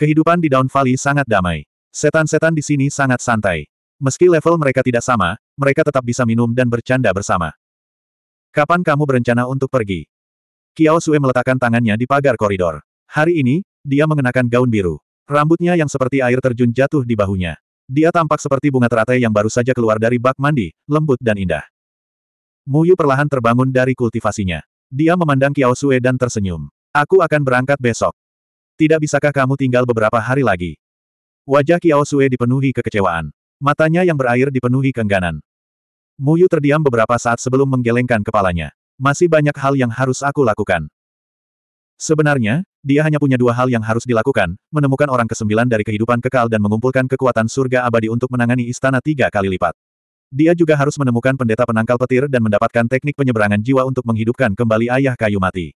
Kehidupan di Down Valley sangat damai. Setan-setan di sini sangat santai. Meski level mereka tidak sama, mereka tetap bisa minum dan bercanda bersama. Kapan kamu berencana untuk pergi? Kiao Sue meletakkan tangannya di pagar koridor. Hari ini, dia mengenakan gaun biru. Rambutnya yang seperti air terjun jatuh di bahunya. Dia tampak seperti bunga teratai yang baru saja keluar dari bak mandi, lembut dan indah. Muyu perlahan terbangun dari kultivasinya. Dia memandang Kiao Sue dan tersenyum. Aku akan berangkat besok. Tidak bisakah kamu tinggal beberapa hari lagi? Wajah Kiao Sue dipenuhi kekecewaan. Matanya yang berair dipenuhi kengganan. Muyu terdiam beberapa saat sebelum menggelengkan kepalanya. Masih banyak hal yang harus aku lakukan. Sebenarnya, dia hanya punya dua hal yang harus dilakukan, menemukan orang kesembilan dari kehidupan kekal dan mengumpulkan kekuatan surga abadi untuk menangani istana tiga kali lipat. Dia juga harus menemukan pendeta penangkal petir dan mendapatkan teknik penyeberangan jiwa untuk menghidupkan kembali ayah kayu mati.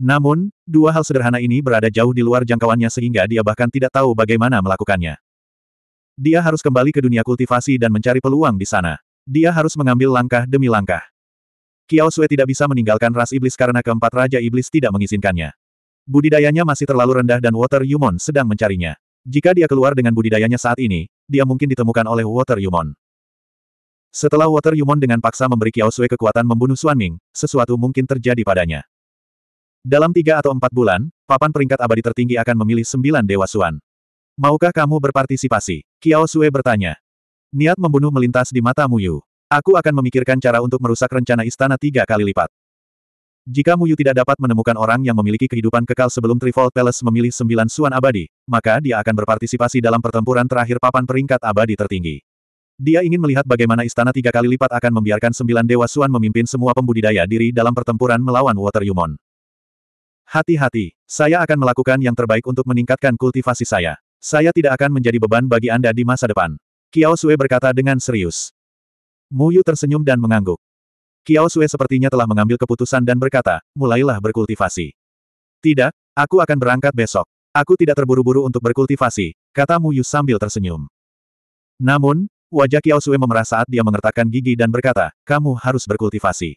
Namun, dua hal sederhana ini berada jauh di luar jangkauannya sehingga dia bahkan tidak tahu bagaimana melakukannya. Dia harus kembali ke dunia kultivasi dan mencari peluang di sana. Dia harus mengambil langkah demi langkah. Kiao Sue tidak bisa meninggalkan ras iblis karena keempat raja iblis tidak mengizinkannya. Budidayanya masih terlalu rendah dan Water Yumon sedang mencarinya. Jika dia keluar dengan budidayanya saat ini, dia mungkin ditemukan oleh Water Yumon. Setelah Water Yumon dengan paksa memberi Kiao Sue kekuatan membunuh Suan Ming, sesuatu mungkin terjadi padanya. Dalam tiga atau empat bulan, papan peringkat abadi tertinggi akan memilih sembilan dewa Suan. Maukah kamu berpartisipasi? Kiao Sue bertanya. Niat membunuh melintas di mata Muyu. Aku akan memikirkan cara untuk merusak rencana istana tiga kali lipat. Jika Muyu tidak dapat menemukan orang yang memiliki kehidupan kekal sebelum Trifold Palace memilih sembilan Suan abadi, maka dia akan berpartisipasi dalam pertempuran terakhir papan peringkat abadi tertinggi. Dia ingin melihat bagaimana istana tiga kali lipat akan membiarkan sembilan dewa Suan memimpin semua pembudidaya diri dalam pertempuran melawan Water Yumon. Hati-hati, saya akan melakukan yang terbaik untuk meningkatkan kultivasi saya. Saya tidak akan menjadi beban bagi Anda di masa depan. Kiao Sue berkata dengan serius. Mu Yu tersenyum dan mengangguk. Kiao Sue sepertinya telah mengambil keputusan dan berkata, mulailah berkultivasi. Tidak, aku akan berangkat besok. Aku tidak terburu-buru untuk berkultivasi, kata Mu Yu sambil tersenyum. Namun, wajah Kiao Sue memerah saat dia mengertakkan gigi dan berkata, kamu harus berkultivasi.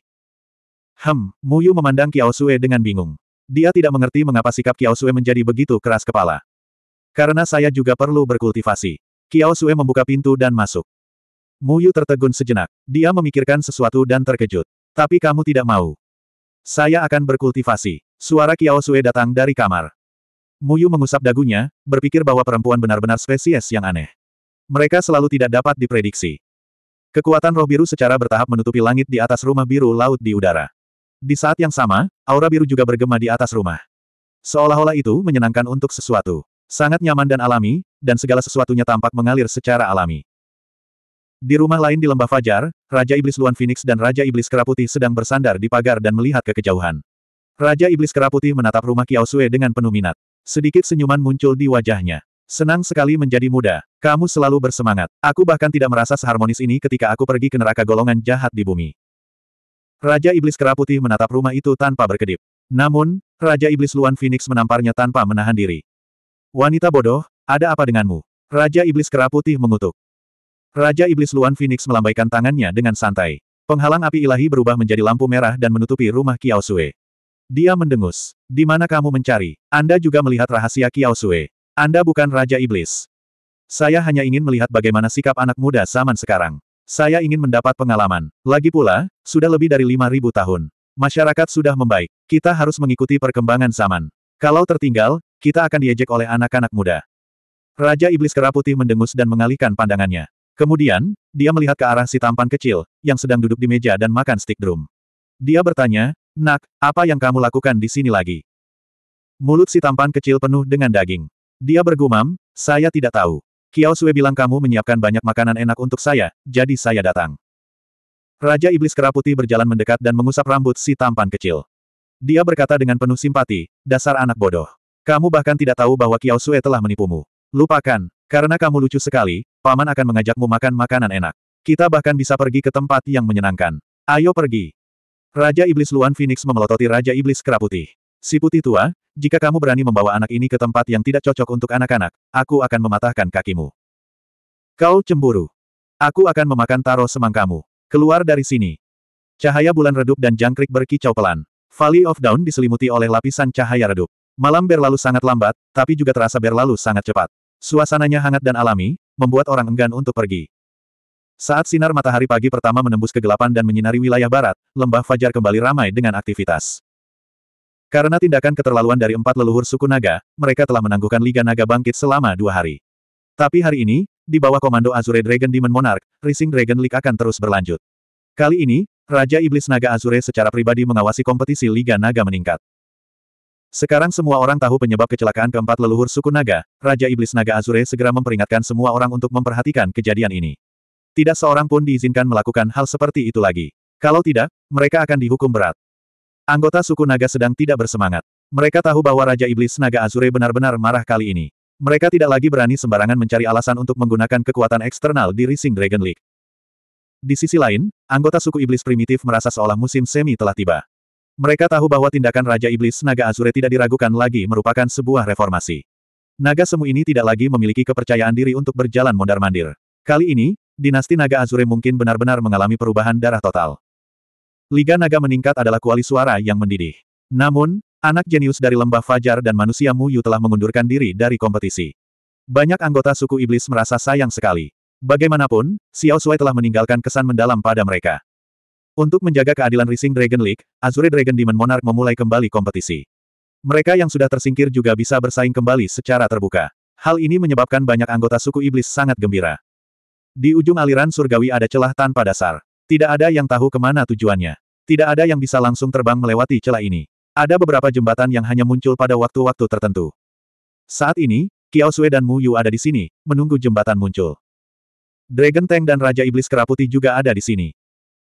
Hem, Yu memandang Kiao Sue dengan bingung. Dia tidak mengerti mengapa sikap Qiao Sue menjadi begitu keras kepala. Karena saya juga perlu berkultivasi. Qiao Sue membuka pintu dan masuk. Mu Yu tertegun sejenak. Dia memikirkan sesuatu dan terkejut. Tapi kamu tidak mau. Saya akan berkultivasi. Suara Qiao Sue datang dari kamar. Mu Yu mengusap dagunya, berpikir bahwa perempuan benar-benar spesies yang aneh. Mereka selalu tidak dapat diprediksi. Kekuatan roh biru secara bertahap menutupi langit di atas rumah biru laut di udara. Di saat yang sama, aura biru juga bergema di atas rumah. Seolah-olah itu menyenangkan untuk sesuatu. Sangat nyaman dan alami, dan segala sesuatunya tampak mengalir secara alami. Di rumah lain di Lembah Fajar, Raja Iblis Luan Phoenix dan Raja Iblis Keraputi sedang bersandar di pagar dan melihat ke kejauhan. Raja Iblis Keraputi menatap rumah Kiao Sue dengan penuh minat. Sedikit senyuman muncul di wajahnya. Senang sekali menjadi muda. Kamu selalu bersemangat. Aku bahkan tidak merasa seharmonis ini ketika aku pergi ke neraka golongan jahat di bumi. Raja Iblis Kera Putih menatap rumah itu tanpa berkedip. Namun, Raja Iblis Luan Phoenix menamparnya tanpa menahan diri. Wanita bodoh, ada apa denganmu? Raja Iblis Kera Putih mengutuk. Raja Iblis Luan Phoenix melambaikan tangannya dengan santai. Penghalang api ilahi berubah menjadi lampu merah dan menutupi rumah Kiao Sue. Dia mendengus. Di mana kamu mencari? Anda juga melihat rahasia Kiao Sue. Anda bukan Raja Iblis. Saya hanya ingin melihat bagaimana sikap anak muda zaman sekarang. Saya ingin mendapat pengalaman. Lagi pula, sudah lebih dari 5.000 tahun. Masyarakat sudah membaik. Kita harus mengikuti perkembangan zaman. Kalau tertinggal, kita akan diejek oleh anak-anak muda. Raja Iblis Keraputih mendengus dan mengalihkan pandangannya. Kemudian, dia melihat ke arah si tampan kecil, yang sedang duduk di meja dan makan stick drum. Dia bertanya, Nak, apa yang kamu lakukan di sini lagi? Mulut si tampan kecil penuh dengan daging. Dia bergumam, saya tidak tahu. Kiao Sue bilang kamu menyiapkan banyak makanan enak untuk saya, jadi saya datang. Raja Iblis Keraputi berjalan mendekat dan mengusap rambut si tampan kecil. Dia berkata dengan penuh simpati, dasar anak bodoh. Kamu bahkan tidak tahu bahwa Kiao Sue telah menipumu. Lupakan, karena kamu lucu sekali, paman akan mengajakmu makan makanan enak. Kita bahkan bisa pergi ke tempat yang menyenangkan. Ayo pergi. Raja Iblis Luan Phoenix memelototi Raja Iblis Keraputi. Si putih tua, jika kamu berani membawa anak ini ke tempat yang tidak cocok untuk anak-anak, aku akan mematahkan kakimu. Kau cemburu. Aku akan memakan taro semangkamu. Keluar dari sini. Cahaya bulan redup dan jangkrik berkicau pelan. Valley of Dawn diselimuti oleh lapisan cahaya redup. Malam berlalu sangat lambat, tapi juga terasa berlalu sangat cepat. Suasananya hangat dan alami, membuat orang enggan untuk pergi. Saat sinar matahari pagi pertama menembus kegelapan dan menyinari wilayah barat, lembah fajar kembali ramai dengan aktivitas. Karena tindakan keterlaluan dari empat leluhur suku naga, mereka telah menangguhkan Liga Naga bangkit selama dua hari. Tapi hari ini, di bawah komando Azure Dragon Demon Monarch, Rising Dragon League akan terus berlanjut. Kali ini, Raja Iblis Naga Azure secara pribadi mengawasi kompetisi Liga Naga meningkat. Sekarang semua orang tahu penyebab kecelakaan keempat leluhur suku naga, Raja Iblis Naga Azure segera memperingatkan semua orang untuk memperhatikan kejadian ini. Tidak seorang pun diizinkan melakukan hal seperti itu lagi. Kalau tidak, mereka akan dihukum berat. Anggota suku naga sedang tidak bersemangat. Mereka tahu bahwa Raja Iblis Naga Azure benar-benar marah kali ini. Mereka tidak lagi berani sembarangan mencari alasan untuk menggunakan kekuatan eksternal di Rising Dragon League. Di sisi lain, anggota suku Iblis Primitif merasa seolah musim semi telah tiba. Mereka tahu bahwa tindakan Raja Iblis Naga Azure tidak diragukan lagi merupakan sebuah reformasi. Naga semu ini tidak lagi memiliki kepercayaan diri untuk berjalan mondar-mandir. Kali ini, dinasti Naga Azure mungkin benar-benar mengalami perubahan darah total. Liga Naga meningkat adalah kuali suara yang mendidih. Namun, anak jenius dari lembah Fajar dan manusia Muyu telah mengundurkan diri dari kompetisi. Banyak anggota suku iblis merasa sayang sekali. Bagaimanapun, Xiao Sui telah meninggalkan kesan mendalam pada mereka. Untuk menjaga keadilan Rising Dragon League, Azure Dragon Demon Monarch memulai kembali kompetisi. Mereka yang sudah tersingkir juga bisa bersaing kembali secara terbuka. Hal ini menyebabkan banyak anggota suku iblis sangat gembira. Di ujung aliran surgawi ada celah tanpa dasar. Tidak ada yang tahu kemana tujuannya. Tidak ada yang bisa langsung terbang melewati celah ini. Ada beberapa jembatan yang hanya muncul pada waktu-waktu tertentu. Saat ini, Kiao Sui dan Mu Yu ada di sini, menunggu jembatan muncul. Dragon Tank dan Raja Iblis Keraputi juga ada di sini.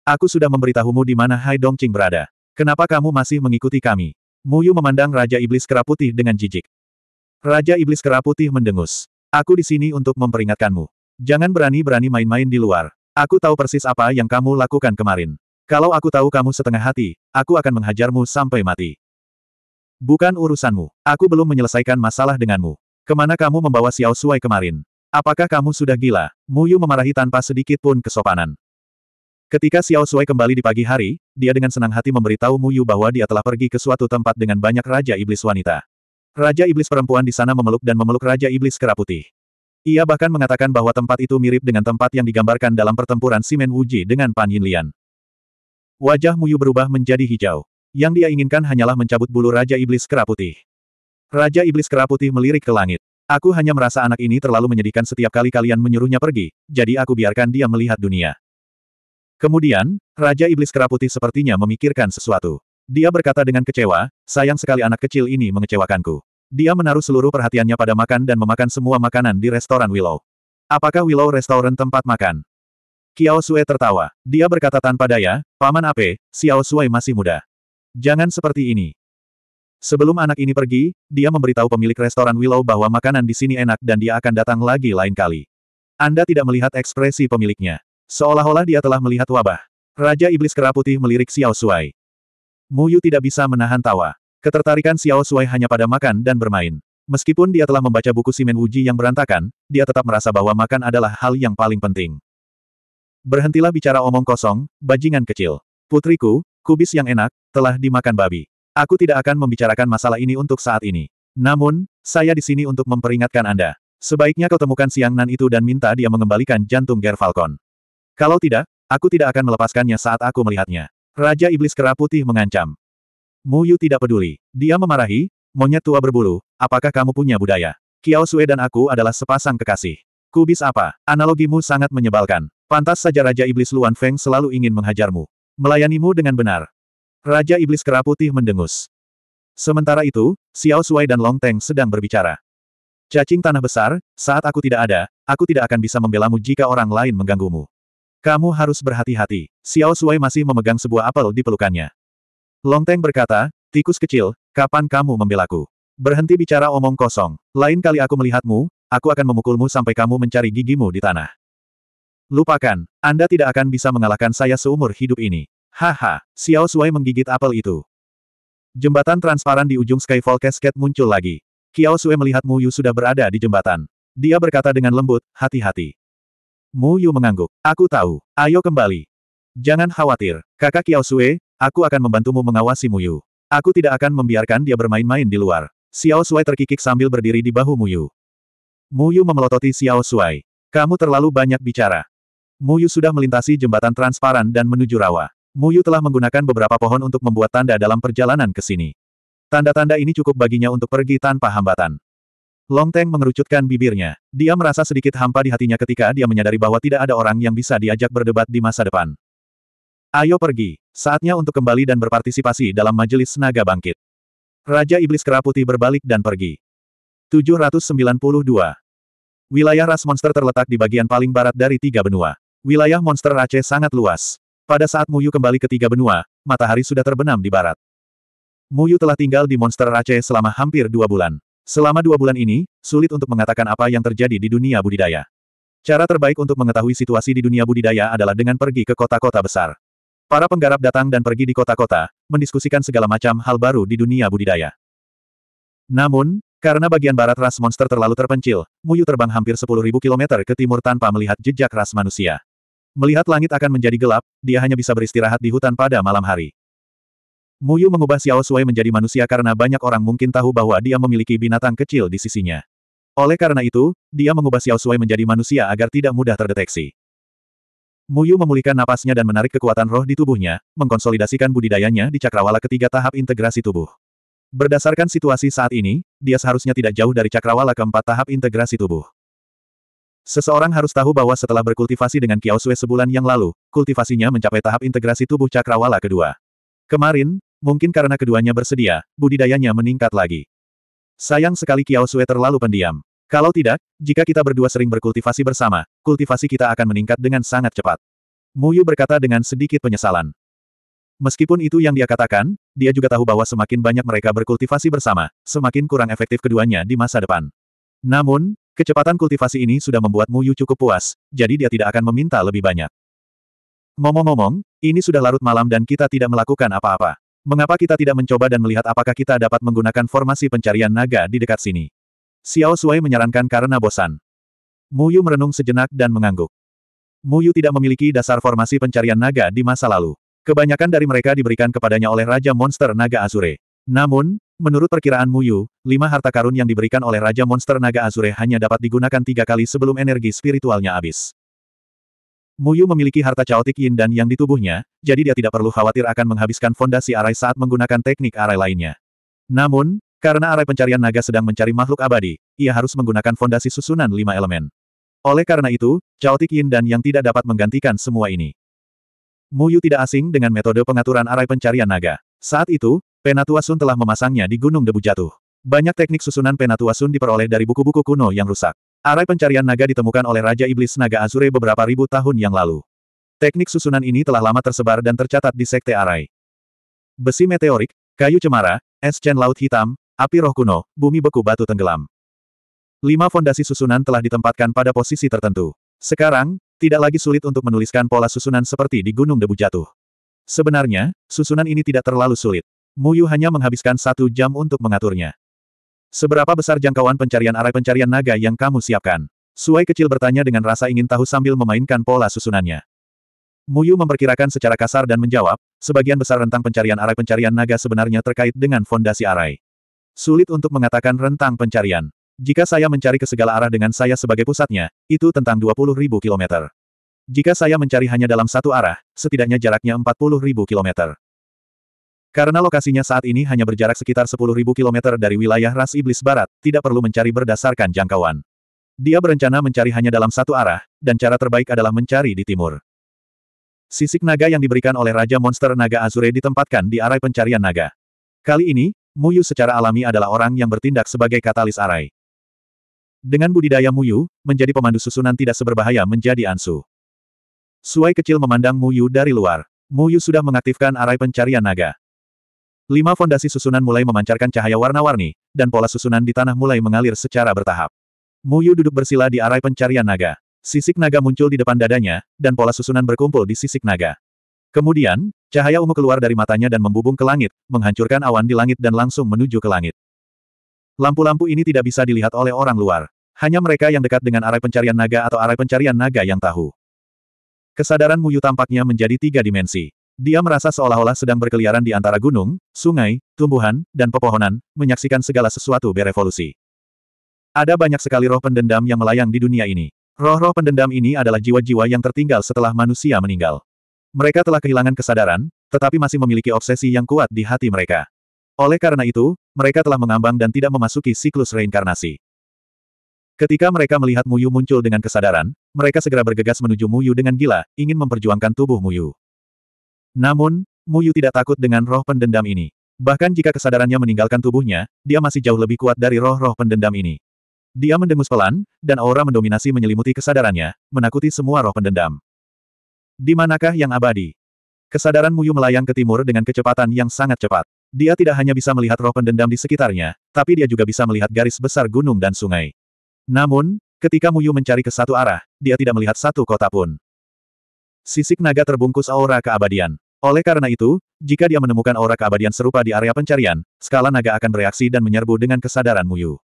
Aku sudah memberitahumu di mana Hai Dong Qing berada. Kenapa kamu masih mengikuti kami? Mu Yu memandang Raja Iblis Keraputi dengan jijik. Raja Iblis Keraputi mendengus. Aku di sini untuk memperingatkanmu. Jangan berani-berani main-main di luar. Aku tahu persis apa yang kamu lakukan kemarin. Kalau aku tahu kamu setengah hati, aku akan menghajarmu sampai mati. Bukan urusanmu. Aku belum menyelesaikan masalah denganmu. Kemana kamu membawa Xiao Shuai kemarin? Apakah kamu sudah gila? Mu Yu memarahi tanpa sedikit pun kesopanan. Ketika Xiao Shuai kembali di pagi hari, dia dengan senang hati memberitahu Mu Yu bahwa dia telah pergi ke suatu tempat dengan banyak raja iblis wanita. Raja iblis perempuan di sana memeluk dan memeluk raja iblis kera Ia bahkan mengatakan bahwa tempat itu mirip dengan tempat yang digambarkan dalam pertempuran Simen Wuji dengan Pan Yinlian. Wajah Muyu berubah menjadi hijau. Yang dia inginkan hanyalah mencabut bulu Raja Iblis Keraputi. Raja Iblis Keraputi melirik ke langit. Aku hanya merasa anak ini terlalu menyedihkan setiap kali kalian menyuruhnya pergi, jadi aku biarkan dia melihat dunia. Kemudian, Raja Iblis Keraputi sepertinya memikirkan sesuatu. Dia berkata dengan kecewa, sayang sekali anak kecil ini mengecewakanku. Dia menaruh seluruh perhatiannya pada makan dan memakan semua makanan di restoran Willow. Apakah Willow restoran tempat makan? Kiao Sue tertawa. Dia berkata tanpa daya, Paman Ape, Xiao Sui masih muda. Jangan seperti ini. Sebelum anak ini pergi, dia memberitahu pemilik restoran Willow bahwa makanan di sini enak dan dia akan datang lagi lain kali. Anda tidak melihat ekspresi pemiliknya. Seolah-olah dia telah melihat wabah. Raja Iblis Kera Putih melirik Xiao Sui. Muyu tidak bisa menahan tawa. Ketertarikan Xiao Sui hanya pada makan dan bermain. Meskipun dia telah membaca buku Simen Wuji yang berantakan, dia tetap merasa bahwa makan adalah hal yang paling penting. Berhentilah bicara omong kosong, bajingan kecil. Putriku, kubis yang enak, telah dimakan babi. Aku tidak akan membicarakan masalah ini untuk saat ini. Namun, saya di sini untuk memperingatkan Anda. Sebaiknya kau temukan siang nan itu dan minta dia mengembalikan jantung Ger Falcon. Kalau tidak, aku tidak akan melepaskannya saat aku melihatnya. Raja Iblis Kera Putih mengancam. Yu tidak peduli. Dia memarahi, monyet tua berbulu, apakah kamu punya budaya? Kiao Sue dan aku adalah sepasang kekasih. Kubis apa? Analogimu sangat menyebalkan. Pantas saja Raja Iblis Luan Feng selalu ingin menghajarmu. Melayanimu dengan benar. Raja Iblis Kera Putih mendengus. Sementara itu, Xiao Suai dan Long Teng sedang berbicara. Cacing tanah besar, saat aku tidak ada, aku tidak akan bisa membelamu jika orang lain mengganggumu. Kamu harus berhati-hati. Xiao Suai masih memegang sebuah apel di pelukannya. Long Teng berkata, tikus kecil, kapan kamu membelaku? Berhenti bicara omong kosong. Lain kali aku melihatmu, aku akan memukulmu sampai kamu mencari gigimu di tanah. Lupakan, Anda tidak akan bisa mengalahkan saya seumur hidup ini. Haha, Xiao Sui menggigit apel itu. Jembatan transparan di ujung Skyfall Cascade muncul lagi. Xiao Sui melihat Mu Yu sudah berada di jembatan. Dia berkata dengan lembut, hati-hati. Mu Yu mengangguk. Aku tahu. Ayo kembali. Jangan khawatir. Kakak Xiao Sui, aku akan membantumu mengawasi Mu Yu. Aku tidak akan membiarkan dia bermain-main di luar. Xiao Sui terkikik sambil berdiri di bahu Mu Yu. Mu Yu memelototi Xiao Sui. Kamu terlalu banyak bicara. Muyu sudah melintasi jembatan transparan dan menuju rawa. Muyu telah menggunakan beberapa pohon untuk membuat tanda dalam perjalanan ke sini. Tanda-tanda ini cukup baginya untuk pergi tanpa hambatan. Long Teng mengerucutkan bibirnya. Dia merasa sedikit hampa di hatinya ketika dia menyadari bahwa tidak ada orang yang bisa diajak berdebat di masa depan. Ayo pergi. Saatnya untuk kembali dan berpartisipasi dalam majelis naga bangkit. Raja Iblis Keraputi berbalik dan pergi. 792. Wilayah ras monster terletak di bagian paling barat dari tiga benua. Wilayah monster Aceh sangat luas. Pada saat Muyu kembali ke tiga benua, matahari sudah terbenam di barat. Muyu telah tinggal di monster Aceh selama hampir dua bulan. Selama dua bulan ini, sulit untuk mengatakan apa yang terjadi di dunia budidaya. Cara terbaik untuk mengetahui situasi di dunia budidaya adalah dengan pergi ke kota-kota besar. Para penggarap datang dan pergi di kota-kota, mendiskusikan segala macam hal baru di dunia budidaya. Namun, karena bagian barat ras monster terlalu terpencil, Muyu terbang hampir 10.000 km ke timur tanpa melihat jejak ras manusia. Melihat langit akan menjadi gelap, dia hanya bisa beristirahat di hutan pada malam hari. Muyu mengubah Xiao Sui menjadi manusia karena banyak orang mungkin tahu bahwa dia memiliki binatang kecil di sisinya. Oleh karena itu, dia mengubah Xiao Sui menjadi manusia agar tidak mudah terdeteksi. Muyu memulihkan napasnya dan menarik kekuatan roh di tubuhnya, mengkonsolidasikan budidayanya di cakrawala ketiga tahap integrasi tubuh. Berdasarkan situasi saat ini, dia seharusnya tidak jauh dari cakrawala keempat tahap integrasi tubuh. Seseorang harus tahu bahwa setelah berkultivasi dengan Kiao Sui sebulan yang lalu, kultivasinya mencapai tahap integrasi tubuh cakrawala kedua. Kemarin, mungkin karena keduanya bersedia, budidayanya meningkat lagi. Sayang sekali Kiao Sui terlalu pendiam. Kalau tidak, jika kita berdua sering berkultivasi bersama, kultivasi kita akan meningkat dengan sangat cepat. Muyu berkata dengan sedikit penyesalan. Meskipun itu yang dia katakan, dia juga tahu bahwa semakin banyak mereka berkultivasi bersama, semakin kurang efektif keduanya di masa depan. Namun, Kecepatan kultivasi ini sudah membuat Mu Yu cukup puas, jadi dia tidak akan meminta lebih banyak. Ngomong-ngomong, ini sudah larut malam dan kita tidak melakukan apa-apa. Mengapa kita tidak mencoba dan melihat apakah kita dapat menggunakan formasi pencarian naga di dekat sini? Xiao Sui menyarankan karena bosan. Mu Yu merenung sejenak dan mengangguk. Mu Yu tidak memiliki dasar formasi pencarian naga di masa lalu. Kebanyakan dari mereka diberikan kepadanya oleh Raja Monster Naga Azure. Namun, Menurut perkiraan Muyu, lima harta karun yang diberikan oleh Raja Monster Naga Azure hanya dapat digunakan tiga kali sebelum energi spiritualnya habis. Muyu memiliki harta caotik yin dan yang di tubuhnya, jadi dia tidak perlu khawatir akan menghabiskan fondasi arai saat menggunakan teknik arai lainnya. Namun, karena arai pencarian naga sedang mencari makhluk abadi, ia harus menggunakan fondasi susunan lima elemen. Oleh karena itu, caotik yin dan yang tidak dapat menggantikan semua ini. Muyu tidak asing dengan metode pengaturan arai pencarian naga. Saat itu, Penatua Sun telah memasangnya di Gunung Debu Jatuh. Banyak teknik susunan Penatua Sun diperoleh dari buku-buku kuno yang rusak. Arai pencarian naga ditemukan oleh Raja Iblis Naga Azure beberapa ribu tahun yang lalu. Teknik susunan ini telah lama tersebar dan tercatat di Sekte Arai. Besi meteorik, kayu cemara, es cen laut hitam, api roh kuno, bumi beku batu tenggelam. Lima fondasi susunan telah ditempatkan pada posisi tertentu. Sekarang, tidak lagi sulit untuk menuliskan pola susunan seperti di Gunung Debu Jatuh. Sebenarnya, susunan ini tidak terlalu sulit. Muyu hanya menghabiskan satu jam untuk mengaturnya. Seberapa besar jangkauan pencarian arai pencarian naga yang kamu siapkan? Suai kecil bertanya dengan rasa ingin tahu sambil memainkan pola susunannya. Muyu memperkirakan secara kasar dan menjawab, sebagian besar rentang pencarian arai pencarian naga sebenarnya terkait dengan fondasi arai. Sulit untuk mengatakan rentang pencarian. Jika saya mencari ke segala arah dengan saya sebagai pusatnya, itu tentang ribu kilometer. Jika saya mencari hanya dalam satu arah, setidaknya jaraknya ribu kilometer. Karena lokasinya saat ini hanya berjarak sekitar 10.000 km dari wilayah ras iblis barat, tidak perlu mencari berdasarkan jangkauan. Dia berencana mencari hanya dalam satu arah, dan cara terbaik adalah mencari di timur. Sisik naga yang diberikan oleh Raja Monster Naga Azure ditempatkan di arai pencarian naga. Kali ini, Muyu secara alami adalah orang yang bertindak sebagai katalis arai. Dengan budidaya Muyu, menjadi pemandu susunan tidak seberbahaya menjadi Ansu. Suai kecil memandang Muyu dari luar. Muyu sudah mengaktifkan arai pencarian naga. Lima fondasi susunan mulai memancarkan cahaya warna-warni, dan pola susunan di tanah mulai mengalir secara bertahap. Muyu duduk bersila di arai pencarian naga. Sisik naga muncul di depan dadanya, dan pola susunan berkumpul di sisik naga. Kemudian, cahaya ungu keluar dari matanya dan membubung ke langit, menghancurkan awan di langit dan langsung menuju ke langit. Lampu-lampu ini tidak bisa dilihat oleh orang luar. Hanya mereka yang dekat dengan arai pencarian naga atau arai pencarian naga yang tahu. Kesadaran Muyu tampaknya menjadi tiga dimensi. Dia merasa seolah-olah sedang berkeliaran di antara gunung, sungai, tumbuhan, dan pepohonan, menyaksikan segala sesuatu berevolusi. Ada banyak sekali roh pendendam yang melayang di dunia ini. Roh-roh pendendam ini adalah jiwa-jiwa yang tertinggal setelah manusia meninggal. Mereka telah kehilangan kesadaran, tetapi masih memiliki obsesi yang kuat di hati mereka. Oleh karena itu, mereka telah mengambang dan tidak memasuki siklus reinkarnasi. Ketika mereka melihat Muyu muncul dengan kesadaran, mereka segera bergegas menuju Muyu dengan gila, ingin memperjuangkan tubuh Muyu. Namun, Muyu tidak takut dengan roh pendendam ini. Bahkan jika kesadarannya meninggalkan tubuhnya, dia masih jauh lebih kuat dari roh-roh pendendam ini. Dia mendengus pelan, dan aura mendominasi menyelimuti kesadarannya, menakuti semua roh pendendam. Di manakah yang abadi? Kesadaran Muyu melayang ke timur dengan kecepatan yang sangat cepat. Dia tidak hanya bisa melihat roh pendendam di sekitarnya, tapi dia juga bisa melihat garis besar gunung dan sungai. Namun, ketika Muyu mencari ke satu arah, dia tidak melihat satu kota pun. Sisik naga terbungkus aura keabadian. Oleh karena itu, jika dia menemukan aura keabadian serupa di area pencarian, skala naga akan bereaksi dan menyerbu dengan kesadaran Muyu.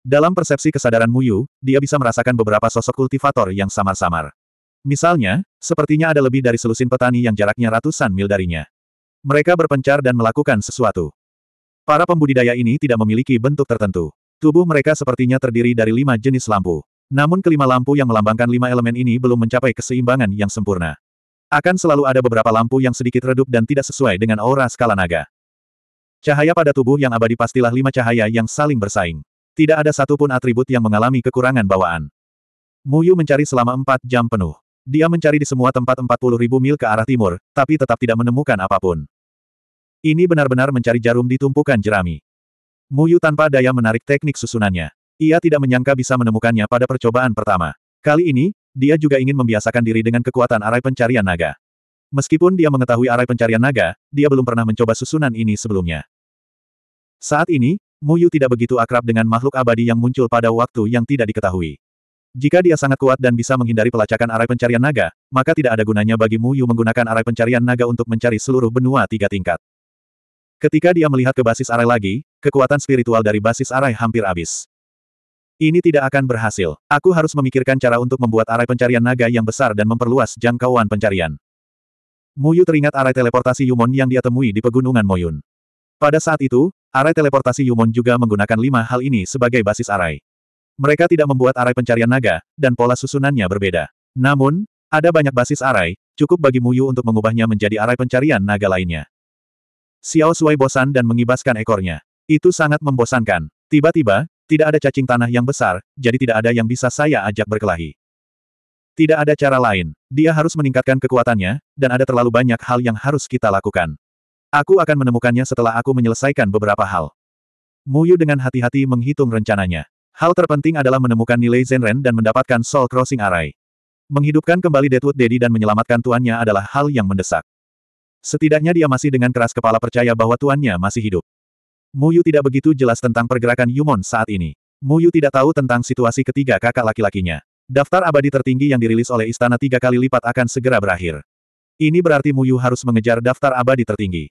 Dalam persepsi kesadaran Muyu, dia bisa merasakan beberapa sosok kultivator yang samar-samar. Misalnya, sepertinya ada lebih dari selusin petani yang jaraknya ratusan mil darinya. Mereka berpencar dan melakukan sesuatu. Para pembudidaya ini tidak memiliki bentuk tertentu. Tubuh mereka sepertinya terdiri dari lima jenis lampu. Namun kelima lampu yang melambangkan lima elemen ini belum mencapai keseimbangan yang sempurna. Akan selalu ada beberapa lampu yang sedikit redup dan tidak sesuai dengan aura skala naga. Cahaya pada tubuh yang abadi pastilah lima cahaya yang saling bersaing. Tidak ada satupun atribut yang mengalami kekurangan bawaan. Muyu mencari selama empat jam penuh. Dia mencari di semua tempat puluh ribu mil ke arah timur, tapi tetap tidak menemukan apapun. Ini benar-benar mencari jarum di tumpukan jerami. Muyu tanpa daya menarik teknik susunannya. Ia tidak menyangka bisa menemukannya pada percobaan pertama. Kali ini, dia juga ingin membiasakan diri dengan kekuatan arai pencarian naga. Meskipun dia mengetahui arai pencarian naga, dia belum pernah mencoba susunan ini sebelumnya. Saat ini, Mu Yu tidak begitu akrab dengan makhluk abadi yang muncul pada waktu yang tidak diketahui. Jika dia sangat kuat dan bisa menghindari pelacakan arai pencarian naga, maka tidak ada gunanya bagi Mu Yu menggunakan arai pencarian naga untuk mencari seluruh benua tiga tingkat. Ketika dia melihat ke basis arai lagi, kekuatan spiritual dari basis arai hampir habis. Ini tidak akan berhasil. Aku harus memikirkan cara untuk membuat arai pencarian naga yang besar dan memperluas jangkauan pencarian. Muyu teringat arai teleportasi Yumon yang dia temui di pegunungan Moyun. Pada saat itu, arai teleportasi Yumon juga menggunakan lima hal ini sebagai basis arai. Mereka tidak membuat arai pencarian naga, dan pola susunannya berbeda. Namun, ada banyak basis arai, cukup bagi Muyu untuk mengubahnya menjadi arai pencarian naga lainnya. Xiao Suai bosan dan mengibaskan ekornya. Itu sangat membosankan. Tiba-tiba, tidak ada cacing tanah yang besar, jadi tidak ada yang bisa saya ajak berkelahi. Tidak ada cara lain. Dia harus meningkatkan kekuatannya, dan ada terlalu banyak hal yang harus kita lakukan. Aku akan menemukannya setelah aku menyelesaikan beberapa hal. Muyu dengan hati-hati menghitung rencananya. Hal terpenting adalah menemukan nilai Zenren dan mendapatkan Soul Crossing Array. Menghidupkan kembali Deadwood Daddy dan menyelamatkan tuannya adalah hal yang mendesak. Setidaknya dia masih dengan keras kepala percaya bahwa tuannya masih hidup. Muyu tidak begitu jelas tentang pergerakan Yumon saat ini. Muyu tidak tahu tentang situasi ketiga kakak laki-lakinya. Daftar abadi tertinggi yang dirilis oleh istana tiga kali lipat akan segera berakhir. Ini berarti Muyu harus mengejar daftar abadi tertinggi.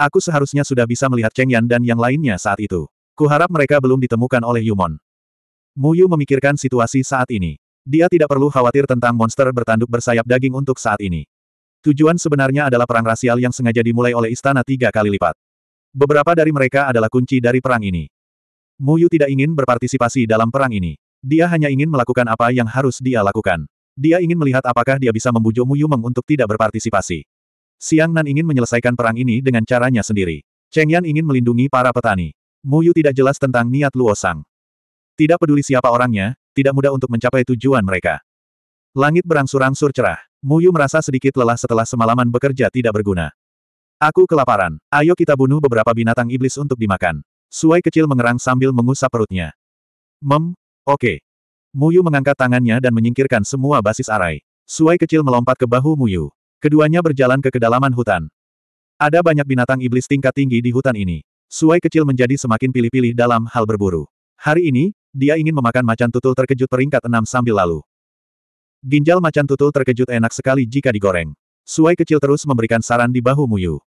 Aku seharusnya sudah bisa melihat Cheng Yan dan yang lainnya saat itu. Kuharap mereka belum ditemukan oleh Yumon. Muyu memikirkan situasi saat ini. Dia tidak perlu khawatir tentang monster bertanduk bersayap daging untuk saat ini. Tujuan sebenarnya adalah perang rasial yang sengaja dimulai oleh istana tiga kali lipat. Beberapa dari mereka adalah kunci dari perang ini. Mu Yu tidak ingin berpartisipasi dalam perang ini. Dia hanya ingin melakukan apa yang harus dia lakukan. Dia ingin melihat apakah dia bisa membujuk Yu Meng untuk tidak berpartisipasi. Siang Nan ingin menyelesaikan perang ini dengan caranya sendiri. Cheng Yan ingin melindungi para petani. Mu Yu tidak jelas tentang niat Luo Sang. Tidak peduli siapa orangnya, tidak mudah untuk mencapai tujuan mereka. Langit berangsur-angsur cerah. Mu Yu merasa sedikit lelah setelah semalaman bekerja tidak berguna. Aku kelaparan. Ayo kita bunuh beberapa binatang iblis untuk dimakan. Suai kecil mengerang sambil mengusap perutnya. Mem, oke. Okay. Muyu mengangkat tangannya dan menyingkirkan semua basis arai. Suai kecil melompat ke bahu Muyu. Keduanya berjalan ke kedalaman hutan. Ada banyak binatang iblis tingkat tinggi di hutan ini. Suai kecil menjadi semakin pilih-pilih dalam hal berburu. Hari ini, dia ingin memakan macan tutul terkejut peringkat enam sambil lalu. Ginjal macan tutul terkejut enak sekali jika digoreng. Suai kecil terus memberikan saran di bahu Muyu.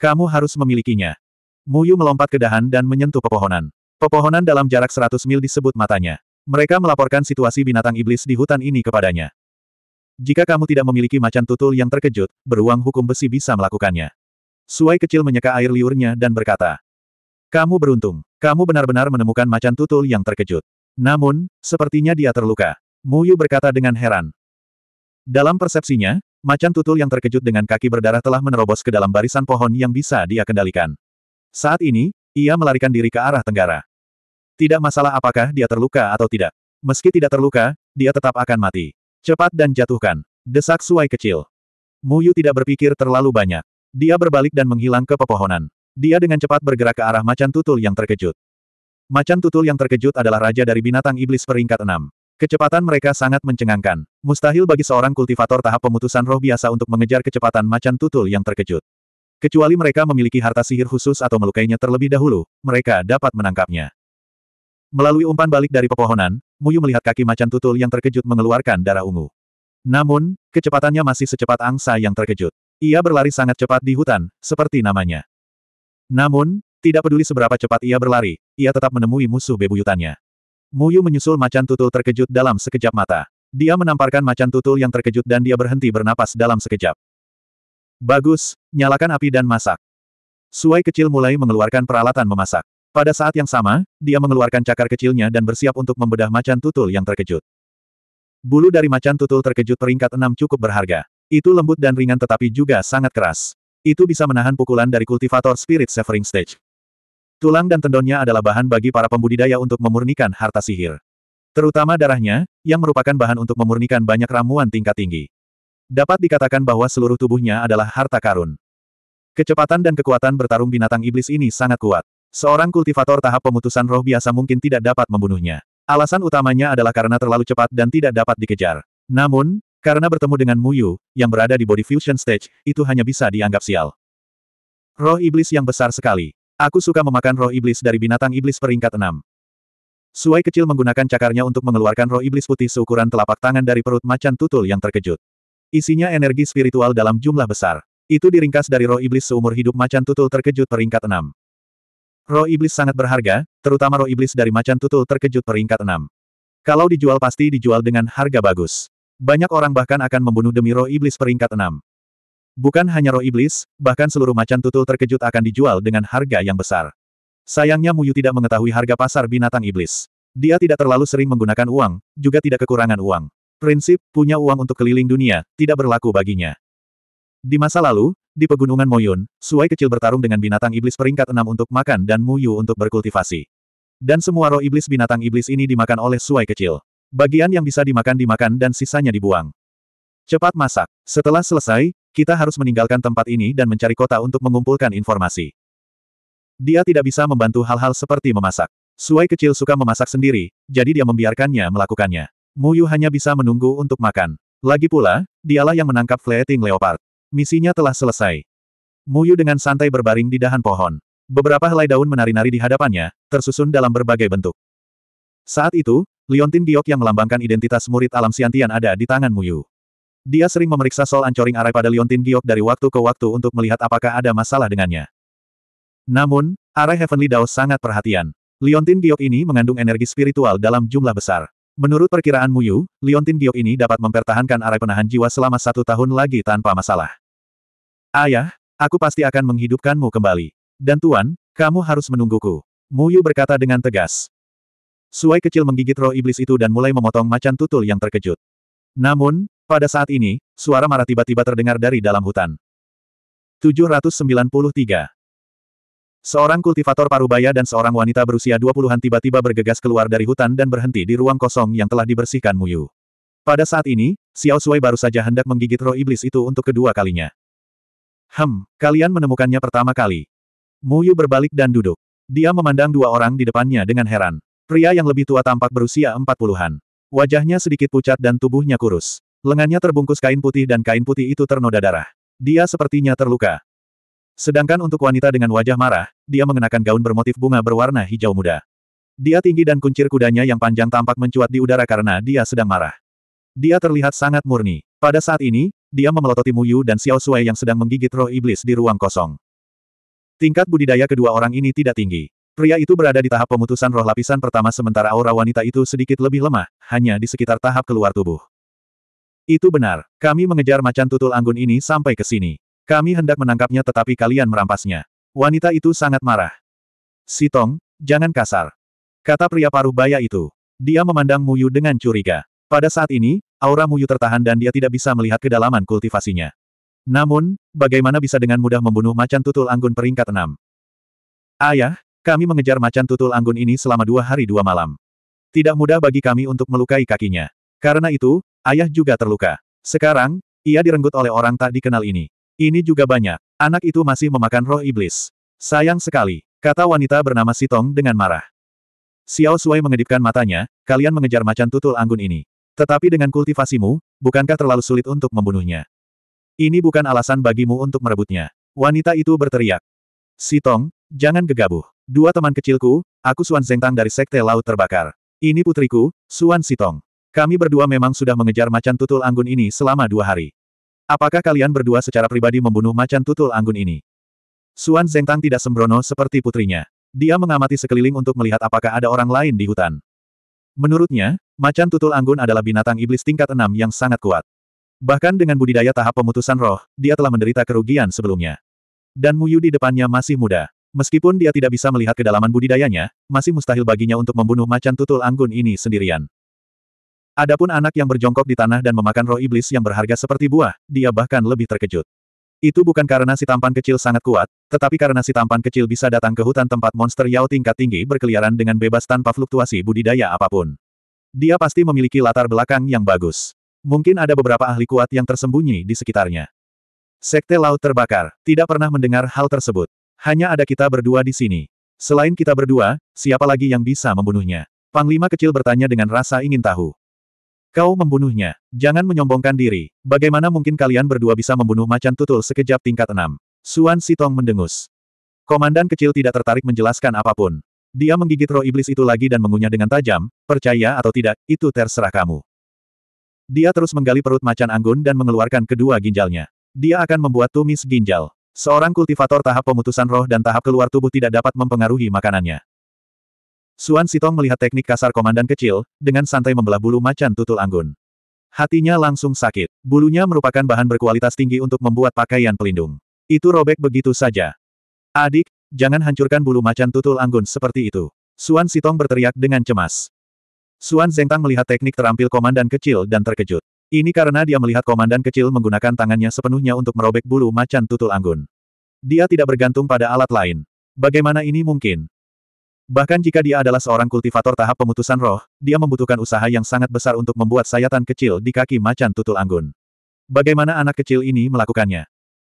Kamu harus memilikinya. Muyu melompat ke dahan dan menyentuh pepohonan. Pepohonan dalam jarak 100 mil disebut matanya. Mereka melaporkan situasi binatang iblis di hutan ini kepadanya. Jika kamu tidak memiliki macan tutul yang terkejut, beruang hukum besi bisa melakukannya. Suai kecil menyeka air liurnya dan berkata, Kamu beruntung. Kamu benar-benar menemukan macan tutul yang terkejut. Namun, sepertinya dia terluka. Muyu berkata dengan heran. Dalam persepsinya, Macan tutul yang terkejut dengan kaki berdarah telah menerobos ke dalam barisan pohon yang bisa dia kendalikan. Saat ini, ia melarikan diri ke arah tenggara. Tidak masalah apakah dia terluka atau tidak. Meski tidak terluka, dia tetap akan mati. Cepat dan jatuhkan. Desak suai kecil. Muyu tidak berpikir terlalu banyak. Dia berbalik dan menghilang ke pepohonan. Dia dengan cepat bergerak ke arah macan tutul yang terkejut. Macan tutul yang terkejut adalah raja dari binatang iblis peringkat enam. Kecepatan mereka sangat mencengangkan. Mustahil bagi seorang kultivator tahap pemutusan roh biasa untuk mengejar kecepatan macan tutul yang terkejut. Kecuali mereka memiliki harta sihir khusus atau melukainya terlebih dahulu, mereka dapat menangkapnya. Melalui umpan balik dari pepohonan, Muyu melihat kaki macan tutul yang terkejut mengeluarkan darah ungu. Namun, kecepatannya masih secepat angsa yang terkejut. Ia berlari sangat cepat di hutan, seperti namanya. Namun, tidak peduli seberapa cepat ia berlari, ia tetap menemui musuh bebuyutannya. Muyu menyusul macan tutul terkejut dalam sekejap mata. Dia menamparkan macan tutul yang terkejut dan dia berhenti bernapas dalam sekejap. Bagus, nyalakan api dan masak. Suai kecil mulai mengeluarkan peralatan memasak. Pada saat yang sama, dia mengeluarkan cakar kecilnya dan bersiap untuk membedah macan tutul yang terkejut. Bulu dari macan tutul terkejut peringkat enam cukup berharga. Itu lembut dan ringan tetapi juga sangat keras. Itu bisa menahan pukulan dari kultivator Spirit Severing Stage. Tulang dan tendonnya adalah bahan bagi para pembudidaya untuk memurnikan harta sihir. Terutama darahnya, yang merupakan bahan untuk memurnikan banyak ramuan tingkat tinggi. Dapat dikatakan bahwa seluruh tubuhnya adalah harta karun. Kecepatan dan kekuatan bertarung binatang iblis ini sangat kuat. Seorang kultivator tahap pemutusan roh biasa mungkin tidak dapat membunuhnya. Alasan utamanya adalah karena terlalu cepat dan tidak dapat dikejar. Namun, karena bertemu dengan Muyu, yang berada di body fusion stage, itu hanya bisa dianggap sial. Roh iblis yang besar sekali. Aku suka memakan roh iblis dari binatang iblis peringkat enam. Suai kecil menggunakan cakarnya untuk mengeluarkan roh iblis putih seukuran telapak tangan dari perut macan tutul yang terkejut. Isinya energi spiritual dalam jumlah besar. Itu diringkas dari roh iblis seumur hidup macan tutul terkejut peringkat enam. Roh iblis sangat berharga, terutama roh iblis dari macan tutul terkejut peringkat enam. Kalau dijual pasti dijual dengan harga bagus. Banyak orang bahkan akan membunuh demi roh iblis peringkat enam. Bukan hanya roh iblis, bahkan seluruh macan tutul terkejut akan dijual dengan harga yang besar. Sayangnya Muyu tidak mengetahui harga pasar binatang iblis. Dia tidak terlalu sering menggunakan uang, juga tidak kekurangan uang. Prinsip, punya uang untuk keliling dunia, tidak berlaku baginya. Di masa lalu, di pegunungan Moyun, Suai kecil bertarung dengan binatang iblis peringkat enam untuk makan dan Muyu untuk berkultivasi. Dan semua roh iblis binatang iblis ini dimakan oleh Suai kecil. Bagian yang bisa dimakan dimakan dan sisanya dibuang. Cepat masak. Setelah selesai, kita harus meninggalkan tempat ini dan mencari kota untuk mengumpulkan informasi. Dia tidak bisa membantu hal-hal seperti memasak. Suai kecil suka memasak sendiri, jadi dia membiarkannya melakukannya. Muyu hanya bisa menunggu untuk makan. Lagi pula, dialah yang menangkap fleeting leopard. Misinya telah selesai. Muyu dengan santai berbaring di dahan pohon. Beberapa helai daun menari-nari di hadapannya, tersusun dalam berbagai bentuk. Saat itu, Liontin Giok yang melambangkan identitas murid alam siantian ada di tangan Muyu. Dia sering memeriksa Sol Ancoring Arai pada Liontin Giok dari waktu ke waktu untuk melihat apakah ada masalah dengannya. Namun, Arai Heavenly Dao sangat perhatian. Liontin Giok ini mengandung energi spiritual dalam jumlah besar. Menurut perkiraan Muyu, Liontin Giok ini dapat mempertahankan arai penahan jiwa selama satu tahun lagi tanpa masalah. Ayah, aku pasti akan menghidupkanmu kembali. Dan Tuan, kamu harus menungguku. Muyu berkata dengan tegas. Suai kecil menggigit roh iblis itu dan mulai memotong macan tutul yang terkejut. Namun, pada saat ini, suara marah tiba-tiba terdengar dari dalam hutan. 793. Seorang kultivator parubaya dan seorang wanita berusia 20-an tiba-tiba bergegas keluar dari hutan dan berhenti di ruang kosong yang telah dibersihkan Muyu. Pada saat ini, Xiao Sui baru saja hendak menggigit roh iblis itu untuk kedua kalinya. Hem, kalian menemukannya pertama kali. Muyu berbalik dan duduk. Dia memandang dua orang di depannya dengan heran. Pria yang lebih tua tampak berusia 40-an. Wajahnya sedikit pucat dan tubuhnya kurus. Lengannya terbungkus kain putih dan kain putih itu ternoda darah. Dia sepertinya terluka. Sedangkan untuk wanita dengan wajah marah, dia mengenakan gaun bermotif bunga berwarna hijau muda. Dia tinggi dan kuncir kudanya yang panjang tampak mencuat di udara karena dia sedang marah. Dia terlihat sangat murni. Pada saat ini, dia memelototi Muyu dan Xiao Sui yang sedang menggigit roh iblis di ruang kosong. Tingkat budidaya kedua orang ini tidak tinggi. Pria itu berada di tahap pemutusan roh lapisan pertama sementara aura wanita itu sedikit lebih lemah, hanya di sekitar tahap keluar tubuh. Itu benar, kami mengejar macan tutul anggun ini sampai ke sini. Kami hendak menangkapnya tetapi kalian merampasnya. Wanita itu sangat marah. Sitong, jangan kasar. Kata pria paruh baya itu. Dia memandang Muyu dengan curiga. Pada saat ini, aura Muyu tertahan dan dia tidak bisa melihat kedalaman kultivasinya. Namun, bagaimana bisa dengan mudah membunuh macan tutul anggun peringkat enam Ayah, kami mengejar macan tutul anggun ini selama dua hari dua malam. Tidak mudah bagi kami untuk melukai kakinya. Karena itu, Ayah juga terluka. Sekarang, ia direnggut oleh orang tak dikenal ini. Ini juga banyak. Anak itu masih memakan roh iblis. Sayang sekali, kata wanita bernama Sitong dengan marah. Xiao Sui mengedipkan matanya, kalian mengejar macan tutul anggun ini. Tetapi dengan kultivasimu, bukankah terlalu sulit untuk membunuhnya? Ini bukan alasan bagimu untuk merebutnya. Wanita itu berteriak. Sitong, jangan gegabah. Dua teman kecilku, aku Suan Zengtang dari Sekte Laut Terbakar. Ini putriku, Suan Sitong. Kami berdua memang sudah mengejar macan tutul anggun ini selama dua hari. Apakah kalian berdua secara pribadi membunuh macan tutul anggun ini? Suan Zengtang tidak sembrono seperti putrinya. Dia mengamati sekeliling untuk melihat apakah ada orang lain di hutan. Menurutnya, macan tutul anggun adalah binatang iblis tingkat enam yang sangat kuat. Bahkan dengan budidaya tahap pemutusan roh, dia telah menderita kerugian sebelumnya. Dan Muyu di depannya masih muda. Meskipun dia tidak bisa melihat kedalaman budidayanya, masih mustahil baginya untuk membunuh macan tutul anggun ini sendirian. Adapun anak yang berjongkok di tanah dan memakan roh iblis yang berharga seperti buah, dia bahkan lebih terkejut. Itu bukan karena si tampan kecil sangat kuat, tetapi karena si tampan kecil bisa datang ke hutan tempat monster Yao tingkat tinggi berkeliaran dengan bebas tanpa fluktuasi budidaya apapun. Dia pasti memiliki latar belakang yang bagus. Mungkin ada beberapa ahli kuat yang tersembunyi di sekitarnya. Sekte Laut Terbakar, tidak pernah mendengar hal tersebut. Hanya ada kita berdua di sini. Selain kita berdua, siapa lagi yang bisa membunuhnya? Panglima kecil bertanya dengan rasa ingin tahu. Kau membunuhnya. Jangan menyombongkan diri. Bagaimana mungkin kalian berdua bisa membunuh macan tutul sekejap tingkat enam? Suan Sitong mendengus. Komandan kecil tidak tertarik menjelaskan apapun. Dia menggigit roh iblis itu lagi dan mengunyah dengan tajam, percaya atau tidak, itu terserah kamu. Dia terus menggali perut macan anggun dan mengeluarkan kedua ginjalnya. Dia akan membuat tumis ginjal. Seorang kultivator tahap pemutusan roh dan tahap keluar tubuh tidak dapat mempengaruhi makanannya. Suan Sitong melihat teknik kasar komandan kecil, dengan santai membelah bulu macan tutul anggun. Hatinya langsung sakit. Bulunya merupakan bahan berkualitas tinggi untuk membuat pakaian pelindung. Itu robek begitu saja. Adik, jangan hancurkan bulu macan tutul anggun seperti itu. Suan Sitong berteriak dengan cemas. Suan Zengtang melihat teknik terampil komandan kecil dan terkejut. Ini karena dia melihat komandan kecil menggunakan tangannya sepenuhnya untuk merobek bulu macan tutul anggun. Dia tidak bergantung pada alat lain. Bagaimana ini mungkin? Bahkan jika dia adalah seorang kultivator tahap pemutusan roh, dia membutuhkan usaha yang sangat besar untuk membuat sayatan kecil di kaki macan tutul anggun. Bagaimana anak kecil ini melakukannya?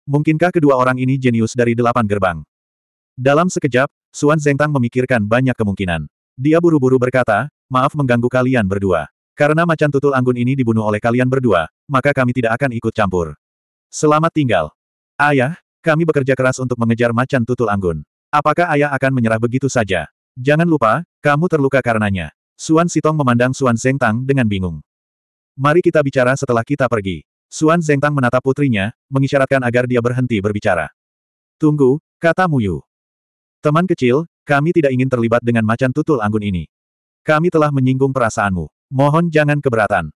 Mungkinkah kedua orang ini jenius dari delapan gerbang? Dalam sekejap, Suan Zengtang memikirkan banyak kemungkinan. Dia buru-buru berkata, maaf mengganggu kalian berdua. Karena macan tutul anggun ini dibunuh oleh kalian berdua, maka kami tidak akan ikut campur. Selamat tinggal. Ayah, kami bekerja keras untuk mengejar macan tutul anggun. Apakah ayah akan menyerah begitu saja? Jangan lupa, kamu terluka karenanya. Suan Sitong memandang Suan Tang dengan bingung. Mari kita bicara setelah kita pergi. Suan Tang menatap putrinya, mengisyaratkan agar dia berhenti berbicara. Tunggu, kata Muyu. Teman kecil, kami tidak ingin terlibat dengan macan tutul anggun ini. Kami telah menyinggung perasaanmu. Mohon jangan keberatan.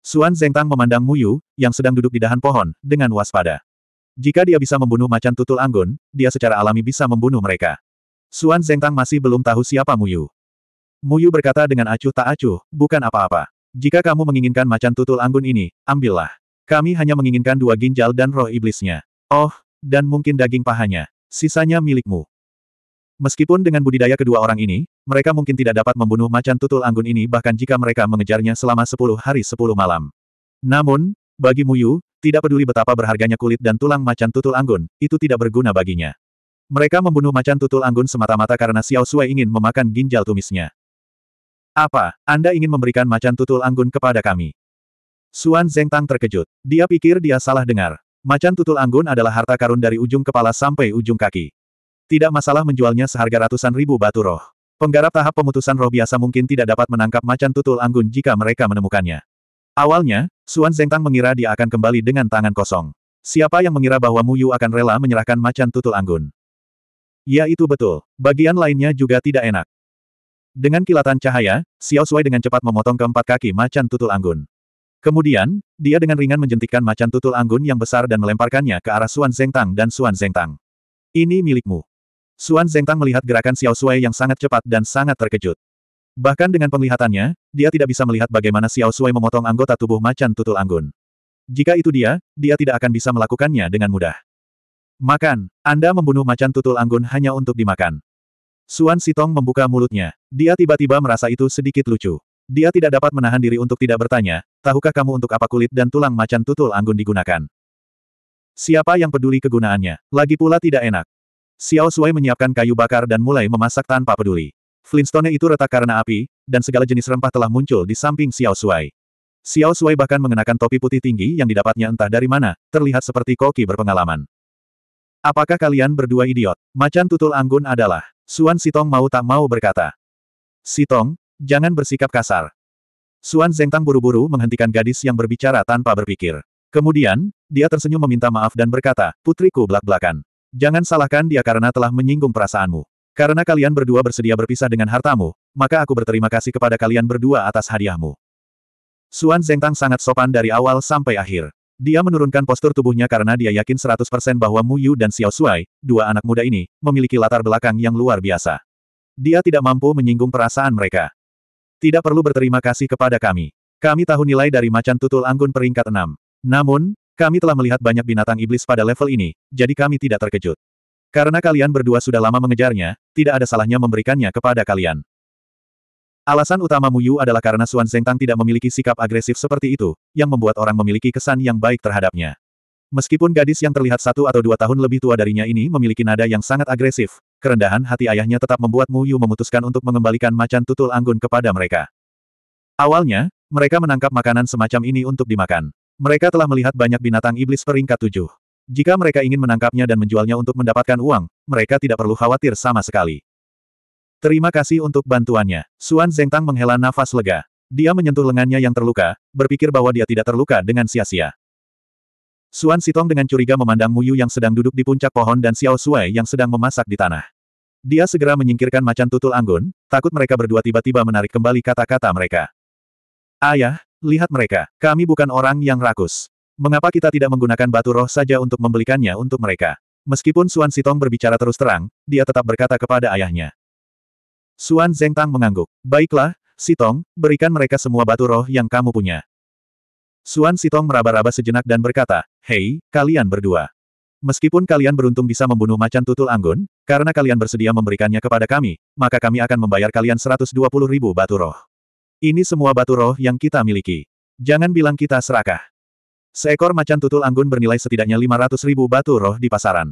Suan Tang memandang Muyu, yang sedang duduk di dahan pohon, dengan waspada. Jika dia bisa membunuh macan tutul anggun, dia secara alami bisa membunuh mereka. Suan Zengtang masih belum tahu siapa Muyu. Muyu berkata dengan acuh tak acuh, bukan apa-apa. Jika kamu menginginkan macan tutul anggun ini, ambillah. Kami hanya menginginkan dua ginjal dan roh iblisnya. Oh, dan mungkin daging pahanya. Sisanya milikmu. Meskipun dengan budidaya kedua orang ini, mereka mungkin tidak dapat membunuh macan tutul anggun ini bahkan jika mereka mengejarnya selama sepuluh hari sepuluh malam. Namun, bagi Muyu, tidak peduli betapa berharganya kulit dan tulang macan tutul anggun, itu tidak berguna baginya. Mereka membunuh macan tutul anggun semata-mata karena Xiao Sui ingin memakan ginjal tumisnya. Apa, Anda ingin memberikan macan tutul anggun kepada kami? Zeng Tang terkejut. Dia pikir dia salah dengar. Macan tutul anggun adalah harta karun dari ujung kepala sampai ujung kaki. Tidak masalah menjualnya seharga ratusan ribu batu roh. Penggarap tahap pemutusan roh biasa mungkin tidak dapat menangkap macan tutul anggun jika mereka menemukannya. Awalnya, Zeng Tang mengira dia akan kembali dengan tangan kosong. Siapa yang mengira bahwa Mu Yu akan rela menyerahkan macan tutul anggun? Ya itu betul. Bagian lainnya juga tidak enak. Dengan kilatan cahaya, Xiao Sui dengan cepat memotong keempat kaki macan tutul anggun. Kemudian, dia dengan ringan menjentikkan macan tutul anggun yang besar dan melemparkannya ke arah Xuan Tang dan Xuan Tang. Ini milikmu. Xuan Tang melihat gerakan Xiao Sui yang sangat cepat dan sangat terkejut. Bahkan dengan penglihatannya, dia tidak bisa melihat bagaimana Xiao Sui memotong anggota tubuh macan tutul anggun. Jika itu dia, dia tidak akan bisa melakukannya dengan mudah. Makan, Anda membunuh macan tutul anggun hanya untuk dimakan. Suan Sitong membuka mulutnya. Dia tiba-tiba merasa itu sedikit lucu. Dia tidak dapat menahan diri untuk tidak bertanya, tahukah kamu untuk apa kulit dan tulang macan tutul anggun digunakan? Siapa yang peduli kegunaannya? Lagi pula tidak enak. Xiao Sui menyiapkan kayu bakar dan mulai memasak tanpa peduli. Flintstone itu retak karena api, dan segala jenis rempah telah muncul di samping Xiao Sui. Xiao Sui bahkan mengenakan topi putih tinggi yang didapatnya entah dari mana, terlihat seperti koki berpengalaman. Apakah kalian berdua idiot? Macan tutul anggun adalah. Suan Sitong mau tak mau berkata. Sitong, jangan bersikap kasar. Suan Zengtang buru-buru menghentikan gadis yang berbicara tanpa berpikir. Kemudian, dia tersenyum meminta maaf dan berkata, putriku belak-belakan. Jangan salahkan dia karena telah menyinggung perasaanmu. Karena kalian berdua bersedia berpisah dengan hartamu, maka aku berterima kasih kepada kalian berdua atas hadiahmu. Suan Zengtang sangat sopan dari awal sampai akhir. Dia menurunkan postur tubuhnya karena dia yakin 100% bahwa Mu Yu dan Xiao Shuai, dua anak muda ini, memiliki latar belakang yang luar biasa. Dia tidak mampu menyinggung perasaan mereka. Tidak perlu berterima kasih kepada kami. Kami tahu nilai dari macan tutul anggun peringkat 6. Namun, kami telah melihat banyak binatang iblis pada level ini, jadi kami tidak terkejut. Karena kalian berdua sudah lama mengejarnya, tidak ada salahnya memberikannya kepada kalian. Alasan utama Mu Yu adalah karena Xuan Tang tidak memiliki sikap agresif seperti itu, yang membuat orang memiliki kesan yang baik terhadapnya. Meskipun gadis yang terlihat satu atau dua tahun lebih tua darinya ini memiliki nada yang sangat agresif, kerendahan hati ayahnya tetap membuat Mu Yu memutuskan untuk mengembalikan macan tutul anggun kepada mereka. Awalnya, mereka menangkap makanan semacam ini untuk dimakan. Mereka telah melihat banyak binatang iblis peringkat tujuh. Jika mereka ingin menangkapnya dan menjualnya untuk mendapatkan uang, mereka tidak perlu khawatir sama sekali. Terima kasih untuk bantuannya. Suan Zengtang menghela nafas lega. Dia menyentuh lengannya yang terluka, berpikir bahwa dia tidak terluka dengan sia-sia. Suan Sitong dengan curiga memandang Muyu yang sedang duduk di puncak pohon dan Xiao Sui yang sedang memasak di tanah. Dia segera menyingkirkan macan tutul anggun, takut mereka berdua tiba-tiba menarik kembali kata-kata mereka. Ayah, lihat mereka, kami bukan orang yang rakus. Mengapa kita tidak menggunakan batu roh saja untuk membelikannya untuk mereka? Meskipun Suan Sitong berbicara terus terang, dia tetap berkata kepada ayahnya. Suan Zengtang mengangguk. Baiklah, Sitong, berikan mereka semua batu roh yang kamu punya. Suan Sitong meraba-raba sejenak dan berkata, Hei, kalian berdua. Meskipun kalian beruntung bisa membunuh macan tutul anggun, karena kalian bersedia memberikannya kepada kami, maka kami akan membayar kalian 120 ribu batu roh. Ini semua batu roh yang kita miliki. Jangan bilang kita serakah. Seekor macan tutul anggun bernilai setidaknya 500 ribu batu roh di pasaran.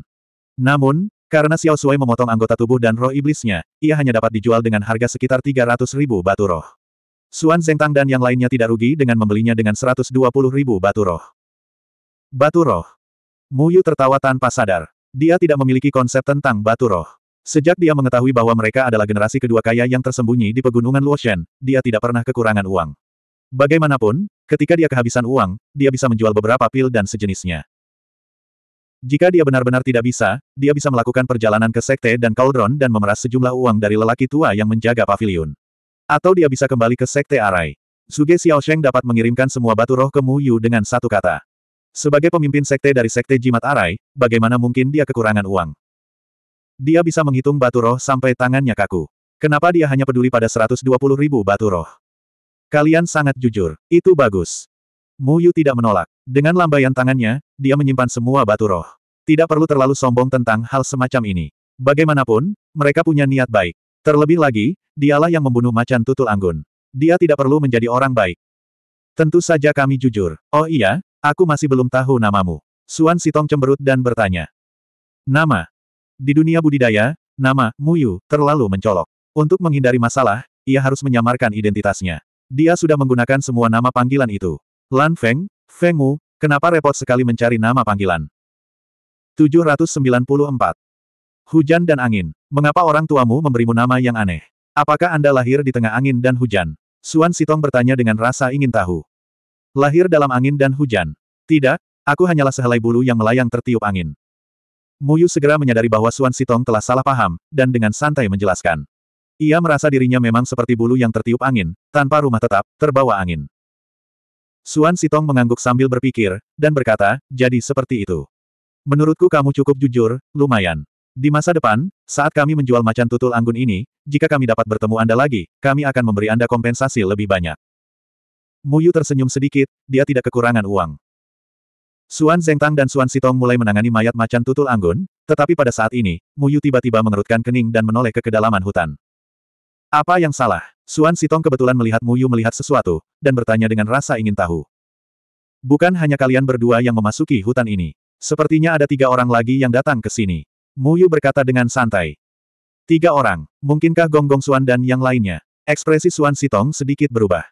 Namun, karena Xiao Sui memotong anggota tubuh dan roh iblisnya, ia hanya dapat dijual dengan harga sekitar 300 ribu batu roh. Suan Zengtang dan yang lainnya tidak rugi dengan membelinya dengan 120 ribu batu roh. Batu roh. Mu Yu tertawa tanpa sadar. Dia tidak memiliki konsep tentang batu roh. Sejak dia mengetahui bahwa mereka adalah generasi kedua kaya yang tersembunyi di pegunungan Luoshen, dia tidak pernah kekurangan uang. Bagaimanapun, ketika dia kehabisan uang, dia bisa menjual beberapa pil dan sejenisnya. Jika dia benar-benar tidak bisa, dia bisa melakukan perjalanan ke Sekte dan Cauldron dan memeras sejumlah uang dari lelaki tua yang menjaga pavilion. Atau dia bisa kembali ke Sekte Arai. Suge Xiaosheng dapat mengirimkan semua batu roh ke Mu Yu dengan satu kata. Sebagai pemimpin Sekte dari Sekte Jimat Arai, bagaimana mungkin dia kekurangan uang? Dia bisa menghitung batu roh sampai tangannya kaku. Kenapa dia hanya peduli pada 120 ribu batu roh? Kalian sangat jujur, itu bagus. Mu Yu tidak menolak. Dengan lambaian tangannya, dia menyimpan semua batu roh. Tidak perlu terlalu sombong tentang hal semacam ini. Bagaimanapun, mereka punya niat baik. Terlebih lagi, dialah yang membunuh macan tutul anggun. Dia tidak perlu menjadi orang baik. Tentu saja kami jujur. Oh iya, aku masih belum tahu namamu. Suan Sitong cemberut dan bertanya. Nama. Di dunia budidaya, nama, Muyu, terlalu mencolok. Untuk menghindari masalah, ia harus menyamarkan identitasnya. Dia sudah menggunakan semua nama panggilan itu. Lan Feng, Feng Wu, kenapa repot sekali mencari nama panggilan? 794. Hujan dan angin. Mengapa orang tuamu memberimu nama yang aneh? Apakah Anda lahir di tengah angin dan hujan? Suan Sitong bertanya dengan rasa ingin tahu. Lahir dalam angin dan hujan. Tidak, aku hanyalah sehelai bulu yang melayang tertiup angin. Muyu segera menyadari bahwa Suan Sitong telah salah paham, dan dengan santai menjelaskan. Ia merasa dirinya memang seperti bulu yang tertiup angin, tanpa rumah tetap, terbawa angin. Suan Sitong mengangguk sambil berpikir, dan berkata, jadi seperti itu. Menurutku kamu cukup jujur, lumayan. Di masa depan, saat kami menjual macan tutul anggun ini, jika kami dapat bertemu Anda lagi, kami akan memberi Anda kompensasi lebih banyak. Muyu tersenyum sedikit, dia tidak kekurangan uang. Suan Zengtang dan Suan Sitong mulai menangani mayat macan tutul anggun, tetapi pada saat ini, Muyu tiba-tiba mengerutkan kening dan menoleh ke kedalaman hutan. Apa yang salah? Suan Sitong kebetulan melihat Muyu melihat sesuatu, dan bertanya dengan rasa ingin tahu. Bukan hanya kalian berdua yang memasuki hutan ini. Sepertinya ada tiga orang lagi yang datang ke sini. Muyu berkata dengan santai. Tiga orang, mungkinkah Gonggong Suan dan yang lainnya? Ekspresi Suan Sitong sedikit berubah.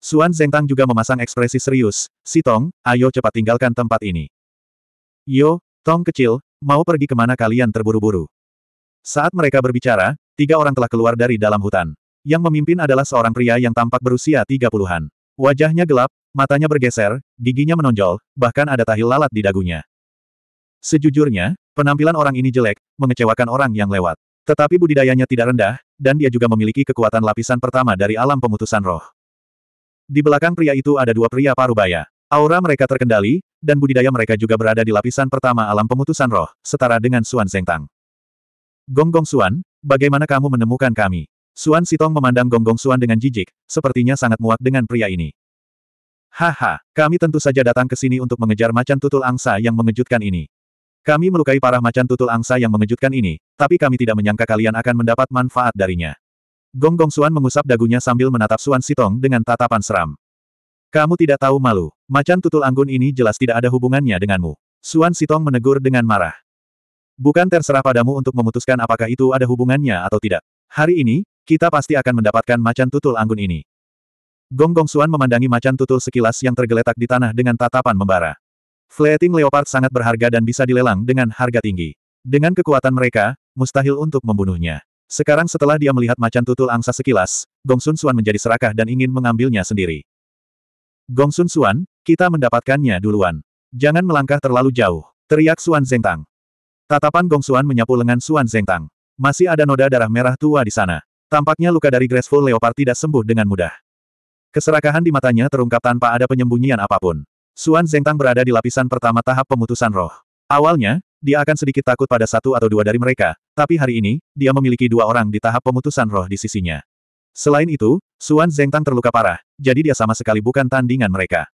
Suan Zengtang juga memasang ekspresi serius, Sitong, ayo cepat tinggalkan tempat ini. Yo, Tong kecil, mau pergi kemana kalian terburu-buru? Saat mereka berbicara, tiga orang telah keluar dari dalam hutan. Yang memimpin adalah seorang pria yang tampak berusia tiga puluhan. Wajahnya gelap, matanya bergeser, giginya menonjol, bahkan ada tahil lalat di dagunya. Sejujurnya, penampilan orang ini jelek, mengecewakan orang yang lewat. Tetapi budidayanya tidak rendah, dan dia juga memiliki kekuatan lapisan pertama dari alam pemutusan roh. Di belakang pria itu ada dua pria parubaya. Aura mereka terkendali, dan budidaya mereka juga berada di lapisan pertama alam pemutusan roh, setara dengan Suan Zengtang. Gonggong Suan, bagaimana kamu menemukan kami? Suan Sitong memandang Gonggong Suan dengan jijik, sepertinya sangat muak dengan pria ini. Haha, kami tentu saja datang ke sini untuk mengejar macan tutul angsa yang mengejutkan ini. Kami melukai parah macan tutul angsa yang mengejutkan ini, tapi kami tidak menyangka kalian akan mendapat manfaat darinya. Gonggong Suan mengusap dagunya sambil menatap Suan Sitong dengan tatapan seram. Kamu tidak tahu malu, macan tutul anggun ini jelas tidak ada hubungannya denganmu. Suan Sitong menegur dengan marah. Bukan terserah padamu untuk memutuskan apakah itu ada hubungannya atau tidak. Hari ini, kita pasti akan mendapatkan macan tutul anggun ini. Gong Gong Suan memandangi macan tutul sekilas yang tergeletak di tanah dengan tatapan membara. Fleeting Leopard sangat berharga dan bisa dilelang dengan harga tinggi. Dengan kekuatan mereka, mustahil untuk membunuhnya. Sekarang setelah dia melihat macan tutul angsa sekilas, Gong Sun Suan menjadi serakah dan ingin mengambilnya sendiri. Gong Sun Suan, kita mendapatkannya duluan. Jangan melangkah terlalu jauh, teriak Suan Zeng Tang. Tatapan Gong Suan menyapu lengan Suan Zeng Tang. Masih ada noda darah merah tua di sana. Tampaknya luka dari Graceful Leopard tidak sembuh dengan mudah. Keserakahan di matanya terungkap tanpa ada penyembunyian apapun. Suan Zengtang berada di lapisan pertama tahap pemutusan roh. Awalnya, dia akan sedikit takut pada satu atau dua dari mereka, tapi hari ini, dia memiliki dua orang di tahap pemutusan roh di sisinya. Selain itu, Suan Zengtang terluka parah, jadi dia sama sekali bukan tandingan mereka.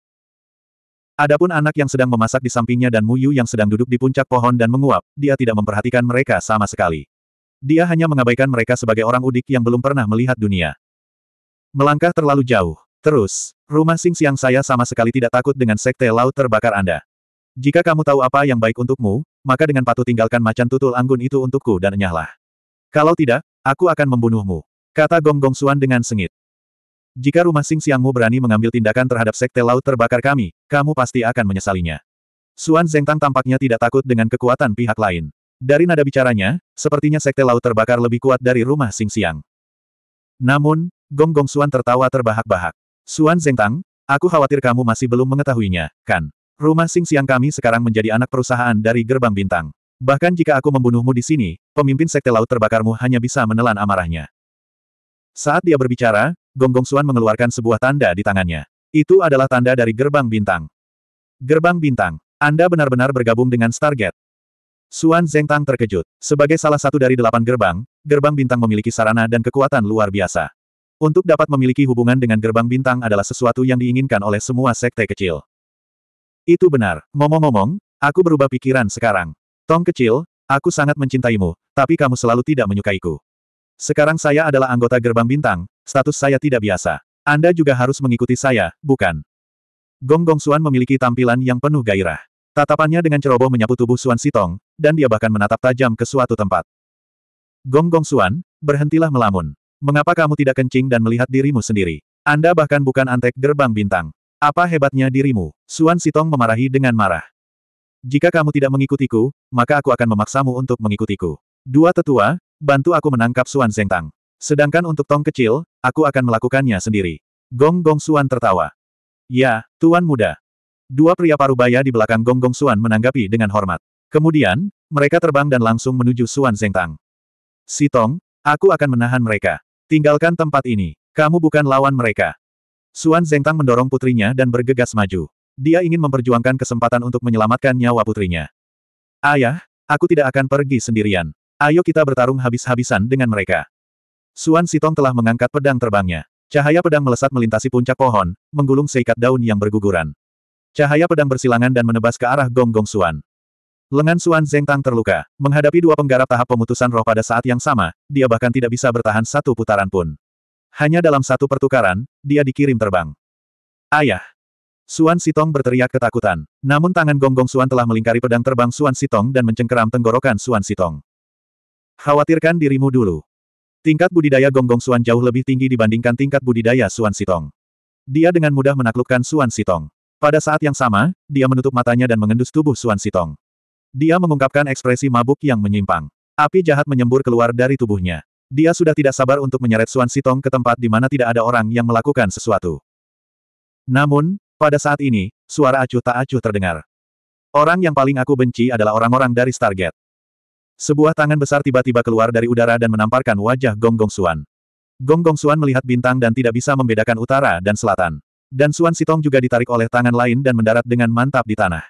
Adapun anak yang sedang memasak di sampingnya dan Muyu yang sedang duduk di puncak pohon dan menguap, dia tidak memperhatikan mereka sama sekali. Dia hanya mengabaikan mereka sebagai orang udik yang belum pernah melihat dunia. Melangkah terlalu jauh. Terus, rumah sing siang saya sama sekali tidak takut dengan sekte laut terbakar Anda. Jika kamu tahu apa yang baik untukmu, maka dengan patuh tinggalkan macan tutul anggun itu untukku dan enyahlah. Kalau tidak, aku akan membunuhmu. Kata Gong Gong Suan dengan sengit. Jika rumah sing siangmu berani mengambil tindakan terhadap sekte laut terbakar kami, kamu pasti akan menyesalinya. Suan Zengtang tampaknya tidak takut dengan kekuatan pihak lain. Dari nada bicaranya, sepertinya sekte laut terbakar lebih kuat dari rumah Sing Siang. Namun, Gong Gong Xuan tertawa terbahak-bahak. Xuan Zengtang, aku khawatir kamu masih belum mengetahuinya, kan? Rumah Sing Siang kami sekarang menjadi anak perusahaan dari Gerbang Bintang. Bahkan jika aku membunuhmu di sini, pemimpin sekte laut terbakarmu hanya bisa menelan amarahnya. Saat dia berbicara, Gong Gong Xuan mengeluarkan sebuah tanda di tangannya. Itu adalah tanda dari Gerbang Bintang. Gerbang Bintang, Anda benar-benar bergabung dengan Stargate. Zeng Tang terkejut. Sebagai salah satu dari delapan gerbang, gerbang bintang memiliki sarana dan kekuatan luar biasa. Untuk dapat memiliki hubungan dengan gerbang bintang adalah sesuatu yang diinginkan oleh semua sekte kecil. Itu benar, ngomong-ngomong, aku berubah pikiran sekarang. Tong kecil, aku sangat mencintaimu, tapi kamu selalu tidak menyukaiku. Sekarang saya adalah anggota gerbang bintang, status saya tidak biasa. Anda juga harus mengikuti saya, bukan? Gonggong Gong Suan memiliki tampilan yang penuh gairah. Tatapannya dengan ceroboh menyapu tubuh Suan Sitong, dan dia bahkan menatap tajam ke suatu tempat. Gong Gong Suan, berhentilah melamun. Mengapa kamu tidak kencing dan melihat dirimu sendiri? Anda bahkan bukan antek gerbang bintang. Apa hebatnya dirimu? Suan Sitong memarahi dengan marah. Jika kamu tidak mengikutiku, maka aku akan memaksamu untuk mengikutiku. Dua tetua, bantu aku menangkap Suan Zengtang. Sedangkan untuk tong kecil, aku akan melakukannya sendiri. Gong Gong Suan tertawa. Ya, Tuan Muda, Dua pria parubaya di belakang Gonggong Suan menanggapi dengan hormat. Kemudian, mereka terbang dan langsung menuju Suan Zengtang. Sitong, aku akan menahan mereka. Tinggalkan tempat ini. Kamu bukan lawan mereka. Suan Zengtang mendorong putrinya dan bergegas maju. Dia ingin memperjuangkan kesempatan untuk menyelamatkan nyawa putrinya. Ayah, aku tidak akan pergi sendirian. Ayo kita bertarung habis-habisan dengan mereka. Suan Sitong telah mengangkat pedang terbangnya. Cahaya pedang melesat melintasi puncak pohon, menggulung seikat daun yang berguguran. Cahaya pedang bersilangan dan menebas ke arah Gong Gong Xuan. Lengan Xuan Zengtang terluka. Menghadapi dua penggarap tahap pemutusan roh pada saat yang sama, dia bahkan tidak bisa bertahan satu putaran pun. Hanya dalam satu pertukaran, dia dikirim terbang. Ayah! Xuan Sitong berteriak ketakutan. Namun tangan Gong Gong Suan telah melingkari pedang terbang Xuan Sitong dan mencengkeram tenggorokan Xuan Sitong. Khawatirkan dirimu dulu. Tingkat budidaya Gong Gong Suan jauh lebih tinggi dibandingkan tingkat budidaya Xuan Sitong. Dia dengan mudah menaklukkan Xuan Sitong. Pada saat yang sama, dia menutup matanya dan mengendus tubuh Suan Sitong. Dia mengungkapkan ekspresi mabuk yang menyimpang. Api jahat menyembur keluar dari tubuhnya. Dia sudah tidak sabar untuk menyeret Suan Sitong ke tempat di mana tidak ada orang yang melakukan sesuatu. Namun, pada saat ini, suara acuh tak acuh terdengar. Orang yang paling aku benci adalah orang-orang dari Stargate. Sebuah tangan besar tiba-tiba keluar dari udara dan menamparkan wajah Gonggong Suan. Gonggong Suan melihat bintang dan tidak bisa membedakan utara dan selatan. Dan Suan Sitong juga ditarik oleh tangan lain dan mendarat dengan mantap di tanah.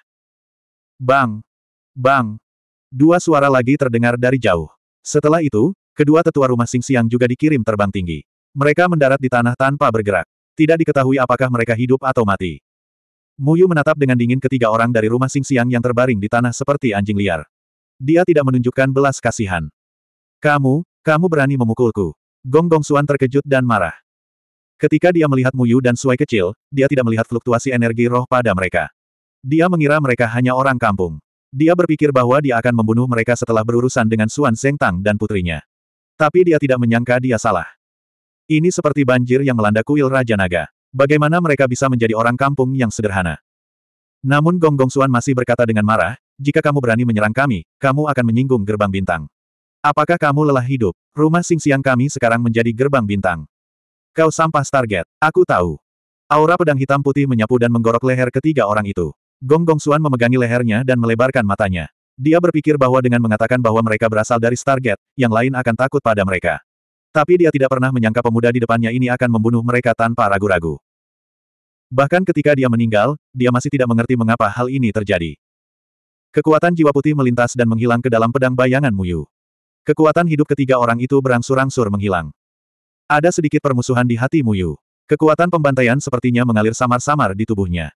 Bang! Bang! Dua suara lagi terdengar dari jauh. Setelah itu, kedua tetua rumah Sing Siang juga dikirim terbang tinggi. Mereka mendarat di tanah tanpa bergerak. Tidak diketahui apakah mereka hidup atau mati. Muyu menatap dengan dingin ketiga orang dari rumah Sing Siang yang terbaring di tanah seperti anjing liar. Dia tidak menunjukkan belas kasihan. Kamu, kamu berani memukulku. Gong -gong Suan terkejut dan marah. Ketika dia melihat Muyu dan Suai kecil, dia tidak melihat fluktuasi energi roh pada mereka. Dia mengira mereka hanya orang kampung. Dia berpikir bahwa dia akan membunuh mereka setelah berurusan dengan Suan Sengtang dan putrinya. Tapi dia tidak menyangka dia salah. Ini seperti banjir yang melanda kuil Raja Naga. Bagaimana mereka bisa menjadi orang kampung yang sederhana? Namun Gonggong Suan masih berkata dengan marah, jika kamu berani menyerang kami, kamu akan menyinggung gerbang bintang. Apakah kamu lelah hidup? Rumah Sing Siang kami sekarang menjadi gerbang bintang. Kau sampah target. Aku tahu. Aura pedang hitam putih menyapu dan menggorok leher ketiga orang itu. Gong Gong Xuan memegangi lehernya dan melebarkan matanya. Dia berpikir bahwa dengan mengatakan bahwa mereka berasal dari Stargate, yang lain akan takut pada mereka. Tapi dia tidak pernah menyangka pemuda di depannya ini akan membunuh mereka tanpa ragu-ragu. Bahkan ketika dia meninggal, dia masih tidak mengerti mengapa hal ini terjadi. Kekuatan jiwa putih melintas dan menghilang ke dalam pedang bayangan Muyu. Kekuatan hidup ketiga orang itu berangsur-angsur menghilang. Ada sedikit permusuhan di hati Muyu. Kekuatan pembantaian sepertinya mengalir samar-samar di tubuhnya.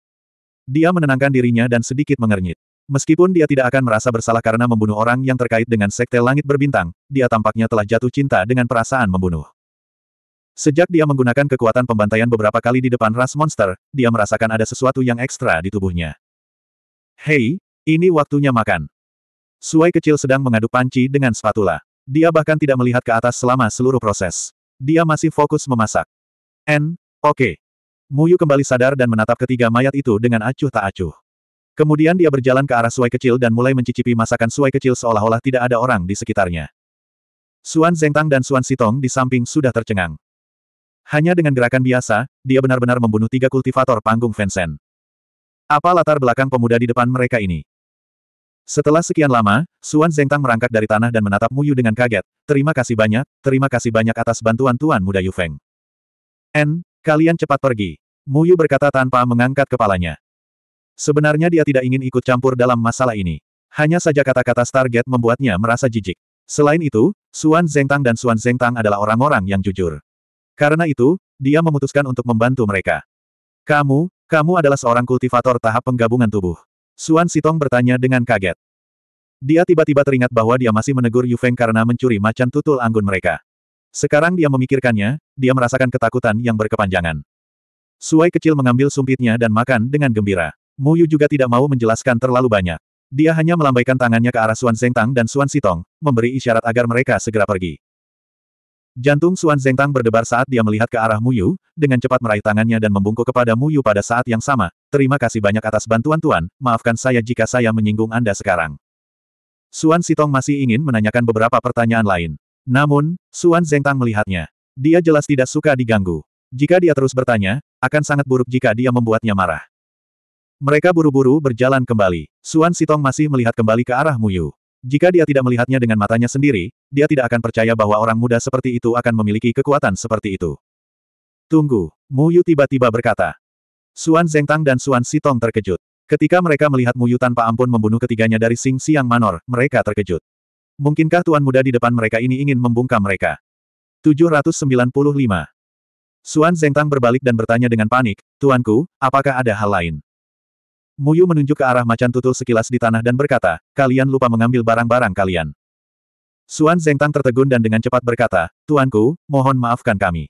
Dia menenangkan dirinya dan sedikit mengernyit. Meskipun dia tidak akan merasa bersalah karena membunuh orang yang terkait dengan Sekte Langit Berbintang, dia tampaknya telah jatuh cinta dengan perasaan membunuh. Sejak dia menggunakan kekuatan pembantaian beberapa kali di depan ras monster, dia merasakan ada sesuatu yang ekstra di tubuhnya. Hei, ini waktunya makan. Suai kecil sedang mengaduk panci dengan spatula. Dia bahkan tidak melihat ke atas selama seluruh proses. Dia masih fokus memasak. N, oke. Okay. Muyu kembali sadar dan menatap ketiga mayat itu dengan acuh tak acuh. Kemudian dia berjalan ke arah suai kecil dan mulai mencicipi masakan suai kecil seolah-olah tidak ada orang di sekitarnya. Suan Zengtang dan Suan Sitong di samping sudah tercengang. Hanya dengan gerakan biasa, dia benar-benar membunuh tiga kultivator panggung Vincent. Apa latar belakang pemuda di depan mereka ini? Setelah sekian lama, Suan Zengtang merangkak dari tanah dan menatap Mu Yu dengan kaget. Terima kasih banyak, terima kasih banyak atas bantuan Tuan Muda Yu Feng. N, kalian cepat pergi. Mu Yu berkata tanpa mengangkat kepalanya. Sebenarnya dia tidak ingin ikut campur dalam masalah ini. Hanya saja kata-kata Stargate membuatnya merasa jijik. Selain itu, Suan Zengtang dan Suan Zengtang adalah orang-orang yang jujur. Karena itu, dia memutuskan untuk membantu mereka. Kamu, kamu adalah seorang kultivator tahap penggabungan tubuh. Suan Sitong bertanya dengan kaget. Dia tiba-tiba teringat bahwa dia masih menegur Yu Feng karena mencuri macan tutul anggun mereka. Sekarang dia memikirkannya, dia merasakan ketakutan yang berkepanjangan. Suai kecil mengambil sumpitnya dan makan dengan gembira. Mu Yu juga tidak mau menjelaskan terlalu banyak. Dia hanya melambaikan tangannya ke arah Suan Zengtang dan Suan Sitong, memberi isyarat agar mereka segera pergi. Jantung Xuan Zengtang berdebar saat dia melihat ke arah Muyu, dengan cepat meraih tangannya dan membungkuk kepada Muyu pada saat yang sama. Terima kasih banyak atas bantuan Tuan, maafkan saya jika saya menyinggung Anda sekarang. Suan Sitong masih ingin menanyakan beberapa pertanyaan lain. Namun, Xuan Zengtang melihatnya. Dia jelas tidak suka diganggu. Jika dia terus bertanya, akan sangat buruk jika dia membuatnya marah. Mereka buru-buru berjalan kembali. Suan Sitong masih melihat kembali ke arah Muyu. Jika dia tidak melihatnya dengan matanya sendiri, dia tidak akan percaya bahwa orang muda seperti itu akan memiliki kekuatan seperti itu. Tunggu, Mu Yu tiba-tiba berkata. Suan Tang dan Suan Sitong terkejut. Ketika mereka melihat Mu Yu tanpa ampun membunuh ketiganya dari Sing Siang Manor, mereka terkejut. Mungkinkah tuan muda di depan mereka ini ingin membungkam mereka? 795. Suan Tang berbalik dan bertanya dengan panik, Tuanku, apakah ada hal lain? Muyu menunjuk ke arah macan tutul sekilas di tanah dan berkata, kalian lupa mengambil barang-barang kalian. Suan Zengtang tertegun dan dengan cepat berkata, Tuanku, mohon maafkan kami.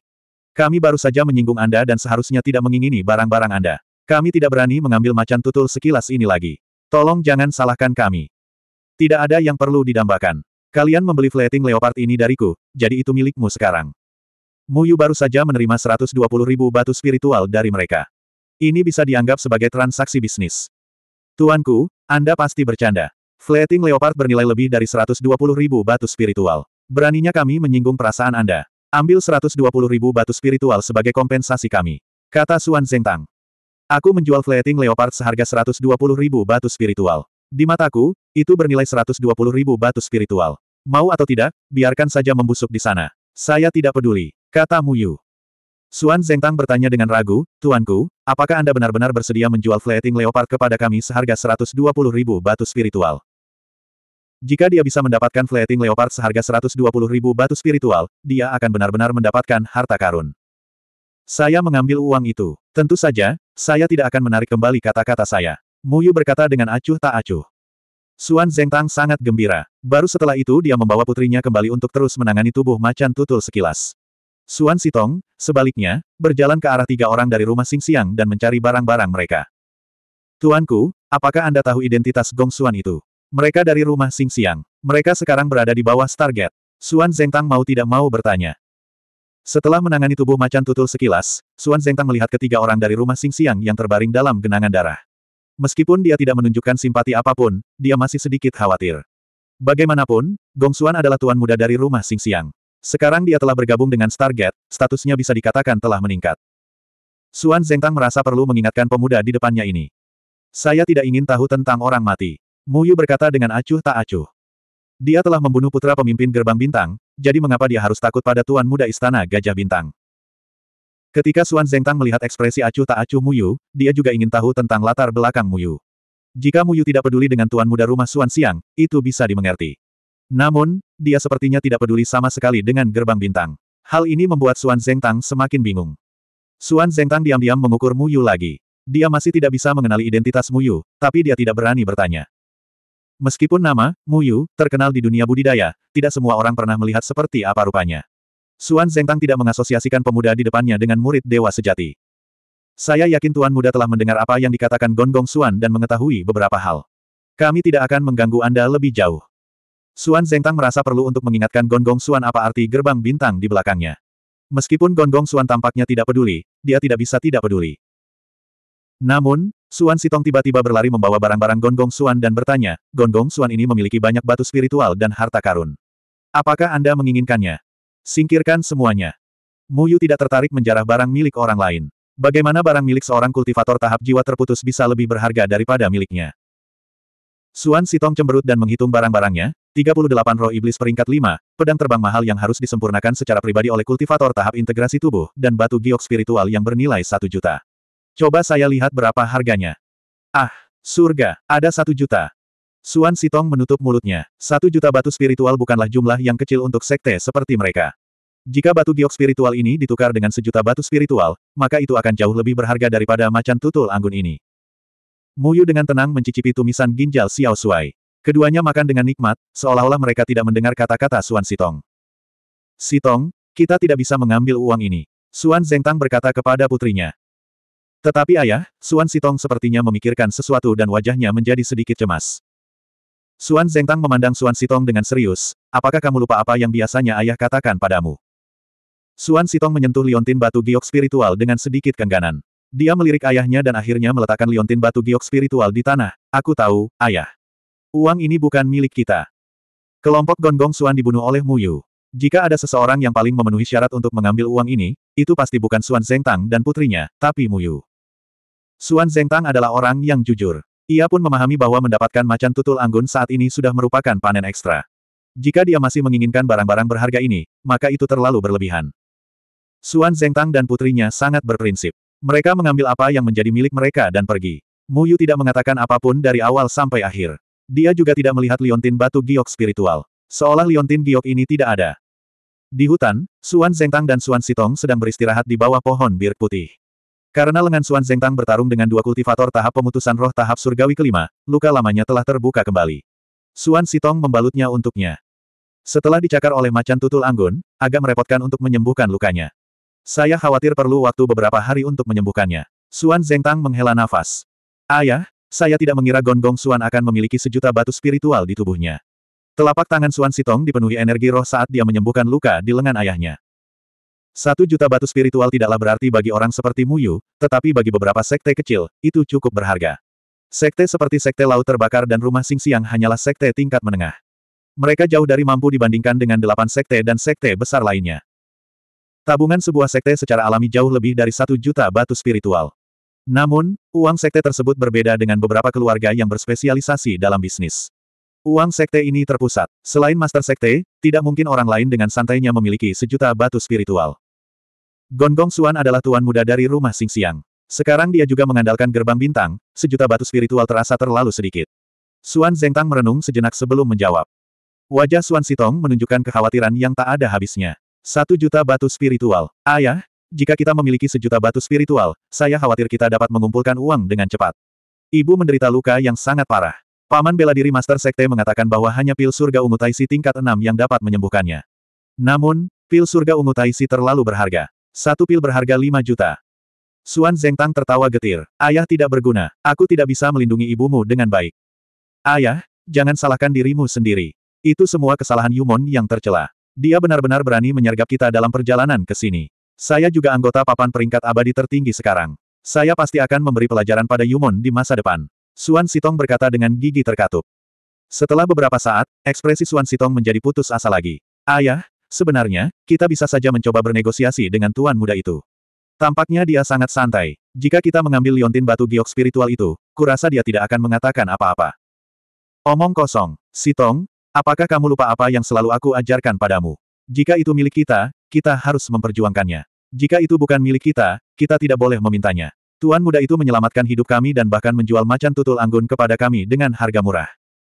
Kami baru saja menyinggung Anda dan seharusnya tidak mengingini barang-barang Anda. Kami tidak berani mengambil macan tutul sekilas ini lagi. Tolong jangan salahkan kami. Tidak ada yang perlu didambakan. Kalian membeli fleting leopard ini dariku, jadi itu milikmu sekarang. Muyu baru saja menerima 120 ribu batu spiritual dari mereka. Ini bisa dianggap sebagai transaksi bisnis. Tuanku, Anda pasti bercanda. Fleeting Leopard bernilai lebih dari 120 ribu batu spiritual. Beraninya kami menyinggung perasaan Anda. Ambil 120 ribu batu spiritual sebagai kompensasi kami. Kata Suan Zengtang. Aku menjual fleeting Leopard seharga 120 ribu batu spiritual. Di mataku, itu bernilai 120 ribu batu spiritual. Mau atau tidak, biarkan saja membusuk di sana. Saya tidak peduli, kata Mu Yu. Suan Zengtang bertanya dengan ragu, Tuanku, Apakah Anda benar-benar bersedia menjual fleeting leopard kepada kami seharga 120 ribu batu spiritual? Jika dia bisa mendapatkan fleeting leopard seharga 120 ribu batu spiritual, dia akan benar-benar mendapatkan harta karun. Saya mengambil uang itu. Tentu saja, saya tidak akan menarik kembali kata-kata saya. Muyu berkata dengan acuh tak acuh. Suan Zeng Tang sangat gembira. Baru setelah itu dia membawa putrinya kembali untuk terus menangani tubuh macan tutul sekilas. Suan Sitong, sebaliknya, berjalan ke arah tiga orang dari rumah Sing Siang dan mencari barang-barang mereka. Tuanku, apakah Anda tahu identitas Gong Suan itu? Mereka dari rumah Sing Siang. Mereka sekarang berada di bawah Stargate. Suan Zengtang mau tidak mau bertanya. Setelah menangani tubuh macan tutul sekilas, Suan Zengtang melihat ketiga orang dari rumah Sing Siang yang terbaring dalam genangan darah. Meskipun dia tidak menunjukkan simpati apapun, dia masih sedikit khawatir. Bagaimanapun, Gong Suan adalah tuan muda dari rumah Sing Siang. Sekarang dia telah bergabung dengan Stargate, statusnya bisa dikatakan telah meningkat. Suan Zengtang merasa perlu mengingatkan pemuda di depannya ini. Saya tidak ingin tahu tentang orang mati. Mu Yu berkata dengan acuh tak acuh. Dia telah membunuh putra pemimpin gerbang bintang, jadi mengapa dia harus takut pada tuan muda istana gajah bintang? Ketika Suan Zengtang melihat ekspresi acuh tak acuh Mu Yu, dia juga ingin tahu tentang latar belakang Mu Yu. Jika Mu Yu tidak peduli dengan tuan muda rumah Suan Siang, itu bisa dimengerti. Namun, dia sepertinya tidak peduli sama sekali dengan gerbang bintang. Hal ini membuat Suan Zeng Tang semakin bingung. Suan Zeng Tang diam-diam mengukur Muyu lagi. Dia masih tidak bisa mengenali identitas Muyu, tapi dia tidak berani bertanya. Meskipun nama, Muyu, terkenal di dunia budidaya, tidak semua orang pernah melihat seperti apa rupanya. Suan Zeng Tang tidak mengasosiasikan pemuda di depannya dengan murid dewa sejati. Saya yakin Tuan Muda telah mendengar apa yang dikatakan Gonggong Suan dan mengetahui beberapa hal. Kami tidak akan mengganggu Anda lebih jauh. Suan Zengtang merasa perlu untuk mengingatkan Gonggong Suan apa arti gerbang bintang di belakangnya. Meskipun Gonggong Suan tampaknya tidak peduli, dia tidak bisa tidak peduli. Namun, Suan Sitong tiba-tiba berlari membawa barang-barang Gonggong Suan dan bertanya, Gonggong Suan ini memiliki banyak batu spiritual dan harta karun. Apakah Anda menginginkannya? Singkirkan semuanya. Mu Yu tidak tertarik menjarah barang milik orang lain. Bagaimana barang milik seorang kultivator tahap jiwa terputus bisa lebih berharga daripada miliknya? Suan Sitong cemberut dan menghitung barang-barangnya, 38 roh iblis peringkat 5, pedang terbang mahal yang harus disempurnakan secara pribadi oleh kultivator tahap integrasi tubuh, dan batu giok spiritual yang bernilai 1 juta. Coba saya lihat berapa harganya. Ah, surga, ada 1 juta. Suan Sitong menutup mulutnya. Satu juta batu spiritual bukanlah jumlah yang kecil untuk sekte seperti mereka. Jika batu giok spiritual ini ditukar dengan sejuta batu spiritual, maka itu akan jauh lebih berharga daripada macan tutul anggun ini. Muyu dengan tenang mencicipi tumisan ginjal Xiao Suai. Keduanya makan dengan nikmat, seolah-olah mereka tidak mendengar kata-kata Suan Sitong. Sitong, kita tidak bisa mengambil uang ini. Suan Zengtang berkata kepada putrinya. Tetapi ayah, Suan Sitong sepertinya memikirkan sesuatu dan wajahnya menjadi sedikit cemas. Suan Zengtang memandang Suan Sitong dengan serius, apakah kamu lupa apa yang biasanya ayah katakan padamu? Suan Sitong menyentuh liontin batu giok spiritual dengan sedikit kengganan. Dia melirik ayahnya dan akhirnya meletakkan liontin batu giok spiritual di tanah. Aku tahu, ayah. Uang ini bukan milik kita. Kelompok Gonggong Suan dibunuh oleh Muyu. Jika ada seseorang yang paling memenuhi syarat untuk mengambil uang ini, itu pasti bukan Suan Tang dan putrinya, tapi Muyu. Suan Tang adalah orang yang jujur. Ia pun memahami bahwa mendapatkan macan tutul anggun saat ini sudah merupakan panen ekstra. Jika dia masih menginginkan barang-barang berharga ini, maka itu terlalu berlebihan. Suan Tang dan putrinya sangat berprinsip. Mereka mengambil apa yang menjadi milik mereka dan pergi. Muyu tidak mengatakan apapun dari awal sampai akhir. Dia juga tidak melihat liontin batu giok spiritual. Seolah liontin giok ini tidak ada. Di hutan, Suan Zengtang dan Suan Sitong sedang beristirahat di bawah pohon bir putih. Karena lengan Suan Zengtang bertarung dengan dua kultivator tahap pemutusan roh tahap surgawi kelima, luka lamanya telah terbuka kembali. Suan Sitong membalutnya untuknya. Setelah dicakar oleh macan tutul anggun, agak merepotkan untuk menyembuhkan lukanya. Saya khawatir perlu waktu beberapa hari untuk menyembuhkannya. Suan Zengtang menghela nafas. Ayah, saya tidak mengira Gonggong Suan akan memiliki sejuta batu spiritual di tubuhnya. Telapak tangan Suan Sitong dipenuhi energi roh saat dia menyembuhkan luka di lengan ayahnya. Satu juta batu spiritual tidaklah berarti bagi orang seperti Muyu, tetapi bagi beberapa sekte kecil, itu cukup berharga. Sekte seperti sekte laut terbakar dan rumah Sing Siang hanyalah sekte tingkat menengah. Mereka jauh dari mampu dibandingkan dengan delapan sekte dan sekte besar lainnya. Tabungan sebuah sekte secara alami jauh lebih dari satu juta batu spiritual. Namun, uang sekte tersebut berbeda dengan beberapa keluarga yang berspesialisasi dalam bisnis. Uang sekte ini terpusat. Selain master sekte, tidak mungkin orang lain dengan santainya memiliki sejuta batu spiritual. Gonggong Suan adalah tuan muda dari rumah Sing Siang. Sekarang dia juga mengandalkan gerbang bintang, sejuta batu spiritual terasa terlalu sedikit. Suan Zengtang merenung sejenak sebelum menjawab. Wajah Suan Sitong menunjukkan kekhawatiran yang tak ada habisnya. Satu juta batu spiritual. Ayah, jika kita memiliki sejuta batu spiritual, saya khawatir kita dapat mengumpulkan uang dengan cepat. Ibu menderita luka yang sangat parah. Paman bela diri Master Sekte mengatakan bahwa hanya pil surga ungu Taisi tingkat 6 yang dapat menyembuhkannya. Namun, pil surga ungu Taisi terlalu berharga. Satu pil berharga 5 juta. Suan Zengtang tertawa getir. Ayah tidak berguna, aku tidak bisa melindungi ibumu dengan baik. Ayah, jangan salahkan dirimu sendiri. Itu semua kesalahan Yumon yang tercela. Dia benar-benar berani menyergap kita dalam perjalanan ke sini. Saya juga anggota papan peringkat abadi tertinggi sekarang. Saya pasti akan memberi pelajaran pada Yumon di masa depan. Suan Sitong berkata dengan gigi terkatup. Setelah beberapa saat, ekspresi Suan Sitong menjadi putus asa lagi. Ayah, sebenarnya, kita bisa saja mencoba bernegosiasi dengan tuan muda itu. Tampaknya dia sangat santai. Jika kita mengambil liontin batu giok spiritual itu, kurasa dia tidak akan mengatakan apa-apa. Omong kosong, Sitong, apakah kamu lupa apa yang selalu aku ajarkan padamu? Jika itu milik kita, kita harus memperjuangkannya. Jika itu bukan milik kita, kita tidak boleh memintanya. Tuan muda itu menyelamatkan hidup kami dan bahkan menjual macan tutul anggun kepada kami dengan harga murah.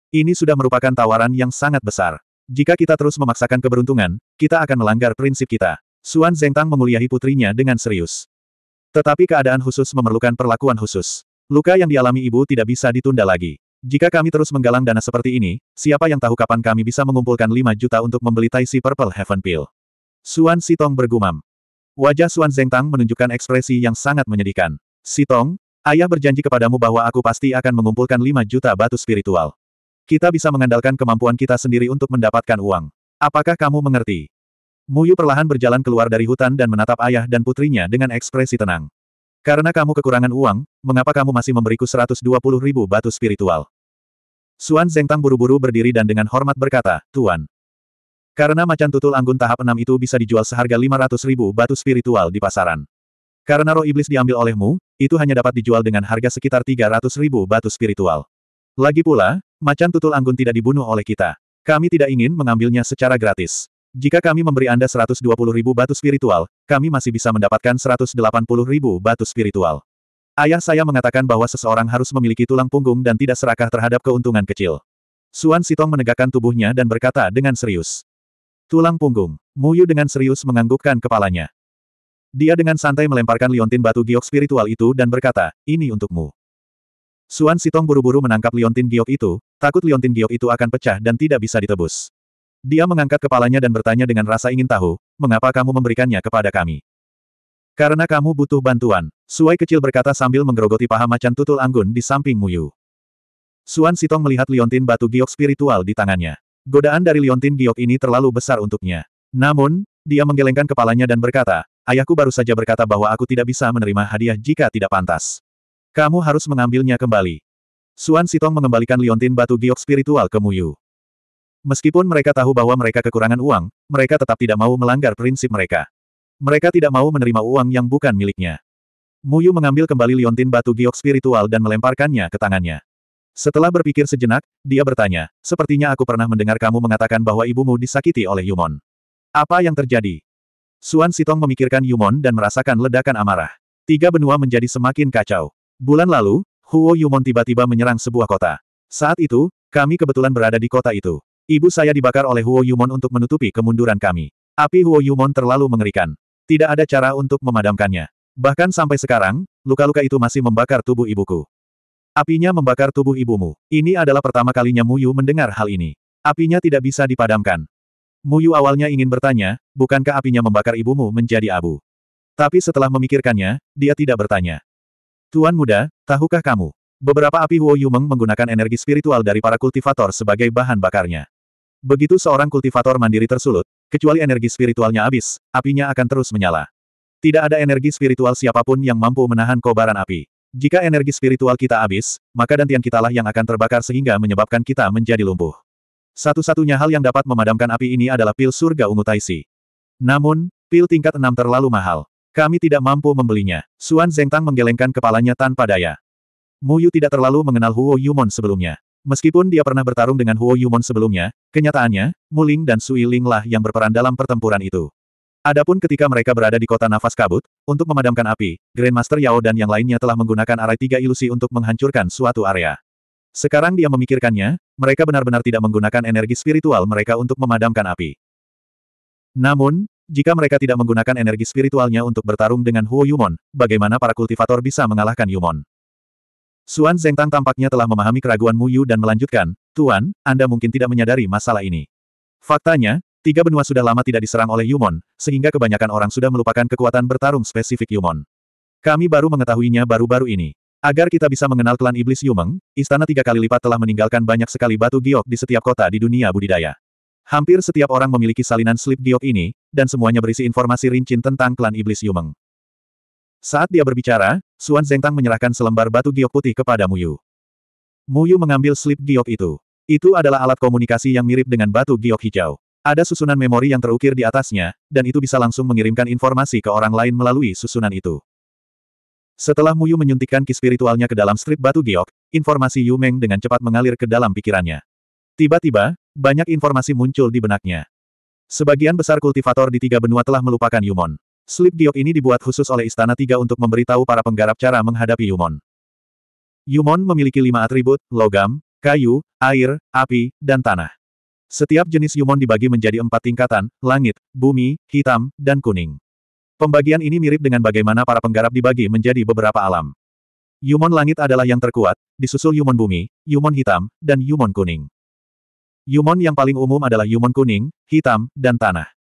Ini sudah merupakan tawaran yang sangat besar. Jika kita terus memaksakan keberuntungan, kita akan melanggar prinsip kita. Suan Zengtang menguliahi putrinya dengan serius. Tetapi keadaan khusus memerlukan perlakuan khusus. Luka yang dialami ibu tidak bisa ditunda lagi. Jika kami terus menggalang dana seperti ini, siapa yang tahu kapan kami bisa mengumpulkan 5 juta untuk membeli Tai Purple Heaven Pill. Suan Sitong bergumam. Wajah Suan Zeng Tang menunjukkan ekspresi yang sangat menyedihkan. Sitong, ayah berjanji kepadamu bahwa aku pasti akan mengumpulkan 5 juta batu spiritual. Kita bisa mengandalkan kemampuan kita sendiri untuk mendapatkan uang. Apakah kamu mengerti? Muyu perlahan berjalan keluar dari hutan dan menatap ayah dan putrinya dengan ekspresi tenang. Karena kamu kekurangan uang, mengapa kamu masih memberiku 120 ribu batu spiritual? Suan Zengtang buru-buru berdiri dan dengan hormat berkata, Tuan. Karena macan tutul anggun tahap 6 itu bisa dijual seharga 500 ribu batu spiritual di pasaran. Karena roh iblis diambil olehmu, itu hanya dapat dijual dengan harga sekitar 300 ribu batu spiritual. Lagi pula, macan tutul anggun tidak dibunuh oleh kita. Kami tidak ingin mengambilnya secara gratis. Jika kami memberi Anda 120 ribu batu spiritual, kami masih bisa mendapatkan 180 ribu batu spiritual. Ayah saya mengatakan bahwa seseorang harus memiliki tulang punggung dan tidak serakah terhadap keuntungan kecil. Suan Sitong menegakkan tubuhnya dan berkata dengan serius. Tulang punggung. Mu Yu dengan serius menganggukkan kepalanya. Dia dengan santai melemparkan liontin batu giok spiritual itu dan berkata, ini untukmu. Suan Sitong buru-buru menangkap liontin giok itu, takut liontin giok itu akan pecah dan tidak bisa ditebus. Dia mengangkat kepalanya dan bertanya dengan rasa ingin tahu, mengapa kamu memberikannya kepada kami? Karena kamu butuh bantuan, Suai kecil berkata sambil menggerogoti paha macan tutul anggun di samping Muyu. Suan Sitong melihat liontin batu giok spiritual di tangannya. Godaan dari liontin giok ini terlalu besar untuknya. Namun, dia menggelengkan kepalanya dan berkata, ayahku baru saja berkata bahwa aku tidak bisa menerima hadiah jika tidak pantas. Kamu harus mengambilnya kembali. Suan Sitong mengembalikan liontin batu giok spiritual ke Muyu. Meskipun mereka tahu bahwa mereka kekurangan uang, mereka tetap tidak mau melanggar prinsip mereka. Mereka tidak mau menerima uang yang bukan miliknya. Muyu mengambil kembali liontin batu giok spiritual dan melemparkannya ke tangannya. Setelah berpikir sejenak, dia bertanya, sepertinya aku pernah mendengar kamu mengatakan bahwa ibumu disakiti oleh Yumon. Apa yang terjadi? Suan Sitong memikirkan Yumon dan merasakan ledakan amarah. Tiga benua menjadi semakin kacau. Bulan lalu, Huo Yumon tiba-tiba menyerang sebuah kota. Saat itu, kami kebetulan berada di kota itu. Ibu saya dibakar oleh Huo Yumon untuk menutupi kemunduran kami. Api Huo Yumon terlalu mengerikan. Tidak ada cara untuk memadamkannya. Bahkan sampai sekarang, luka-luka itu masih membakar tubuh ibuku. Apinya membakar tubuh ibumu. Ini adalah pertama kalinya Muyu mendengar hal ini. Apinya tidak bisa dipadamkan. Muyu awalnya ingin bertanya, bukankah apinya membakar ibumu menjadi abu? Tapi setelah memikirkannya, dia tidak bertanya. Tuan muda, tahukah kamu? Beberapa api Huo Yumeng menggunakan energi spiritual dari para kultivator sebagai bahan bakarnya. Begitu seorang kultivator mandiri tersulut, kecuali energi spiritualnya habis, apinya akan terus menyala. Tidak ada energi spiritual siapapun yang mampu menahan kobaran api. Jika energi spiritual kita habis, maka dantian kitalah yang akan terbakar sehingga menyebabkan kita menjadi lumpuh. Satu-satunya hal yang dapat memadamkan api ini adalah pil surga ungu Taisi. Namun, pil tingkat enam terlalu mahal. Kami tidak mampu membelinya. Suan Zeng Tang menggelengkan kepalanya tanpa daya. Mu Yu tidak terlalu mengenal Huo Yumon sebelumnya. Meskipun dia pernah bertarung dengan Huo Yumon sebelumnya, kenyataannya, Muling dan Sui Ling yang berperan dalam pertempuran itu. Adapun ketika mereka berada di kota nafas kabut, untuk memadamkan api, Grandmaster Yao dan yang lainnya telah menggunakan arai tiga ilusi untuk menghancurkan suatu area. Sekarang dia memikirkannya, mereka benar-benar tidak menggunakan energi spiritual mereka untuk memadamkan api. Namun, jika mereka tidak menggunakan energi spiritualnya untuk bertarung dengan Huo Yumon, bagaimana para kultivator bisa mengalahkan Yumon? Suan Zengtang tampaknya telah memahami keraguan Mu Yu dan melanjutkan, Tuan, Anda mungkin tidak menyadari masalah ini. Faktanya, tiga benua sudah lama tidak diserang oleh Yumon, sehingga kebanyakan orang sudah melupakan kekuatan bertarung spesifik Yumon. Kami baru mengetahuinya baru-baru ini. Agar kita bisa mengenal klan iblis Yumeng, istana tiga kali lipat telah meninggalkan banyak sekali batu giok di setiap kota di dunia budidaya. Hampir setiap orang memiliki salinan slip giok ini, dan semuanya berisi informasi rincin tentang klan iblis Yumeng. Saat dia berbicara, Xuan Zengtang menyerahkan selembar batu giok putih kepada Muyu. Muyu mengambil slip giok itu. Itu adalah alat komunikasi yang mirip dengan batu giok hijau. Ada susunan memori yang terukir di atasnya, dan itu bisa langsung mengirimkan informasi ke orang lain melalui susunan itu. Setelah Muyu menyuntikkan ki spiritualnya ke dalam strip batu giok, informasi Yu Meng dengan cepat mengalir ke dalam pikirannya. Tiba-tiba, banyak informasi muncul di benaknya. Sebagian besar kultivator di tiga benua telah melupakan Yumon. Slip diok ini dibuat khusus oleh Istana Tiga untuk memberitahu para penggarap cara menghadapi Yumon. Yumon memiliki lima atribut, logam, kayu, air, api, dan tanah. Setiap jenis Yumon dibagi menjadi empat tingkatan, langit, bumi, hitam, dan kuning. Pembagian ini mirip dengan bagaimana para penggarap dibagi menjadi beberapa alam. Yumon langit adalah yang terkuat, disusul Yumon bumi, Yumon hitam, dan Yumon kuning. Yumon yang paling umum adalah Yumon kuning, hitam, dan tanah.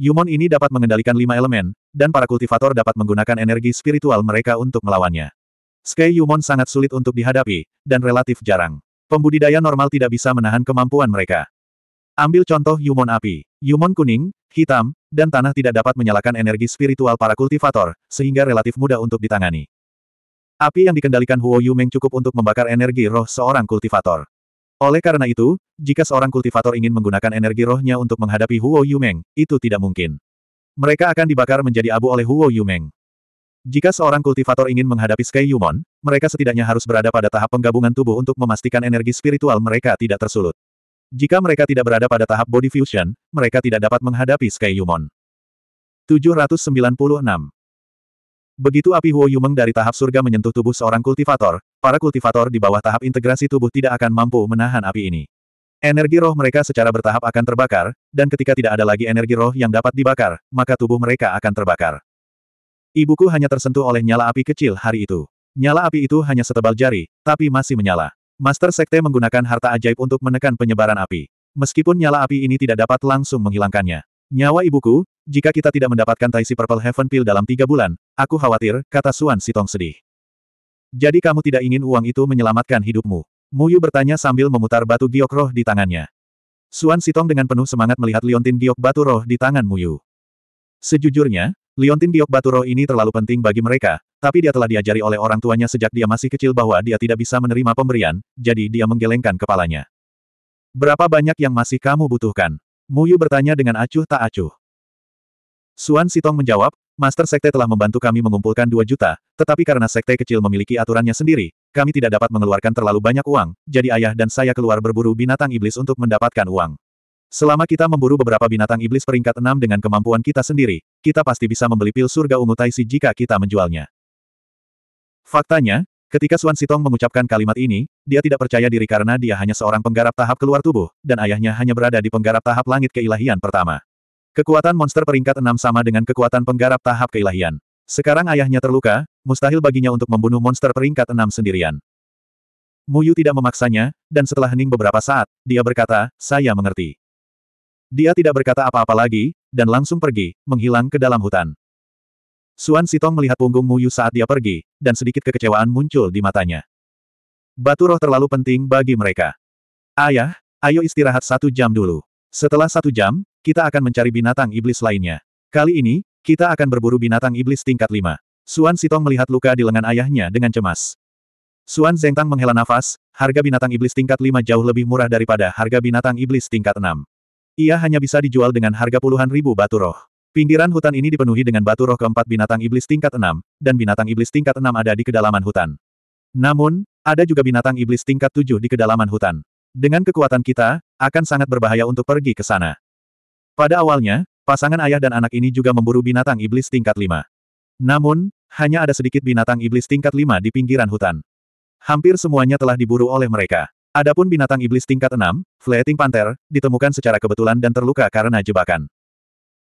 Yumon ini dapat mengendalikan lima elemen, dan para kultivator dapat menggunakan energi spiritual mereka untuk melawannya. Sky Yumon sangat sulit untuk dihadapi, dan relatif jarang. Pembudidaya normal tidak bisa menahan kemampuan mereka. Ambil contoh Yumon api, Yumon kuning, hitam, dan tanah tidak dapat menyalakan energi spiritual para kultivator, sehingga relatif mudah untuk ditangani. Api yang dikendalikan Huo Yumeng cukup untuk membakar energi roh seorang kultivator. Oleh karena itu, jika seorang kultivator ingin menggunakan energi rohnya untuk menghadapi Huo Yumeng, itu tidak mungkin mereka akan dibakar menjadi abu oleh Huo Yumeng. Jika seorang kultivator ingin menghadapi Sky Yumon, mereka setidaknya harus berada pada tahap penggabungan tubuh untuk memastikan energi spiritual mereka tidak tersulut. Jika mereka tidak berada pada tahap body fusion, mereka tidak dapat menghadapi Sky Yumon. 796. Begitu api Huo Yumeng dari tahap surga menyentuh tubuh seorang kultivator, para kultivator di bawah tahap integrasi tubuh tidak akan mampu menahan api ini. Energi roh mereka secara bertahap akan terbakar, dan ketika tidak ada lagi energi roh yang dapat dibakar, maka tubuh mereka akan terbakar. Ibuku hanya tersentuh oleh nyala api kecil hari itu. Nyala api itu hanya setebal jari, tapi masih menyala. Master Sekte menggunakan harta ajaib untuk menekan penyebaran api. Meskipun nyala api ini tidak dapat langsung menghilangkannya. Nyawa ibuku, jika kita tidak mendapatkan Taisi Purple Heaven Pill dalam tiga bulan, aku khawatir, kata Suan Sitong sedih. Jadi kamu tidak ingin uang itu menyelamatkan hidupmu. Muyu bertanya sambil memutar batu giok roh di tangannya. Suan Sitong dengan penuh semangat melihat liontin giok batu roh di tangan Muyu. Sejujurnya, liontin giok batu roh ini terlalu penting bagi mereka, tapi dia telah diajari oleh orang tuanya sejak dia masih kecil bahwa dia tidak bisa menerima pemberian, jadi dia menggelengkan kepalanya. Berapa banyak yang masih kamu butuhkan? Muyu bertanya dengan acuh tak acuh. Suan Sitong menjawab, Master Sekte telah membantu kami mengumpulkan 2 juta, tetapi karena Sekte kecil memiliki aturannya sendiri, kami tidak dapat mengeluarkan terlalu banyak uang, jadi ayah dan saya keluar berburu binatang iblis untuk mendapatkan uang. Selama kita memburu beberapa binatang iblis peringkat enam dengan kemampuan kita sendiri, kita pasti bisa membeli pil surga ungu Taisi jika kita menjualnya. Faktanya, ketika Suan Sitong mengucapkan kalimat ini, dia tidak percaya diri karena dia hanya seorang penggarap tahap keluar tubuh, dan ayahnya hanya berada di penggarap tahap langit keilahian pertama. Kekuatan monster peringkat enam sama dengan kekuatan penggarap tahap keilahian. Sekarang ayahnya terluka, mustahil baginya untuk membunuh monster peringkat enam sendirian. Muyu tidak memaksanya, dan setelah hening beberapa saat, dia berkata, saya mengerti. Dia tidak berkata apa-apa lagi, dan langsung pergi, menghilang ke dalam hutan. Suan Sitong melihat punggung Muyu saat dia pergi, dan sedikit kekecewaan muncul di matanya. Batu roh terlalu penting bagi mereka. Ayah, ayo istirahat satu jam dulu. Setelah satu jam, kita akan mencari binatang iblis lainnya. Kali ini, kita akan berburu binatang iblis tingkat lima. Suan Sitong melihat luka di lengan ayahnya dengan cemas. Suan Zengtang menghela nafas, harga binatang iblis tingkat lima jauh lebih murah daripada harga binatang iblis tingkat enam. Ia hanya bisa dijual dengan harga puluhan ribu batu roh. Pinggiran hutan ini dipenuhi dengan batu roh keempat binatang iblis tingkat enam, dan binatang iblis tingkat enam ada di kedalaman hutan. Namun, ada juga binatang iblis tingkat tujuh di kedalaman hutan. Dengan kekuatan kita, akan sangat berbahaya untuk pergi ke sana. Pada awalnya, Pasangan ayah dan anak ini juga memburu binatang iblis tingkat 5. Namun, hanya ada sedikit binatang iblis tingkat 5 di pinggiran hutan. Hampir semuanya telah diburu oleh mereka. Adapun binatang iblis tingkat 6, Fleeting Panther, ditemukan secara kebetulan dan terluka karena jebakan.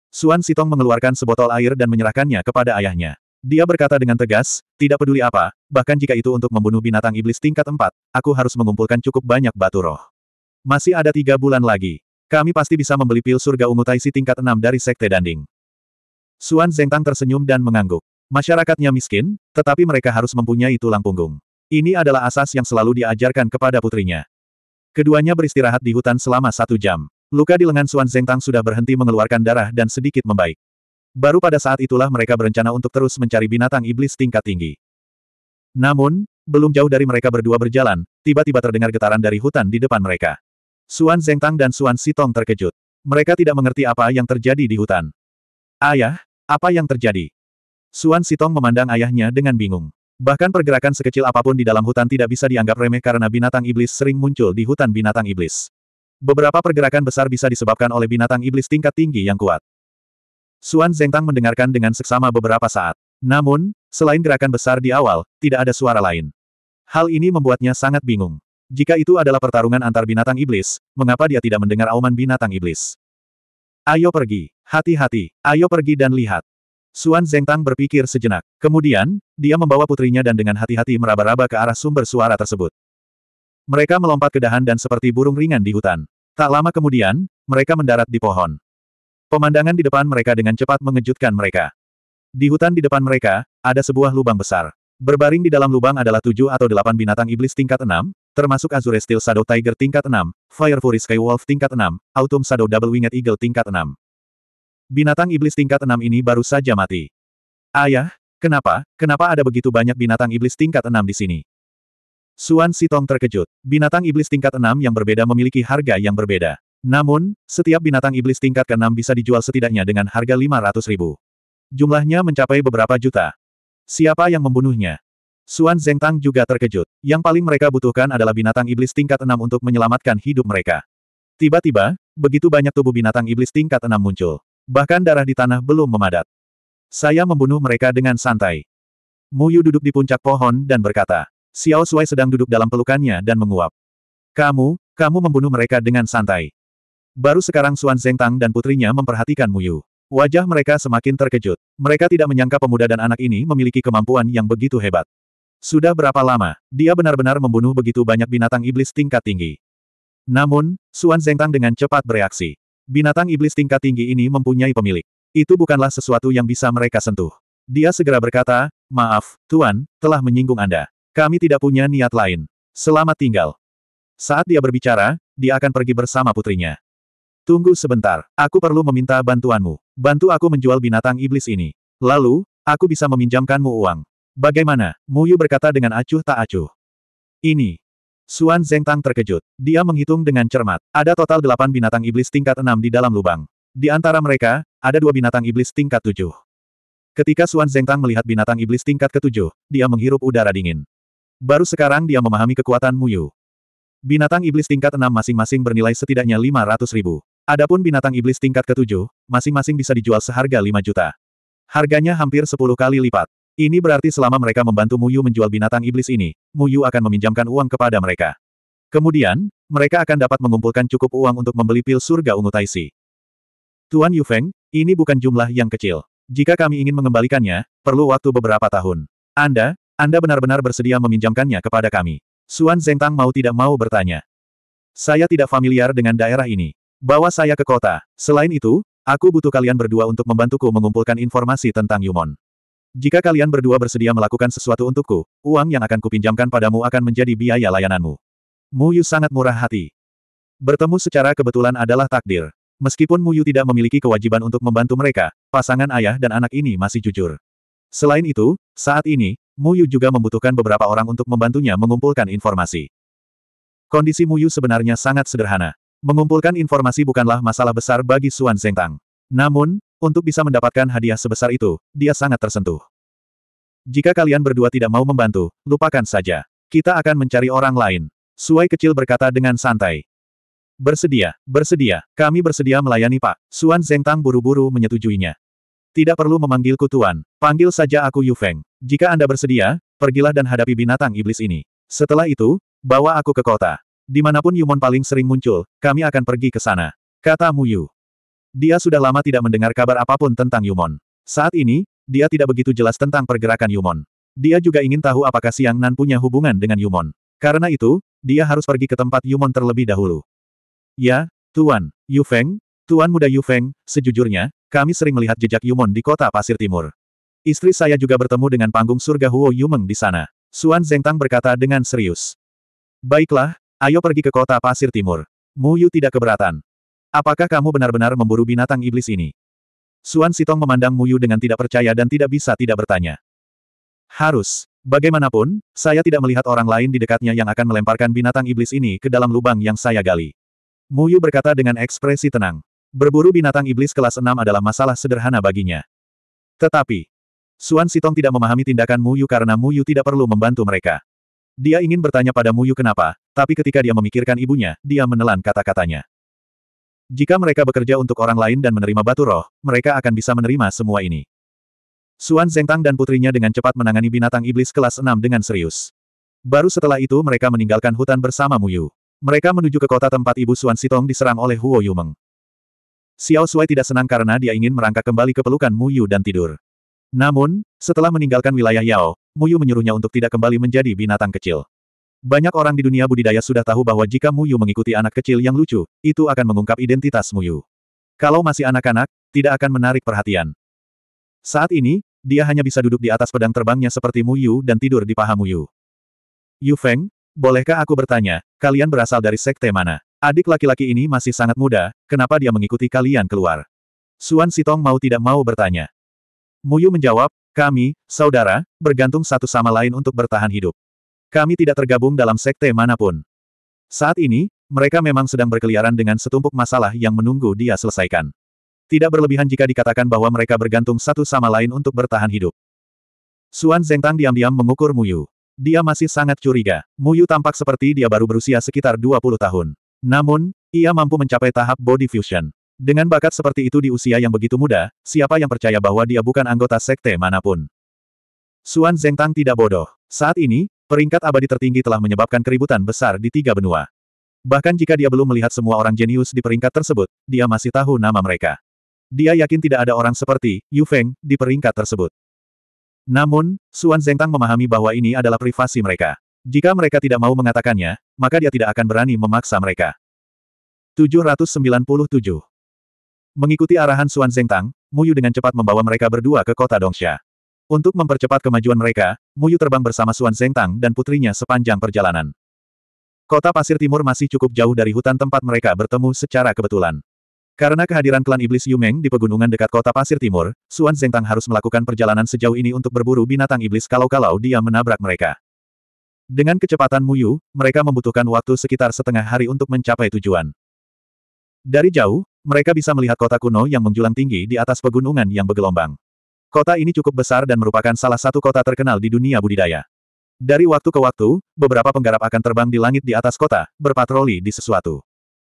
Suan Sitong mengeluarkan sebotol air dan menyerahkannya kepada ayahnya. Dia berkata dengan tegas, tidak peduli apa, bahkan jika itu untuk membunuh binatang iblis tingkat 4, aku harus mengumpulkan cukup banyak batu roh. Masih ada tiga bulan lagi. Kami pasti bisa membeli pil surga ungu Taisi tingkat 6 dari Sekte Danding. Suan Zengtang tersenyum dan mengangguk. Masyarakatnya miskin, tetapi mereka harus mempunyai tulang punggung. Ini adalah asas yang selalu diajarkan kepada putrinya. Keduanya beristirahat di hutan selama satu jam. Luka di lengan Suan Zengtang sudah berhenti mengeluarkan darah dan sedikit membaik. Baru pada saat itulah mereka berencana untuk terus mencari binatang iblis tingkat tinggi. Namun, belum jauh dari mereka berdua berjalan, tiba-tiba terdengar getaran dari hutan di depan mereka. Suan Zengtang dan Suan Sitong terkejut. Mereka tidak mengerti apa yang terjadi di hutan. Ayah, apa yang terjadi? Suan Sitong memandang ayahnya dengan bingung. Bahkan pergerakan sekecil apapun di dalam hutan tidak bisa dianggap remeh karena binatang iblis sering muncul di hutan binatang iblis. Beberapa pergerakan besar bisa disebabkan oleh binatang iblis tingkat tinggi yang kuat. Suan Zengtang mendengarkan dengan seksama beberapa saat. Namun, selain gerakan besar di awal, tidak ada suara lain. Hal ini membuatnya sangat bingung. Jika itu adalah pertarungan antar binatang iblis, mengapa dia tidak mendengar auman binatang iblis? Ayo pergi, hati-hati, ayo pergi dan lihat. Suan Tang berpikir sejenak. Kemudian, dia membawa putrinya dan dengan hati-hati meraba-raba ke arah sumber suara tersebut. Mereka melompat ke dahan dan seperti burung ringan di hutan. Tak lama kemudian, mereka mendarat di pohon. Pemandangan di depan mereka dengan cepat mengejutkan mereka. Di hutan di depan mereka, ada sebuah lubang besar. Berbaring di dalam lubang adalah tujuh atau delapan binatang iblis tingkat enam, termasuk Azure Steel Shadow Tiger tingkat 6, Fire Fury Sky Wolf tingkat 6, Autumn Shadow Double Winged Eagle tingkat 6. Binatang iblis tingkat 6 ini baru saja mati. Ayah, ya, kenapa, kenapa ada begitu banyak binatang iblis tingkat 6 di sini? Suan Sitong terkejut. Binatang iblis tingkat 6 yang berbeda memiliki harga yang berbeda. Namun, setiap binatang iblis tingkat ke-6 bisa dijual setidaknya dengan harga 500 ribu. Jumlahnya mencapai beberapa juta. Siapa yang membunuhnya? Xuan Tang juga terkejut. Yang paling mereka butuhkan adalah binatang iblis tingkat enam untuk menyelamatkan hidup mereka. Tiba-tiba, begitu banyak tubuh binatang iblis tingkat enam muncul. Bahkan darah di tanah belum memadat. Saya membunuh mereka dengan santai. Mu Yu duduk di puncak pohon dan berkata, Xiao Sui sedang duduk dalam pelukannya dan menguap. Kamu, kamu membunuh mereka dengan santai. Baru sekarang Xuan Tang dan putrinya memperhatikan Mu Yu. Wajah mereka semakin terkejut. Mereka tidak menyangka pemuda dan anak ini memiliki kemampuan yang begitu hebat. Sudah berapa lama, dia benar-benar membunuh begitu banyak binatang iblis tingkat tinggi. Namun, Suan Zengtang dengan cepat bereaksi. Binatang iblis tingkat tinggi ini mempunyai pemilik. Itu bukanlah sesuatu yang bisa mereka sentuh. Dia segera berkata, maaf, Tuan, telah menyinggung Anda. Kami tidak punya niat lain. Selamat tinggal. Saat dia berbicara, dia akan pergi bersama putrinya. Tunggu sebentar, aku perlu meminta bantuanmu. Bantu aku menjual binatang iblis ini. Lalu, aku bisa meminjamkanmu uang. Bagaimana? Muyu berkata dengan acuh tak acuh. Ini. Suan Tang terkejut. Dia menghitung dengan cermat. Ada total delapan binatang iblis tingkat enam di dalam lubang. Di antara mereka, ada dua binatang iblis tingkat tujuh. Ketika Suan Tang melihat binatang iblis tingkat ketujuh, dia menghirup udara dingin. Baru sekarang dia memahami kekuatan Muyu. Binatang iblis tingkat enam masing-masing bernilai setidaknya lima ratus ribu. Adapun binatang iblis tingkat ketujuh, masing-masing bisa dijual seharga lima juta. Harganya hampir sepuluh kali lipat. Ini berarti selama mereka membantu Muyu menjual binatang iblis ini, Muyu akan meminjamkan uang kepada mereka. Kemudian, mereka akan dapat mengumpulkan cukup uang untuk membeli pil surga ungu Taisi. Tuan Yufeng, ini bukan jumlah yang kecil. Jika kami ingin mengembalikannya, perlu waktu beberapa tahun. Anda, Anda benar-benar bersedia meminjamkannya kepada kami. Suan Zengtang mau tidak mau bertanya. Saya tidak familiar dengan daerah ini. Bawa saya ke kota. Selain itu, aku butuh kalian berdua untuk membantuku mengumpulkan informasi tentang Yumon. Jika kalian berdua bersedia melakukan sesuatu untukku, uang yang akan kupinjamkan padamu akan menjadi biaya layananmu. Mu Yu sangat murah hati. Bertemu secara kebetulan adalah takdir. Meskipun Mu Yu tidak memiliki kewajiban untuk membantu mereka, pasangan ayah dan anak ini masih jujur. Selain itu, saat ini, Mu Yu juga membutuhkan beberapa orang untuk membantunya mengumpulkan informasi. Kondisi Mu Yu sebenarnya sangat sederhana. Mengumpulkan informasi bukanlah masalah besar bagi Suan Tang. Namun, untuk bisa mendapatkan hadiah sebesar itu, dia sangat tersentuh. Jika kalian berdua tidak mau membantu, lupakan saja. Kita akan mencari orang lain. Suai kecil berkata dengan santai. Bersedia, bersedia, kami bersedia melayani Pak. Suan Zengtang buru-buru menyetujuinya. Tidak perlu memanggilku Tuan, panggil saja aku Yu Feng. Jika Anda bersedia, pergilah dan hadapi binatang iblis ini. Setelah itu, bawa aku ke kota. Dimanapun Yumon paling sering muncul, kami akan pergi ke sana. Kata Mu Yu. Dia sudah lama tidak mendengar kabar apapun tentang Yumon. Saat ini, dia tidak begitu jelas tentang pergerakan Yumon. Dia juga ingin tahu apakah Siang Nan punya hubungan dengan Yumon. Karena itu, dia harus pergi ke tempat Yumon terlebih dahulu. Ya, Tuan, Yu Feng, Tuan Muda Yu Feng. sejujurnya, kami sering melihat jejak Yumon di kota Pasir Timur. Istri saya juga bertemu dengan panggung surga Huo Yumeng di sana. Suan Zeng Tang berkata dengan serius. Baiklah, ayo pergi ke kota Pasir Timur. Mu Yu tidak keberatan. Apakah kamu benar-benar memburu binatang iblis ini? Suan Sitong memandang Muyu dengan tidak percaya dan tidak bisa tidak bertanya. Harus. Bagaimanapun, saya tidak melihat orang lain di dekatnya yang akan melemparkan binatang iblis ini ke dalam lubang yang saya gali. Muyu berkata dengan ekspresi tenang. Berburu binatang iblis kelas 6 adalah masalah sederhana baginya. Tetapi, Suan Sitong tidak memahami tindakan Muyu karena Muyu tidak perlu membantu mereka. Dia ingin bertanya pada Muyu kenapa, tapi ketika dia memikirkan ibunya, dia menelan kata-katanya. Jika mereka bekerja untuk orang lain dan menerima batu roh, mereka akan bisa menerima semua ini. Suan Zengtang dan putrinya dengan cepat menangani binatang iblis kelas 6 dengan serius. Baru setelah itu mereka meninggalkan hutan bersama Muyu. Mereka menuju ke kota tempat ibu Suan Sitong diserang oleh Huo Yumeng. Xiao Sui tidak senang karena dia ingin merangkak kembali ke pelukan Muyu dan tidur. Namun, setelah meninggalkan wilayah Yao, Muyu menyuruhnya untuk tidak kembali menjadi binatang kecil. Banyak orang di dunia budidaya sudah tahu bahwa jika Muyu mengikuti anak kecil yang lucu, itu akan mengungkap identitas Muyu. Kalau masih anak-anak, tidak akan menarik perhatian. Saat ini, dia hanya bisa duduk di atas pedang terbangnya seperti Muyu dan tidur di paha Muyu. Yu Feng, bolehkah aku bertanya, kalian berasal dari sekte mana? Adik laki-laki ini masih sangat muda, kenapa dia mengikuti kalian keluar? Suan Sitong mau tidak mau bertanya. Muyu menjawab, kami, saudara, bergantung satu sama lain untuk bertahan hidup. Kami tidak tergabung dalam sekte manapun. Saat ini, mereka memang sedang berkeliaran dengan setumpuk masalah yang menunggu dia selesaikan. Tidak berlebihan jika dikatakan bahwa mereka bergantung satu sama lain untuk bertahan hidup. Suan Zhengtang diam-diam mengukur Muyu. Dia masih sangat curiga. Muyu tampak seperti dia baru berusia sekitar 20 tahun. Namun, ia mampu mencapai tahap body fusion. Dengan bakat seperti itu di usia yang begitu muda, siapa yang percaya bahwa dia bukan anggota sekte manapun? Suan Zhengtang tidak bodoh. Saat ini, Peringkat abadi tertinggi telah menyebabkan keributan besar di tiga benua. Bahkan jika dia belum melihat semua orang jenius di peringkat tersebut, dia masih tahu nama mereka. Dia yakin tidak ada orang seperti Yu Feng di peringkat tersebut. Namun, Xuan Tang memahami bahwa ini adalah privasi mereka. Jika mereka tidak mau mengatakannya, maka dia tidak akan berani memaksa mereka. 797 Mengikuti arahan Xuan Mu Yu dengan cepat membawa mereka berdua ke kota Dongxia. Untuk mempercepat kemajuan mereka, Muyu terbang bersama Zeng Zengtang dan putrinya sepanjang perjalanan. Kota Pasir Timur masih cukup jauh dari hutan tempat mereka bertemu secara kebetulan. Karena kehadiran klan iblis Yumeng di pegunungan dekat kota Pasir Timur, Zeng Zengtang harus melakukan perjalanan sejauh ini untuk berburu binatang iblis kalau-kalau dia menabrak mereka. Dengan kecepatan Muyu, mereka membutuhkan waktu sekitar setengah hari untuk mencapai tujuan. Dari jauh, mereka bisa melihat kota kuno yang menjulang tinggi di atas pegunungan yang bergelombang. Kota ini cukup besar dan merupakan salah satu kota terkenal di dunia budidaya. Dari waktu ke waktu, beberapa penggarap akan terbang di langit di atas kota, berpatroli di sesuatu.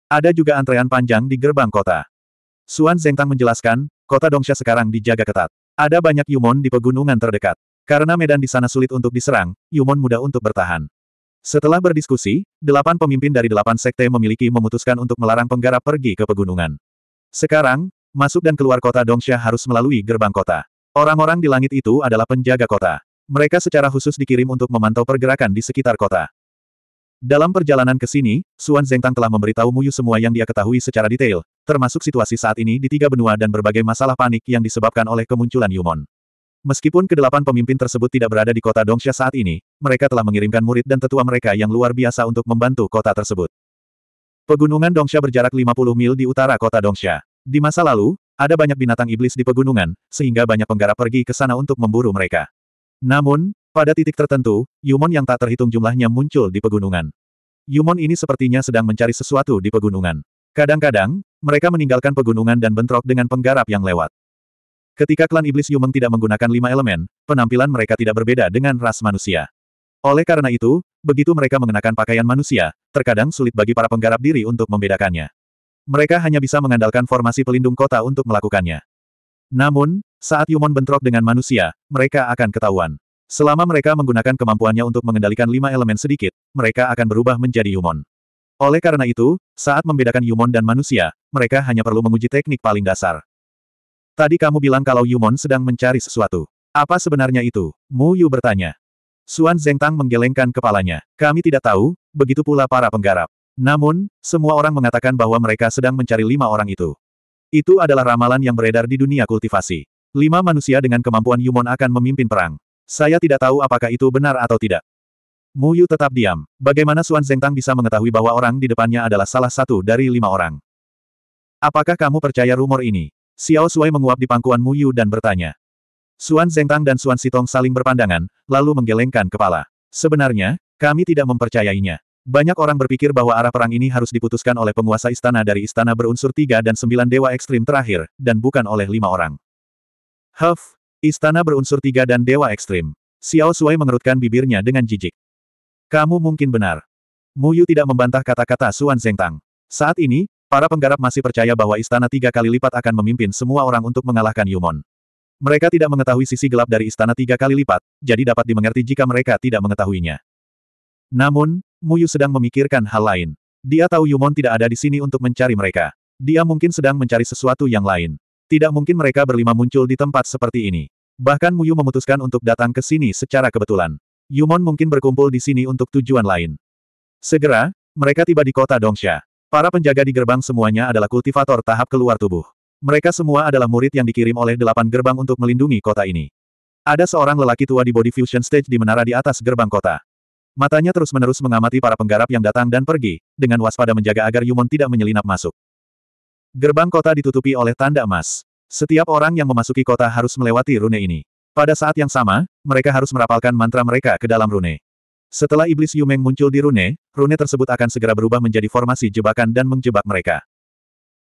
Ada juga antrean panjang di gerbang kota. Suan Zengtang menjelaskan, kota Dongsha sekarang dijaga ketat. Ada banyak Yumon di pegunungan terdekat. Karena medan di sana sulit untuk diserang, Yumon mudah untuk bertahan. Setelah berdiskusi, delapan pemimpin dari delapan sekte memiliki memutuskan untuk melarang penggarap pergi ke pegunungan. Sekarang, masuk dan keluar kota Dongsha harus melalui gerbang kota. Orang-orang di langit itu adalah penjaga kota. Mereka secara khusus dikirim untuk memantau pergerakan di sekitar kota. Dalam perjalanan ke sini, Suan Zengtang telah memberitahu Muyu semua yang dia ketahui secara detail, termasuk situasi saat ini di tiga benua dan berbagai masalah panik yang disebabkan oleh kemunculan Yumon. Meskipun kedelapan pemimpin tersebut tidak berada di kota Dongsha saat ini, mereka telah mengirimkan murid dan tetua mereka yang luar biasa untuk membantu kota tersebut. Pegunungan Dongsha berjarak 50 mil di utara kota Dongsha. Di masa lalu, ada banyak binatang iblis di pegunungan, sehingga banyak penggarap pergi ke sana untuk memburu mereka. Namun, pada titik tertentu, Yumon yang tak terhitung jumlahnya muncul di pegunungan. Yumon ini sepertinya sedang mencari sesuatu di pegunungan. Kadang-kadang, mereka meninggalkan pegunungan dan bentrok dengan penggarap yang lewat. Ketika klan iblis Yumeng tidak menggunakan lima elemen, penampilan mereka tidak berbeda dengan ras manusia. Oleh karena itu, begitu mereka mengenakan pakaian manusia, terkadang sulit bagi para penggarap diri untuk membedakannya. Mereka hanya bisa mengandalkan formasi pelindung kota untuk melakukannya. Namun, saat Yumon bentrok dengan manusia, mereka akan ketahuan. Selama mereka menggunakan kemampuannya untuk mengendalikan lima elemen sedikit, mereka akan berubah menjadi Yumon. Oleh karena itu, saat membedakan Yumon dan manusia, mereka hanya perlu menguji teknik paling dasar. Tadi kamu bilang kalau Yumon sedang mencari sesuatu. Apa sebenarnya itu? Mu Yu bertanya. Suan Zeng Tang menggelengkan kepalanya. Kami tidak tahu, begitu pula para penggarap. Namun, semua orang mengatakan bahwa mereka sedang mencari lima orang itu. Itu adalah ramalan yang beredar di dunia kultivasi. Lima manusia dengan kemampuan Yumon akan memimpin perang. Saya tidak tahu apakah itu benar atau tidak. Mu Yu tetap diam. Bagaimana Suan Tang bisa mengetahui bahwa orang di depannya adalah salah satu dari lima orang? Apakah kamu percaya rumor ini? Xiao Sui menguap di pangkuan Mu Yu dan bertanya. Suan Tang dan Suan Sitong saling berpandangan, lalu menggelengkan kepala. Sebenarnya, kami tidak mempercayainya. Banyak orang berpikir bahwa arah perang ini harus diputuskan oleh penguasa istana dari istana berunsur tiga dan sembilan dewa ekstrim terakhir, dan bukan oleh lima orang. Huff, istana berunsur tiga dan dewa ekstrim. Xiao Sui mengerutkan bibirnya dengan jijik. Kamu mungkin benar. Mu Yu tidak membantah kata-kata Suan Tang. Saat ini, para penggarap masih percaya bahwa istana tiga kali lipat akan memimpin semua orang untuk mengalahkan Yumon. Mereka tidak mengetahui sisi gelap dari istana tiga kali lipat, jadi dapat dimengerti jika mereka tidak mengetahuinya. Namun, Muyu sedang memikirkan hal lain. Dia tahu Yumon tidak ada di sini untuk mencari mereka. Dia mungkin sedang mencari sesuatu yang lain. Tidak mungkin mereka berlima muncul di tempat seperti ini. Bahkan Muyu memutuskan untuk datang ke sini secara kebetulan. Yumon mungkin berkumpul di sini untuk tujuan lain. Segera, mereka tiba di kota Dongsha. Para penjaga di gerbang semuanya adalah kultivator tahap keluar tubuh. Mereka semua adalah murid yang dikirim oleh delapan gerbang untuk melindungi kota ini. Ada seorang lelaki tua di body fusion stage di menara di atas gerbang kota. Matanya terus-menerus mengamati para penggarap yang datang dan pergi, dengan waspada menjaga agar Yumon tidak menyelinap masuk. Gerbang kota ditutupi oleh tanda emas. Setiap orang yang memasuki kota harus melewati rune ini. Pada saat yang sama, mereka harus merapalkan mantra mereka ke dalam rune. Setelah iblis Yumeng muncul di rune, rune tersebut akan segera berubah menjadi formasi jebakan dan menjebak mereka.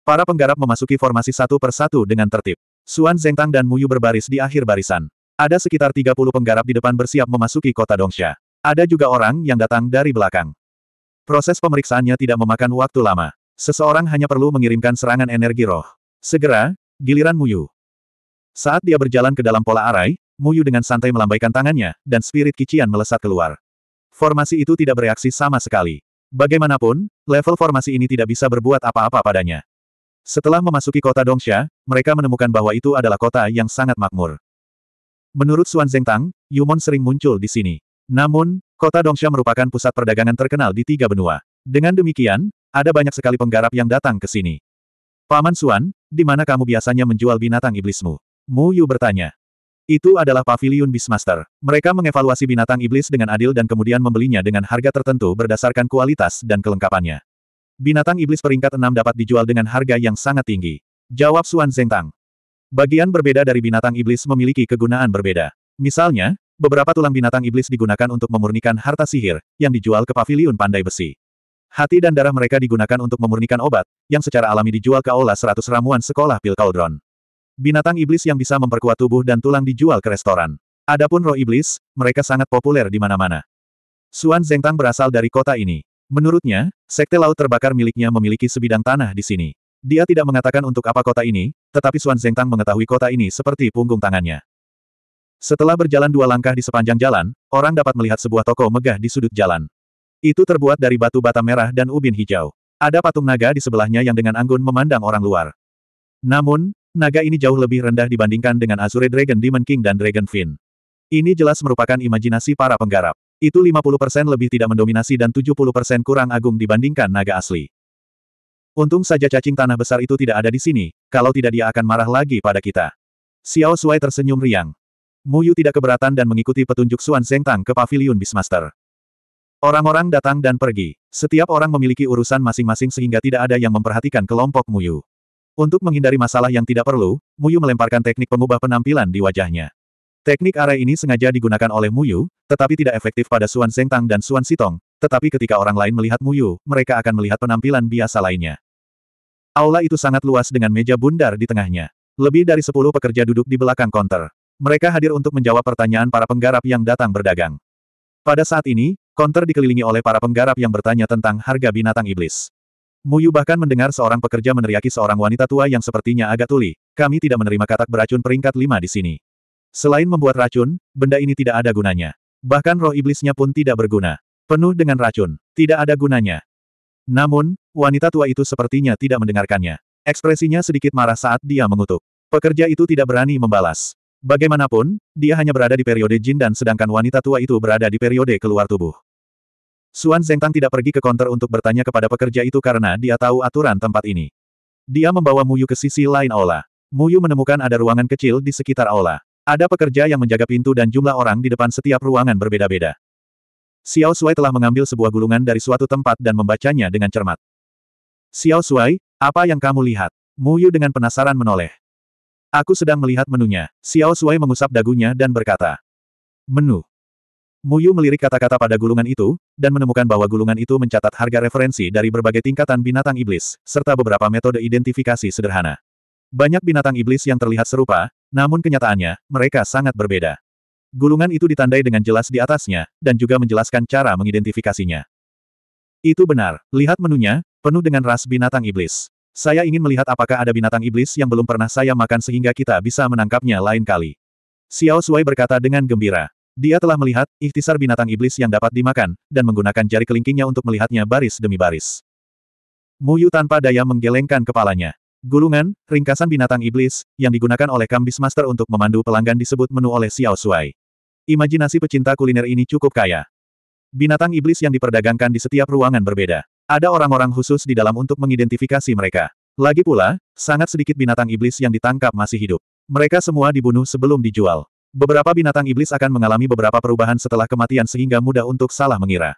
Para penggarap memasuki formasi satu per satu dengan tertib. Suan Zengtang dan Muyu berbaris di akhir barisan. Ada sekitar 30 penggarap di depan bersiap memasuki kota Dongsha. Ada juga orang yang datang dari belakang. Proses pemeriksaannya tidak memakan waktu lama. Seseorang hanya perlu mengirimkan serangan energi roh. Segera, giliran Muyu. Saat dia berjalan ke dalam pola arai, Muyu dengan santai melambaikan tangannya, dan spirit kician melesat keluar. Formasi itu tidak bereaksi sama sekali. Bagaimanapun, level formasi ini tidak bisa berbuat apa-apa padanya. Setelah memasuki kota Dongsha, mereka menemukan bahwa itu adalah kota yang sangat makmur. Menurut Suan Xuan Tang, Yumon sering muncul di sini. Namun, kota Dongsha merupakan pusat perdagangan terkenal di tiga benua. Dengan demikian, ada banyak sekali penggarap yang datang ke sini. Paman Suan, di mana kamu biasanya menjual binatang iblismu? Mu Yu bertanya. Itu adalah pavilion Beastmaster. Mereka mengevaluasi binatang iblis dengan adil dan kemudian membelinya dengan harga tertentu berdasarkan kualitas dan kelengkapannya. Binatang iblis peringkat 6 dapat dijual dengan harga yang sangat tinggi. Jawab Suan Zeng Tang. Bagian berbeda dari binatang iblis memiliki kegunaan berbeda. Misalnya, Beberapa tulang binatang iblis digunakan untuk memurnikan harta sihir, yang dijual ke paviliun pandai besi. Hati dan darah mereka digunakan untuk memurnikan obat, yang secara alami dijual ke aula seratus ramuan sekolah pil Cauldron. Binatang iblis yang bisa memperkuat tubuh dan tulang dijual ke restoran. Adapun roh iblis, mereka sangat populer di mana-mana. Suan Zengtang berasal dari kota ini. Menurutnya, sekte laut terbakar miliknya memiliki sebidang tanah di sini. Dia tidak mengatakan untuk apa kota ini, tetapi Suan Zengtang mengetahui kota ini seperti punggung tangannya. Setelah berjalan dua langkah di sepanjang jalan, orang dapat melihat sebuah toko megah di sudut jalan. Itu terbuat dari batu bata merah dan ubin hijau. Ada patung naga di sebelahnya yang dengan anggun memandang orang luar. Namun, naga ini jauh lebih rendah dibandingkan dengan Azure Dragon Demon King dan Dragon Fin. Ini jelas merupakan imajinasi para penggarap. Itu 50% lebih tidak mendominasi dan 70% kurang agung dibandingkan naga asli. Untung saja cacing tanah besar itu tidak ada di sini, kalau tidak dia akan marah lagi pada kita. Xiao Suai tersenyum riang. Muyu tidak keberatan dan mengikuti petunjuk Xuan Tang ke paviliun Bismaster. Orang-orang datang dan pergi. Setiap orang memiliki urusan masing-masing sehingga tidak ada yang memperhatikan kelompok Muyu. Untuk menghindari masalah yang tidak perlu, Muyu melemparkan teknik pengubah penampilan di wajahnya. Teknik arah ini sengaja digunakan oleh Muyu, tetapi tidak efektif pada Xuan Tang dan Xuan Sitong, tetapi ketika orang lain melihat Muyu, mereka akan melihat penampilan biasa lainnya. Aula itu sangat luas dengan meja bundar di tengahnya. Lebih dari sepuluh pekerja duduk di belakang konter. Mereka hadir untuk menjawab pertanyaan para penggarap yang datang berdagang. Pada saat ini, konter dikelilingi oleh para penggarap yang bertanya tentang harga binatang iblis. Muyu bahkan mendengar seorang pekerja meneriaki seorang wanita tua yang sepertinya agak tuli, kami tidak menerima katak beracun peringkat lima di sini. Selain membuat racun, benda ini tidak ada gunanya. Bahkan roh iblisnya pun tidak berguna. Penuh dengan racun, tidak ada gunanya. Namun, wanita tua itu sepertinya tidak mendengarkannya. Ekspresinya sedikit marah saat dia mengutuk. Pekerja itu tidak berani membalas. Bagaimanapun, dia hanya berada di periode jin dan sedangkan wanita tua itu berada di periode keluar tubuh. Suan Zengtang tidak pergi ke konter untuk bertanya kepada pekerja itu karena dia tahu aturan tempat ini. Dia membawa Muyu ke sisi lain aula. Muyu menemukan ada ruangan kecil di sekitar aula. Ada pekerja yang menjaga pintu dan jumlah orang di depan setiap ruangan berbeda-beda. Xiao Shuai telah mengambil sebuah gulungan dari suatu tempat dan membacanya dengan cermat. Xiao Shuai, apa yang kamu lihat? Muyu dengan penasaran menoleh. Aku sedang melihat menunya. Xiao Sui mengusap dagunya dan berkata. Menu. Muyu melirik kata-kata pada gulungan itu, dan menemukan bahwa gulungan itu mencatat harga referensi dari berbagai tingkatan binatang iblis, serta beberapa metode identifikasi sederhana. Banyak binatang iblis yang terlihat serupa, namun kenyataannya, mereka sangat berbeda. Gulungan itu ditandai dengan jelas di atasnya, dan juga menjelaskan cara mengidentifikasinya. Itu benar, lihat menunya, penuh dengan ras binatang iblis. Saya ingin melihat apakah ada binatang iblis yang belum pernah saya makan sehingga kita bisa menangkapnya lain kali. Xiao Shuai berkata dengan gembira. Dia telah melihat ikhtisar binatang iblis yang dapat dimakan, dan menggunakan jari kelingkingnya untuk melihatnya baris demi baris. Muyu tanpa daya menggelengkan kepalanya. Gulungan, ringkasan binatang iblis, yang digunakan oleh Kambis Master untuk memandu pelanggan disebut menu oleh Xiao Shuai. Imajinasi pecinta kuliner ini cukup kaya. Binatang iblis yang diperdagangkan di setiap ruangan berbeda. Ada orang-orang khusus di dalam untuk mengidentifikasi mereka. Lagi pula, sangat sedikit binatang iblis yang ditangkap masih hidup. Mereka semua dibunuh sebelum dijual. Beberapa binatang iblis akan mengalami beberapa perubahan setelah kematian sehingga mudah untuk salah mengira.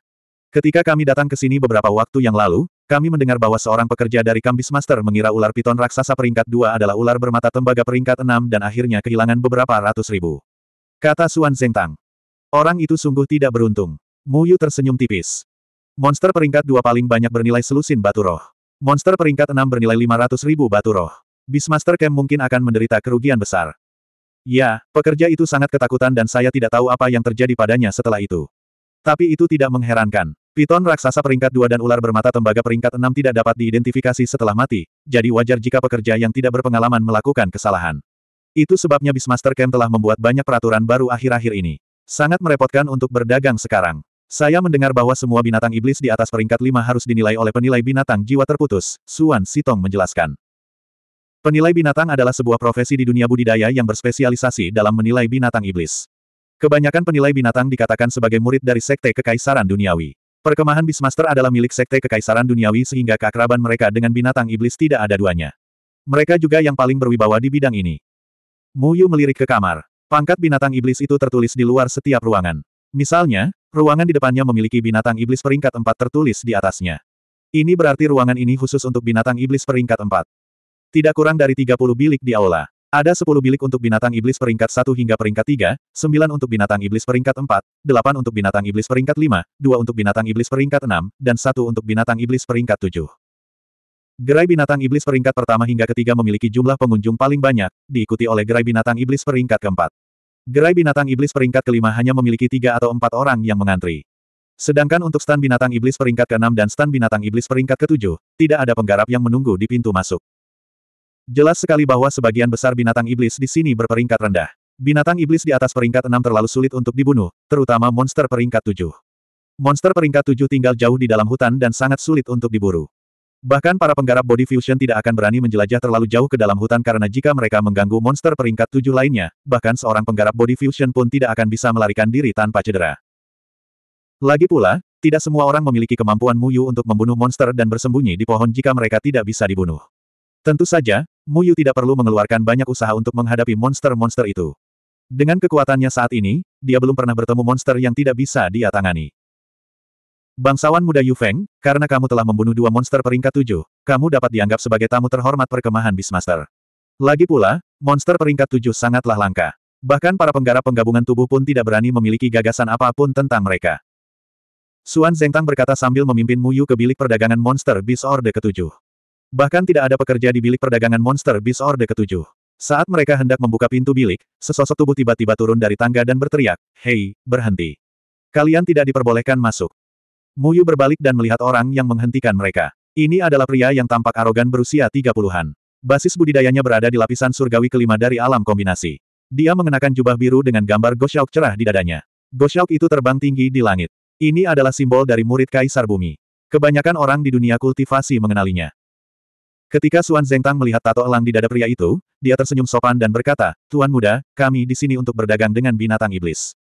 Ketika kami datang ke sini beberapa waktu yang lalu, kami mendengar bahwa seorang pekerja dari Kambis Master mengira ular piton raksasa peringkat 2 adalah ular bermata tembaga peringkat 6 dan akhirnya kehilangan beberapa ratus ribu. Kata Suan Tang. Orang itu sungguh tidak beruntung. Mu Yu tersenyum tipis. Monster peringkat dua paling banyak bernilai selusin batu roh. Monster peringkat enam bernilai lima ratus ribu batu roh. Bismaster Camp mungkin akan menderita kerugian besar. Ya, pekerja itu sangat ketakutan dan saya tidak tahu apa yang terjadi padanya setelah itu. Tapi itu tidak mengherankan. Piton raksasa peringkat dua dan ular bermata tembaga peringkat enam tidak dapat diidentifikasi setelah mati, jadi wajar jika pekerja yang tidak berpengalaman melakukan kesalahan. Itu sebabnya Bismaster Camp telah membuat banyak peraturan baru akhir-akhir ini. Sangat merepotkan untuk berdagang sekarang. Saya mendengar bahwa semua binatang iblis di atas peringkat lima harus dinilai oleh penilai binatang jiwa terputus, Suan Sitong menjelaskan. Penilai binatang adalah sebuah profesi di dunia budidaya yang berspesialisasi dalam menilai binatang iblis. Kebanyakan penilai binatang dikatakan sebagai murid dari Sekte Kekaisaran Duniawi. Perkemahan Bismaster adalah milik Sekte Kekaisaran Duniawi sehingga keakraban mereka dengan binatang iblis tidak ada duanya. Mereka juga yang paling berwibawa di bidang ini. Muyu melirik ke kamar. Pangkat binatang iblis itu tertulis di luar setiap ruangan. Misalnya, Ruangan di depannya memiliki binatang iblis peringkat 4 tertulis di atasnya. Ini berarti ruangan ini khusus untuk binatang iblis peringkat 4. Tidak kurang dari 30 bilik di aula. Ada 10 bilik untuk binatang iblis peringkat 1 hingga peringkat 3, 9 untuk binatang iblis peringkat 4, 8 untuk binatang iblis peringkat 5, 2 untuk binatang iblis peringkat 6, dan 1 untuk binatang iblis peringkat 7. Gerai binatang iblis peringkat pertama hingga ketiga memiliki jumlah pengunjung paling banyak, diikuti oleh gerai binatang iblis peringkat keempat. Gerai binatang iblis peringkat kelima hanya memiliki tiga atau empat orang yang mengantri. Sedangkan untuk stan binatang iblis peringkat ke-6 dan stan binatang iblis peringkat ke-7, tidak ada penggarap yang menunggu di pintu masuk. Jelas sekali bahwa sebagian besar binatang iblis di sini berperingkat rendah. Binatang iblis di atas peringkat 6 terlalu sulit untuk dibunuh, terutama monster peringkat tujuh. Monster peringkat tujuh tinggal jauh di dalam hutan dan sangat sulit untuk diburu. Bahkan para penggarap body fusion tidak akan berani menjelajah terlalu jauh ke dalam hutan karena jika mereka mengganggu monster peringkat tujuh lainnya, bahkan seorang penggarap body fusion pun tidak akan bisa melarikan diri tanpa cedera. Lagi pula, tidak semua orang memiliki kemampuan Muyu untuk membunuh monster dan bersembunyi di pohon jika mereka tidak bisa dibunuh. Tentu saja, Muyu tidak perlu mengeluarkan banyak usaha untuk menghadapi monster-monster itu. Dengan kekuatannya saat ini, dia belum pernah bertemu monster yang tidak bisa dia tangani. Bangsawan muda Yu Feng, karena kamu telah membunuh dua monster peringkat tujuh, kamu dapat dianggap sebagai tamu terhormat perkemahan Beastmaster. Lagi pula, monster peringkat tujuh sangatlah langka. Bahkan para penggarap penggabungan tubuh pun tidak berani memiliki gagasan apapun tentang mereka. Suan Zengtang berkata sambil memimpin Mu Yu ke bilik perdagangan monster Beast Orde ketujuh. Bahkan tidak ada pekerja di bilik perdagangan monster Beast Orde ketujuh. Saat mereka hendak membuka pintu bilik, sesosok tubuh tiba-tiba turun dari tangga dan berteriak, Hei, berhenti. Kalian tidak diperbolehkan masuk. Muyu berbalik dan melihat orang yang menghentikan mereka. Ini adalah pria yang tampak arogan berusia 30-an. Basis budidayanya berada di lapisan surgawi kelima dari alam kombinasi. Dia mengenakan jubah biru dengan gambar Goshauk cerah di dadanya. Goshauk itu terbang tinggi di langit. Ini adalah simbol dari murid Kaisar Bumi. Kebanyakan orang di dunia kultivasi mengenalinya. Ketika Suan Zengtang melihat tato elang di dada pria itu, dia tersenyum sopan dan berkata, Tuan muda, kami di sini untuk berdagang dengan binatang iblis.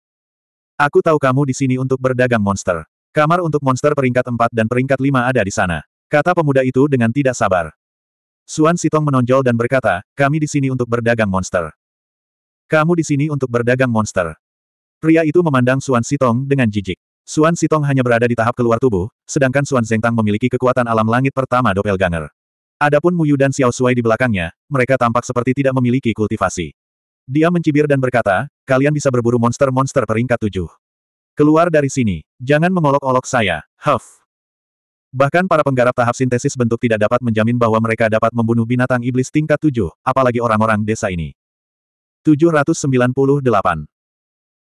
Aku tahu kamu di sini untuk berdagang monster. Kamar untuk monster peringkat 4 dan peringkat 5 ada di sana. Kata pemuda itu dengan tidak sabar. Suan Sitong menonjol dan berkata, kami di sini untuk berdagang monster. Kamu di sini untuk berdagang monster. Pria itu memandang Suan Sitong dengan jijik. Suan Sitong hanya berada di tahap keluar tubuh, sedangkan Suan Zengtang memiliki kekuatan alam langit pertama doppelganger. Adapun Muyu dan Xiao Sui di belakangnya, mereka tampak seperti tidak memiliki kultivasi. Dia mencibir dan berkata, kalian bisa berburu monster-monster peringkat tujuh. Keluar dari sini, jangan mengolok-olok saya, Huff. Bahkan para penggarap tahap sintesis bentuk tidak dapat menjamin bahwa mereka dapat membunuh binatang iblis tingkat tujuh, apalagi orang-orang desa ini. 798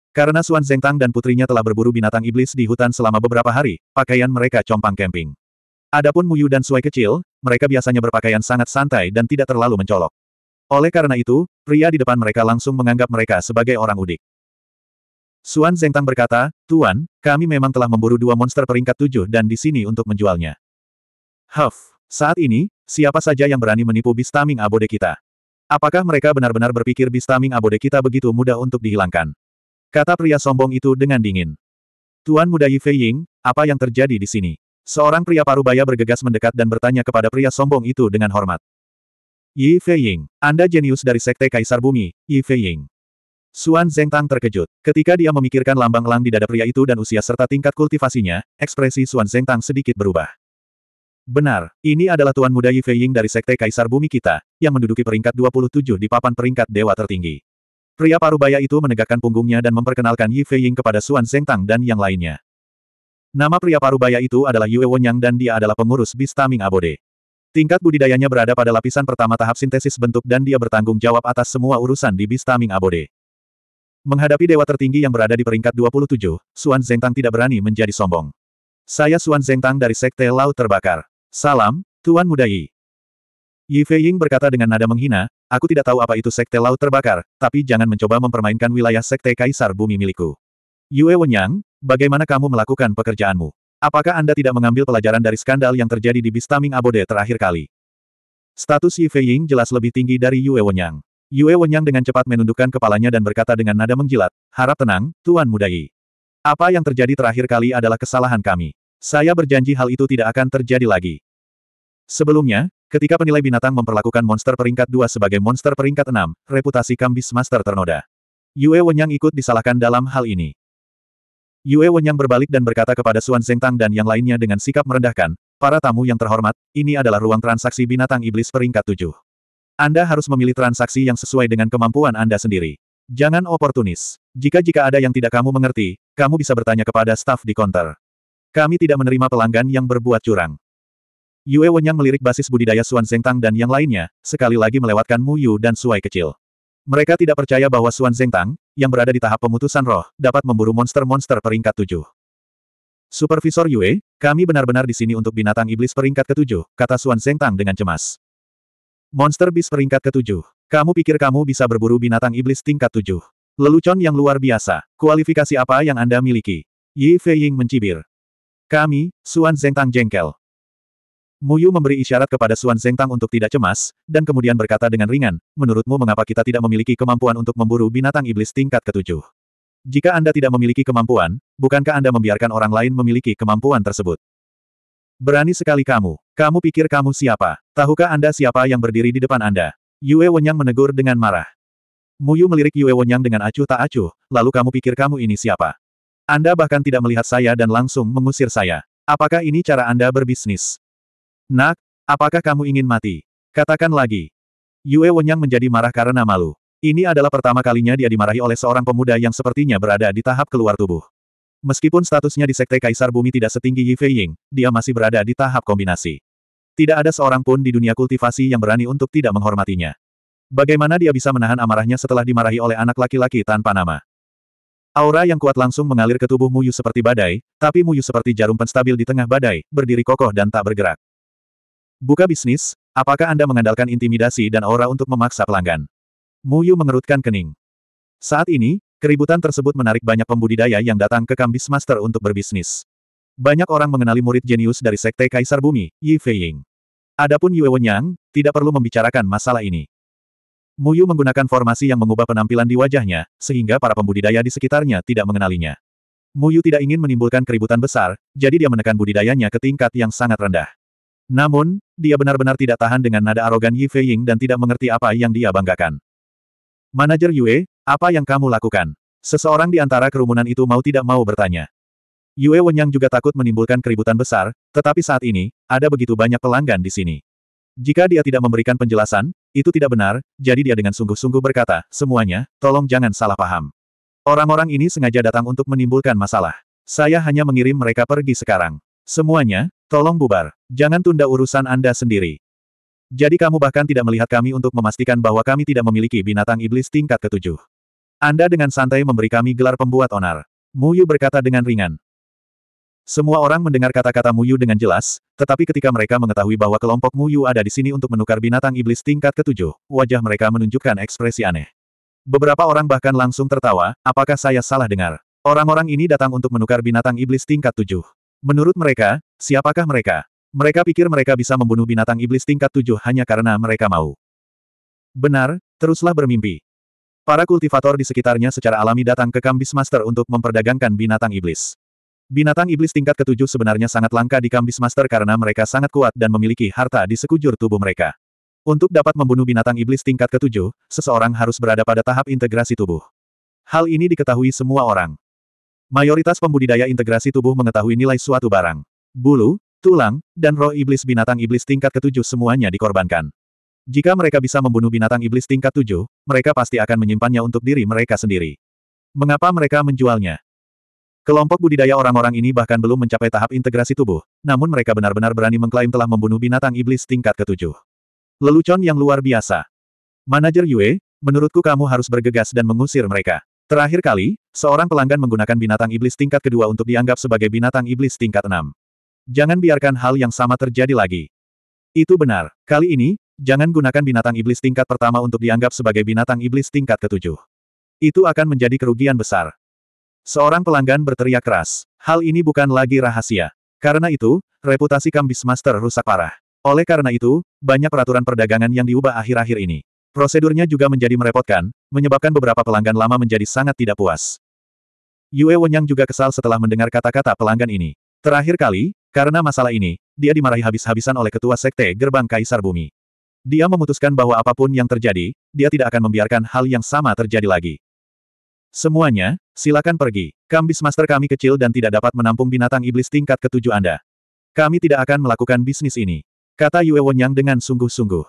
Karena Suan Zengtang dan putrinya telah berburu binatang iblis di hutan selama beberapa hari, pakaian mereka compang camping. Adapun Muyu dan Suai kecil, mereka biasanya berpakaian sangat santai dan tidak terlalu mencolok. Oleh karena itu, pria di depan mereka langsung menganggap mereka sebagai orang udik. Suan Zengtang berkata, Tuan, kami memang telah memburu dua monster peringkat tujuh dan di sini untuk menjualnya. Huff, saat ini, siapa saja yang berani menipu Bistaming Abode kita? Apakah mereka benar-benar berpikir Bistaming Abode kita begitu mudah untuk dihilangkan? Kata pria sombong itu dengan dingin. Tuan muda Yi Ying, apa yang terjadi di sini? Seorang pria parubaya bergegas mendekat dan bertanya kepada pria sombong itu dengan hormat. Yi Fei Ying, Anda jenius dari Sekte Kaisar Bumi, Yi Fei Ying. Xuan Zengtang terkejut. Ketika dia memikirkan lambang elang di dada pria itu dan usia serta tingkat kultivasinya, ekspresi Xuan Zengtang sedikit berubah. Benar, ini adalah Tuan Muda Yi Feiying dari Sekte Kaisar Bumi kita, yang menduduki peringkat 27 di papan peringkat dewa tertinggi. Pria parubaya itu menegakkan punggungnya dan memperkenalkan Yi Feiying kepada Xuan Zengtang dan yang lainnya. Nama pria parubaya itu adalah Yue Wonyang dan dia adalah pengurus Bistaming Abode. Tingkat budidayanya berada pada lapisan pertama tahap sintesis bentuk dan dia bertanggung jawab atas semua urusan di Bistaming Abode. Menghadapi dewa tertinggi yang berada di peringkat 27, Xuan Zengtang tidak berani menjadi sombong. Saya Suan Zengtang dari Sekte Laut Terbakar. Salam, Tuan Muda Yi. Yi Feiying berkata dengan nada menghina, aku tidak tahu apa itu Sekte Laut Terbakar, tapi jangan mencoba mempermainkan wilayah Sekte Kaisar Bumi milikku. Yue Wenyang, bagaimana kamu melakukan pekerjaanmu? Apakah Anda tidak mengambil pelajaran dari skandal yang terjadi di Bistaming Abode terakhir kali? Status Yi Feiying jelas lebih tinggi dari Yue Wenyang. Yue Wenyang dengan cepat menundukkan kepalanya dan berkata dengan nada menjilat, harap tenang, Tuan Mudai. Apa yang terjadi terakhir kali adalah kesalahan kami. Saya berjanji hal itu tidak akan terjadi lagi. Sebelumnya, ketika penilai binatang memperlakukan monster peringkat 2 sebagai monster peringkat 6, reputasi Kambis Master ternoda. Yue Wenyang ikut disalahkan dalam hal ini. Yue Wenyang berbalik dan berkata kepada Suan Zengtang dan yang lainnya dengan sikap merendahkan, para tamu yang terhormat, ini adalah ruang transaksi binatang iblis peringkat 7. Anda harus memilih transaksi yang sesuai dengan kemampuan Anda sendiri. Jangan oportunis. Jika-jika ada yang tidak kamu mengerti, kamu bisa bertanya kepada staf di konter. Kami tidak menerima pelanggan yang berbuat curang. Yue Wenyang melirik basis budidaya Suan Zengtang dan yang lainnya, sekali lagi melewatkan Mu Yu dan Suai kecil. Mereka tidak percaya bahwa Suan Zengtang, yang berada di tahap pemutusan roh, dapat memburu monster-monster peringkat tujuh. Supervisor Yue, kami benar-benar di sini untuk binatang iblis peringkat ketujuh, kata Suan Zengtang dengan cemas. Monster Beast peringkat ketujuh. Kamu pikir kamu bisa berburu binatang iblis tingkat tujuh. Lelucon yang luar biasa. Kualifikasi apa yang Anda miliki? Yi Feiying mencibir. Kami, Suan Zengtang jengkel. Muyu memberi isyarat kepada Suan Zengtang untuk tidak cemas, dan kemudian berkata dengan ringan, menurutmu mengapa kita tidak memiliki kemampuan untuk memburu binatang iblis tingkat ketujuh? Jika Anda tidak memiliki kemampuan, bukankah Anda membiarkan orang lain memiliki kemampuan tersebut? Berani sekali kamu. Kamu pikir kamu siapa? Tahukah Anda siapa yang berdiri di depan Anda? Yue Wenyang menegur dengan marah. Muyu melirik Yue Wenyang dengan acuh tak acuh, lalu kamu pikir kamu ini siapa? Anda bahkan tidak melihat saya dan langsung mengusir saya. Apakah ini cara Anda berbisnis? Nak, apakah kamu ingin mati? Katakan lagi. Yue Wenyang menjadi marah karena malu. Ini adalah pertama kalinya dia dimarahi oleh seorang pemuda yang sepertinya berada di tahap keluar tubuh. Meskipun statusnya di Sekte Kaisar Bumi tidak setinggi Yi Ying, dia masih berada di tahap kombinasi. Tidak ada seorang pun di dunia kultivasi yang berani untuk tidak menghormatinya. Bagaimana dia bisa menahan amarahnya setelah dimarahi oleh anak laki-laki tanpa nama? Aura yang kuat langsung mengalir ke tubuh Muyu seperti badai, tapi Muyu seperti jarum penstabil di tengah badai, berdiri kokoh dan tak bergerak. Buka bisnis, apakah Anda mengandalkan intimidasi dan aura untuk memaksa pelanggan? Muyu mengerutkan kening. Saat ini, Keributan tersebut menarik banyak pembudidaya yang datang ke Kambis Master untuk berbisnis. Banyak orang mengenali murid jenius dari Sekte Kaisar Bumi, Yi Feiying. Adapun Yue Wenyang, tidak perlu membicarakan masalah ini. Mu Yu menggunakan formasi yang mengubah penampilan di wajahnya, sehingga para pembudidaya di sekitarnya tidak mengenalinya. Mu Yu tidak ingin menimbulkan keributan besar, jadi dia menekan budidayanya ke tingkat yang sangat rendah. Namun, dia benar-benar tidak tahan dengan nada arogan Yi Feiying dan tidak mengerti apa yang dia banggakan. Manajer Yue, apa yang kamu lakukan? Seseorang di antara kerumunan itu mau tidak mau bertanya. Yue Wenyang juga takut menimbulkan keributan besar, tetapi saat ini, ada begitu banyak pelanggan di sini. Jika dia tidak memberikan penjelasan, itu tidak benar, jadi dia dengan sungguh-sungguh berkata, semuanya, tolong jangan salah paham. Orang-orang ini sengaja datang untuk menimbulkan masalah. Saya hanya mengirim mereka pergi sekarang. Semuanya, tolong bubar. Jangan tunda urusan Anda sendiri. Jadi kamu bahkan tidak melihat kami untuk memastikan bahwa kami tidak memiliki binatang iblis tingkat ketujuh. Anda dengan santai memberi kami gelar pembuat onar. Muyu berkata dengan ringan. Semua orang mendengar kata-kata Muyu dengan jelas, tetapi ketika mereka mengetahui bahwa kelompok Muyu ada di sini untuk menukar binatang iblis tingkat ketujuh, wajah mereka menunjukkan ekspresi aneh. Beberapa orang bahkan langsung tertawa, apakah saya salah dengar? Orang-orang ini datang untuk menukar binatang iblis tingkat tujuh. Menurut mereka, siapakah mereka? Mereka pikir mereka bisa membunuh binatang iblis tingkat tujuh hanya karena mereka mau. Benar, teruslah bermimpi. Para kultivator di sekitarnya secara alami datang ke Kambis Master untuk memperdagangkan binatang iblis. Binatang iblis tingkat ketujuh sebenarnya sangat langka di Kambis Master karena mereka sangat kuat dan memiliki harta di sekujur tubuh mereka. Untuk dapat membunuh binatang iblis tingkat ketujuh, seseorang harus berada pada tahap integrasi tubuh. Hal ini diketahui semua orang. Mayoritas pembudidaya integrasi tubuh mengetahui nilai suatu barang. Bulu, tulang, dan roh iblis binatang iblis tingkat ketujuh semuanya dikorbankan. Jika mereka bisa membunuh binatang iblis tingkat tujuh, mereka pasti akan menyimpannya untuk diri mereka sendiri. Mengapa mereka menjualnya? Kelompok budidaya orang-orang ini bahkan belum mencapai tahap integrasi tubuh, namun mereka benar-benar berani mengklaim telah membunuh binatang iblis tingkat ketujuh. Lelucon yang luar biasa. Manajer Yue, menurutku kamu harus bergegas dan mengusir mereka. Terakhir kali, seorang pelanggan menggunakan binatang iblis tingkat kedua untuk dianggap sebagai binatang iblis tingkat enam. Jangan biarkan hal yang sama terjadi lagi. Itu benar. Kali ini, Jangan gunakan binatang iblis tingkat pertama untuk dianggap sebagai binatang iblis tingkat ketujuh. Itu akan menjadi kerugian besar. Seorang pelanggan berteriak keras. Hal ini bukan lagi rahasia. Karena itu, reputasi Kambis Master rusak parah. Oleh karena itu, banyak peraturan perdagangan yang diubah akhir-akhir ini. Prosedurnya juga menjadi merepotkan, menyebabkan beberapa pelanggan lama menjadi sangat tidak puas. Yue Wenyang juga kesal setelah mendengar kata-kata pelanggan ini. Terakhir kali, karena masalah ini, dia dimarahi habis-habisan oleh ketua sekte Gerbang Kaisar Bumi. Dia memutuskan bahwa apapun yang terjadi, dia tidak akan membiarkan hal yang sama terjadi lagi. Semuanya, silakan pergi. Kambis master kami kecil dan tidak dapat menampung binatang iblis tingkat ketujuh Anda. Kami tidak akan melakukan bisnis ini. Kata Yue Wonyang dengan sungguh-sungguh.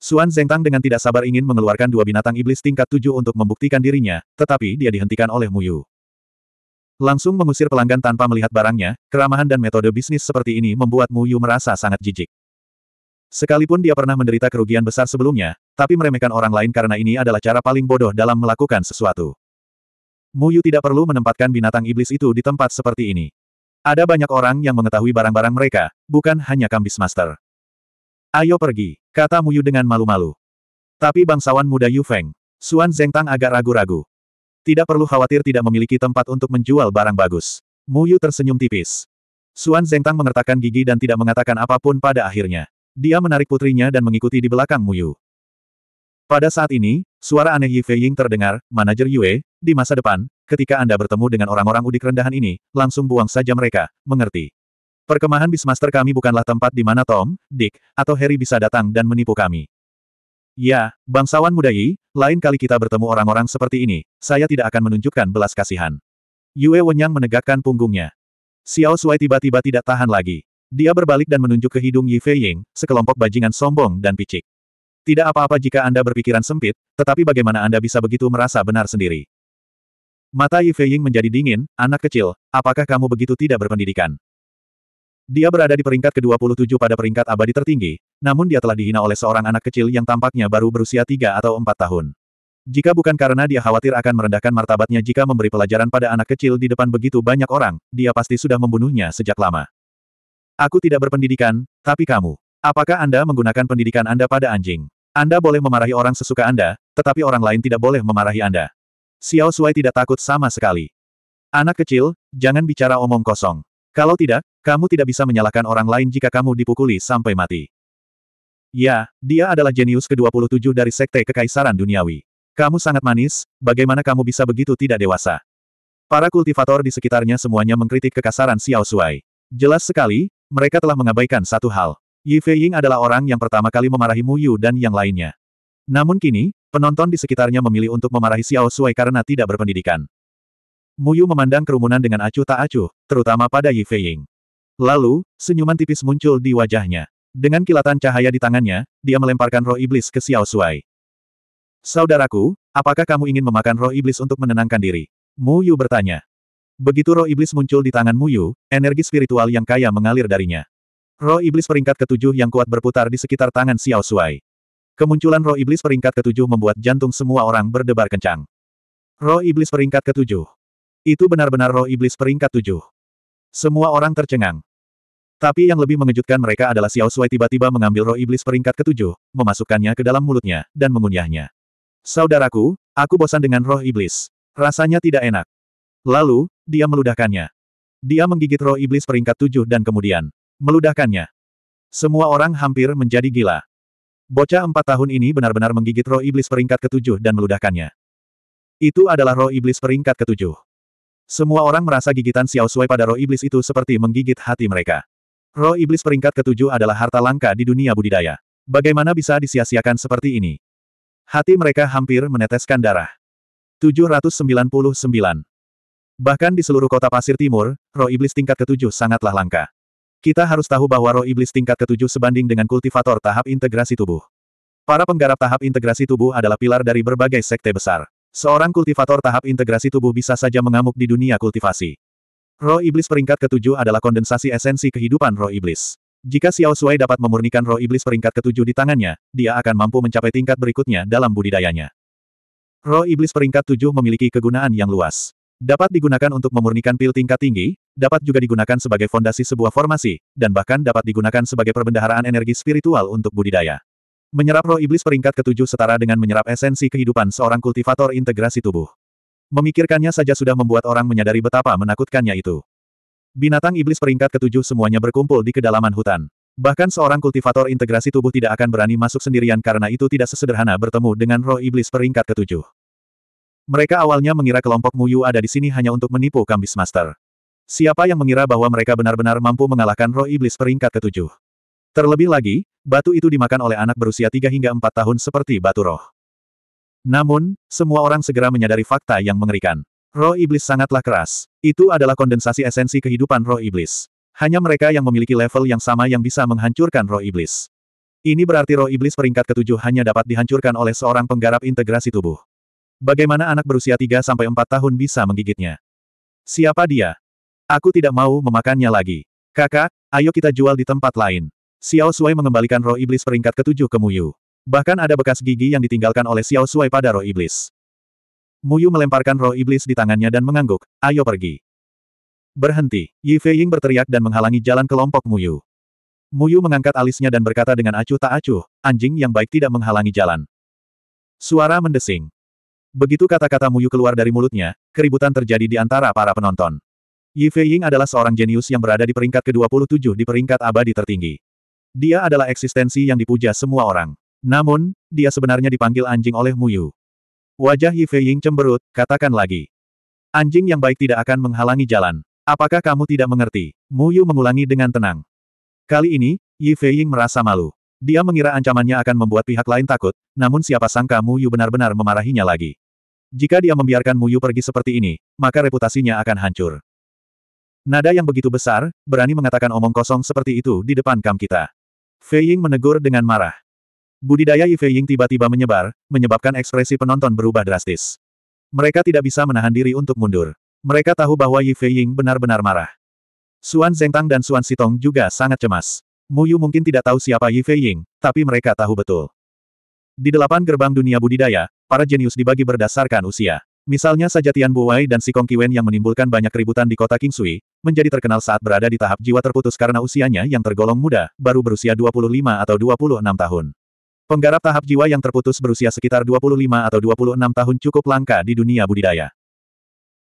Suan Zengtang dengan tidak sabar ingin mengeluarkan dua binatang iblis tingkat tujuh untuk membuktikan dirinya, tetapi dia dihentikan oleh Muyu. Langsung mengusir pelanggan tanpa melihat barangnya, keramahan dan metode bisnis seperti ini membuat Mu Yu merasa sangat jijik. Sekalipun dia pernah menderita kerugian besar sebelumnya, tapi meremehkan orang lain karena ini adalah cara paling bodoh dalam melakukan sesuatu. Muyu tidak perlu menempatkan binatang iblis itu di tempat seperti ini. Ada banyak orang yang mengetahui barang-barang mereka, bukan hanya Kambis Master. Ayo pergi, kata Muyu dengan malu-malu. Tapi bangsawan muda Yu Feng, Suan Zeng Tang agak ragu-ragu. Tidak perlu khawatir tidak memiliki tempat untuk menjual barang bagus. Muyu tersenyum tipis. Suan Zeng Tang mengertakkan gigi dan tidak mengatakan apapun pada akhirnya. Dia menarik putrinya dan mengikuti di belakang Muyu. Pada saat ini, suara aneh Yi Feiying terdengar, manajer Yue, di masa depan, ketika Anda bertemu dengan orang-orang udik rendahan ini, langsung buang saja mereka, mengerti. Perkemahan Bismaster kami bukanlah tempat di mana Tom, Dick, atau Harry bisa datang dan menipu kami. Ya, bangsawan muda Yi, lain kali kita bertemu orang-orang seperti ini, saya tidak akan menunjukkan belas kasihan. Yue Wenyang menegakkan punggungnya. Xiao Suai tiba-tiba tidak tahan lagi. Dia berbalik dan menunjuk ke hidung Yi Ying, sekelompok bajingan sombong dan picik. Tidak apa-apa jika Anda berpikiran sempit, tetapi bagaimana Anda bisa begitu merasa benar sendiri? Mata Yi Ying menjadi dingin, anak kecil, apakah kamu begitu tidak berpendidikan? Dia berada di peringkat ke-27 pada peringkat abadi tertinggi, namun dia telah dihina oleh seorang anak kecil yang tampaknya baru berusia 3 atau 4 tahun. Jika bukan karena dia khawatir akan merendahkan martabatnya jika memberi pelajaran pada anak kecil di depan begitu banyak orang, dia pasti sudah membunuhnya sejak lama. Aku tidak berpendidikan, tapi kamu. Apakah Anda menggunakan pendidikan Anda pada anjing? Anda boleh memarahi orang sesuka Anda, tetapi orang lain tidak boleh memarahi Anda. Xiao Shuai tidak takut sama sekali. Anak kecil, jangan bicara omong kosong. Kalau tidak, kamu tidak bisa menyalahkan orang lain jika kamu dipukuli sampai mati. Ya, dia adalah jenius ke-27 dari Sekte Kekaisaran Duniawi. Kamu sangat manis, bagaimana kamu bisa begitu tidak dewasa? Para kultivator di sekitarnya semuanya mengkritik kekasaran Xiao Shuai. Jelas sekali, mereka telah mengabaikan satu hal. Yi Feiying adalah orang yang pertama kali memarahi Mu Yu dan yang lainnya. Namun kini, penonton di sekitarnya memilih untuk memarahi Xiao Sui karena tidak berpendidikan. Mu Yu memandang kerumunan dengan acuh tak acuh, terutama pada Yi Feiying. Lalu, senyuman tipis muncul di wajahnya. Dengan kilatan cahaya di tangannya, dia melemparkan roh iblis ke Xiao Sui. Saudaraku, apakah kamu ingin memakan roh iblis untuk menenangkan diri? Mu Yu bertanya. Begitu roh iblis muncul di tangan Muyu, energi spiritual yang kaya mengalir darinya. Roh iblis peringkat ketujuh yang kuat berputar di sekitar tangan Xiao Shuai. Kemunculan roh iblis peringkat ketujuh membuat jantung semua orang berdebar kencang. Roh iblis peringkat ketujuh. Itu benar-benar roh iblis peringkat tujuh. Semua orang tercengang. Tapi yang lebih mengejutkan mereka adalah Xiao Shuai tiba-tiba mengambil roh iblis peringkat ketujuh, memasukkannya ke dalam mulutnya, dan mengunyahnya. Saudaraku, aku bosan dengan roh iblis. Rasanya tidak enak. Lalu, dia meludahkannya. Dia menggigit roh iblis peringkat tujuh dan kemudian meludahkannya. Semua orang hampir menjadi gila. Bocah empat tahun ini benar-benar menggigit roh iblis peringkat ketujuh dan meludahkannya. Itu adalah roh iblis peringkat ketujuh. Semua orang merasa gigitan Xiao Sui pada roh iblis itu seperti menggigit hati mereka. Roh iblis peringkat ketujuh adalah harta langka di dunia budidaya. Bagaimana bisa disia-siakan seperti ini? Hati mereka hampir meneteskan darah. 799 Bahkan di seluruh kota pasir timur, roh iblis tingkat ketujuh sangatlah langka. Kita harus tahu bahwa roh iblis tingkat ketujuh sebanding dengan kultivator tahap integrasi tubuh. Para penggarap tahap integrasi tubuh adalah pilar dari berbagai sekte besar. Seorang kultivator tahap integrasi tubuh bisa saja mengamuk di dunia kultivasi. Roh iblis peringkat ketujuh adalah kondensasi esensi kehidupan roh iblis. Jika Xiao Sui dapat memurnikan roh iblis peringkat ketujuh di tangannya, dia akan mampu mencapai tingkat berikutnya dalam budidayanya. Roh iblis peringkat tujuh memiliki kegunaan yang luas. Dapat digunakan untuk memurnikan pil tingkat tinggi, dapat juga digunakan sebagai fondasi sebuah formasi, dan bahkan dapat digunakan sebagai perbendaharaan energi spiritual untuk budidaya. Menyerap roh iblis peringkat ketujuh setara dengan menyerap esensi kehidupan seorang kultivator integrasi tubuh. Memikirkannya saja sudah membuat orang menyadari betapa menakutkannya itu. Binatang iblis peringkat ketujuh semuanya berkumpul di kedalaman hutan. Bahkan seorang kultivator integrasi tubuh tidak akan berani masuk sendirian karena itu tidak sesederhana bertemu dengan roh iblis peringkat ketujuh. Mereka awalnya mengira kelompok Muyu ada di sini hanya untuk menipu Kambis Master. Siapa yang mengira bahwa mereka benar-benar mampu mengalahkan roh iblis peringkat ketujuh? Terlebih lagi, batu itu dimakan oleh anak berusia tiga hingga empat tahun seperti batu roh. Namun, semua orang segera menyadari fakta yang mengerikan. Roh iblis sangatlah keras. Itu adalah kondensasi esensi kehidupan roh iblis. Hanya mereka yang memiliki level yang sama yang bisa menghancurkan roh iblis. Ini berarti roh iblis peringkat ketujuh hanya dapat dihancurkan oleh seorang penggarap integrasi tubuh. Bagaimana anak berusia 3-4 tahun bisa menggigitnya? Siapa dia? Aku tidak mau memakannya lagi. Kakak, ayo kita jual di tempat lain. Xiao Sui mengembalikan roh iblis peringkat ketujuh ke Muyu. Bahkan ada bekas gigi yang ditinggalkan oleh Xiao Sui pada roh iblis. Muyu melemparkan roh iblis di tangannya dan mengangguk, ayo pergi. Berhenti, Yi Fei Ying berteriak dan menghalangi jalan kelompok Muyu. Muyu mengangkat alisnya dan berkata dengan acuh tak acuh, anjing yang baik tidak menghalangi jalan. Suara mendesing. Begitu kata-kata Muyu keluar dari mulutnya, keributan terjadi di antara para penonton. Yi Fei Ying adalah seorang jenius yang berada di peringkat ke-27 di peringkat abadi tertinggi. Dia adalah eksistensi yang dipuja semua orang. Namun, dia sebenarnya dipanggil anjing oleh Muyu. Wajah Yi Fei Ying cemberut, katakan lagi. Anjing yang baik tidak akan menghalangi jalan. Apakah kamu tidak mengerti? Muyu mengulangi dengan tenang. Kali ini, Yi Fei Ying merasa malu. Dia mengira ancamannya akan membuat pihak lain takut, namun siapa sangka Mu Yu benar-benar memarahinya lagi. Jika dia membiarkan Mu Yu pergi seperti ini, maka reputasinya akan hancur. Nada yang begitu besar, berani mengatakan omong kosong seperti itu di depan kam kita. Fei Ying menegur dengan marah. Budidaya Yi Fei Ying tiba-tiba menyebar, menyebabkan ekspresi penonton berubah drastis. Mereka tidak bisa menahan diri untuk mundur. Mereka tahu bahwa Yi Fei Ying benar-benar marah. Suan Tang dan Suan Sitong juga sangat cemas. Muyu mungkin tidak tahu siapa Yi Fei Ying, tapi mereka tahu betul. Di delapan gerbang dunia budidaya, para jenius dibagi berdasarkan usia. Misalnya saja Tian Buwei dan Si Kong Kiwen yang menimbulkan banyak keributan di kota Kingsui, menjadi terkenal saat berada di tahap jiwa terputus karena usianya yang tergolong muda, baru berusia 25 atau 26 tahun. Penggarap tahap jiwa yang terputus berusia sekitar 25 atau 26 tahun cukup langka di dunia budidaya.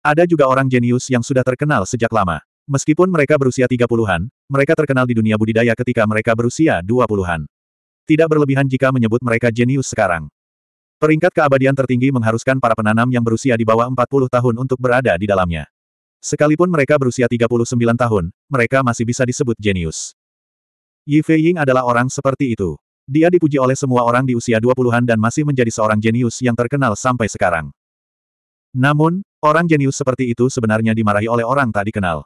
Ada juga orang jenius yang sudah terkenal sejak lama. Meskipun mereka berusia tiga puluhan, mereka terkenal di dunia budidaya ketika mereka berusia dua puluhan. Tidak berlebihan jika menyebut mereka jenius sekarang. Peringkat keabadian tertinggi mengharuskan para penanam yang berusia di bawah 40 tahun untuk berada di dalamnya. Sekalipun mereka berusia 39 tahun, mereka masih bisa disebut jenius. Yi Ying adalah orang seperti itu. Dia dipuji oleh semua orang di usia 20-an dan masih menjadi seorang jenius yang terkenal sampai sekarang. Namun, orang jenius seperti itu sebenarnya dimarahi oleh orang tak dikenal.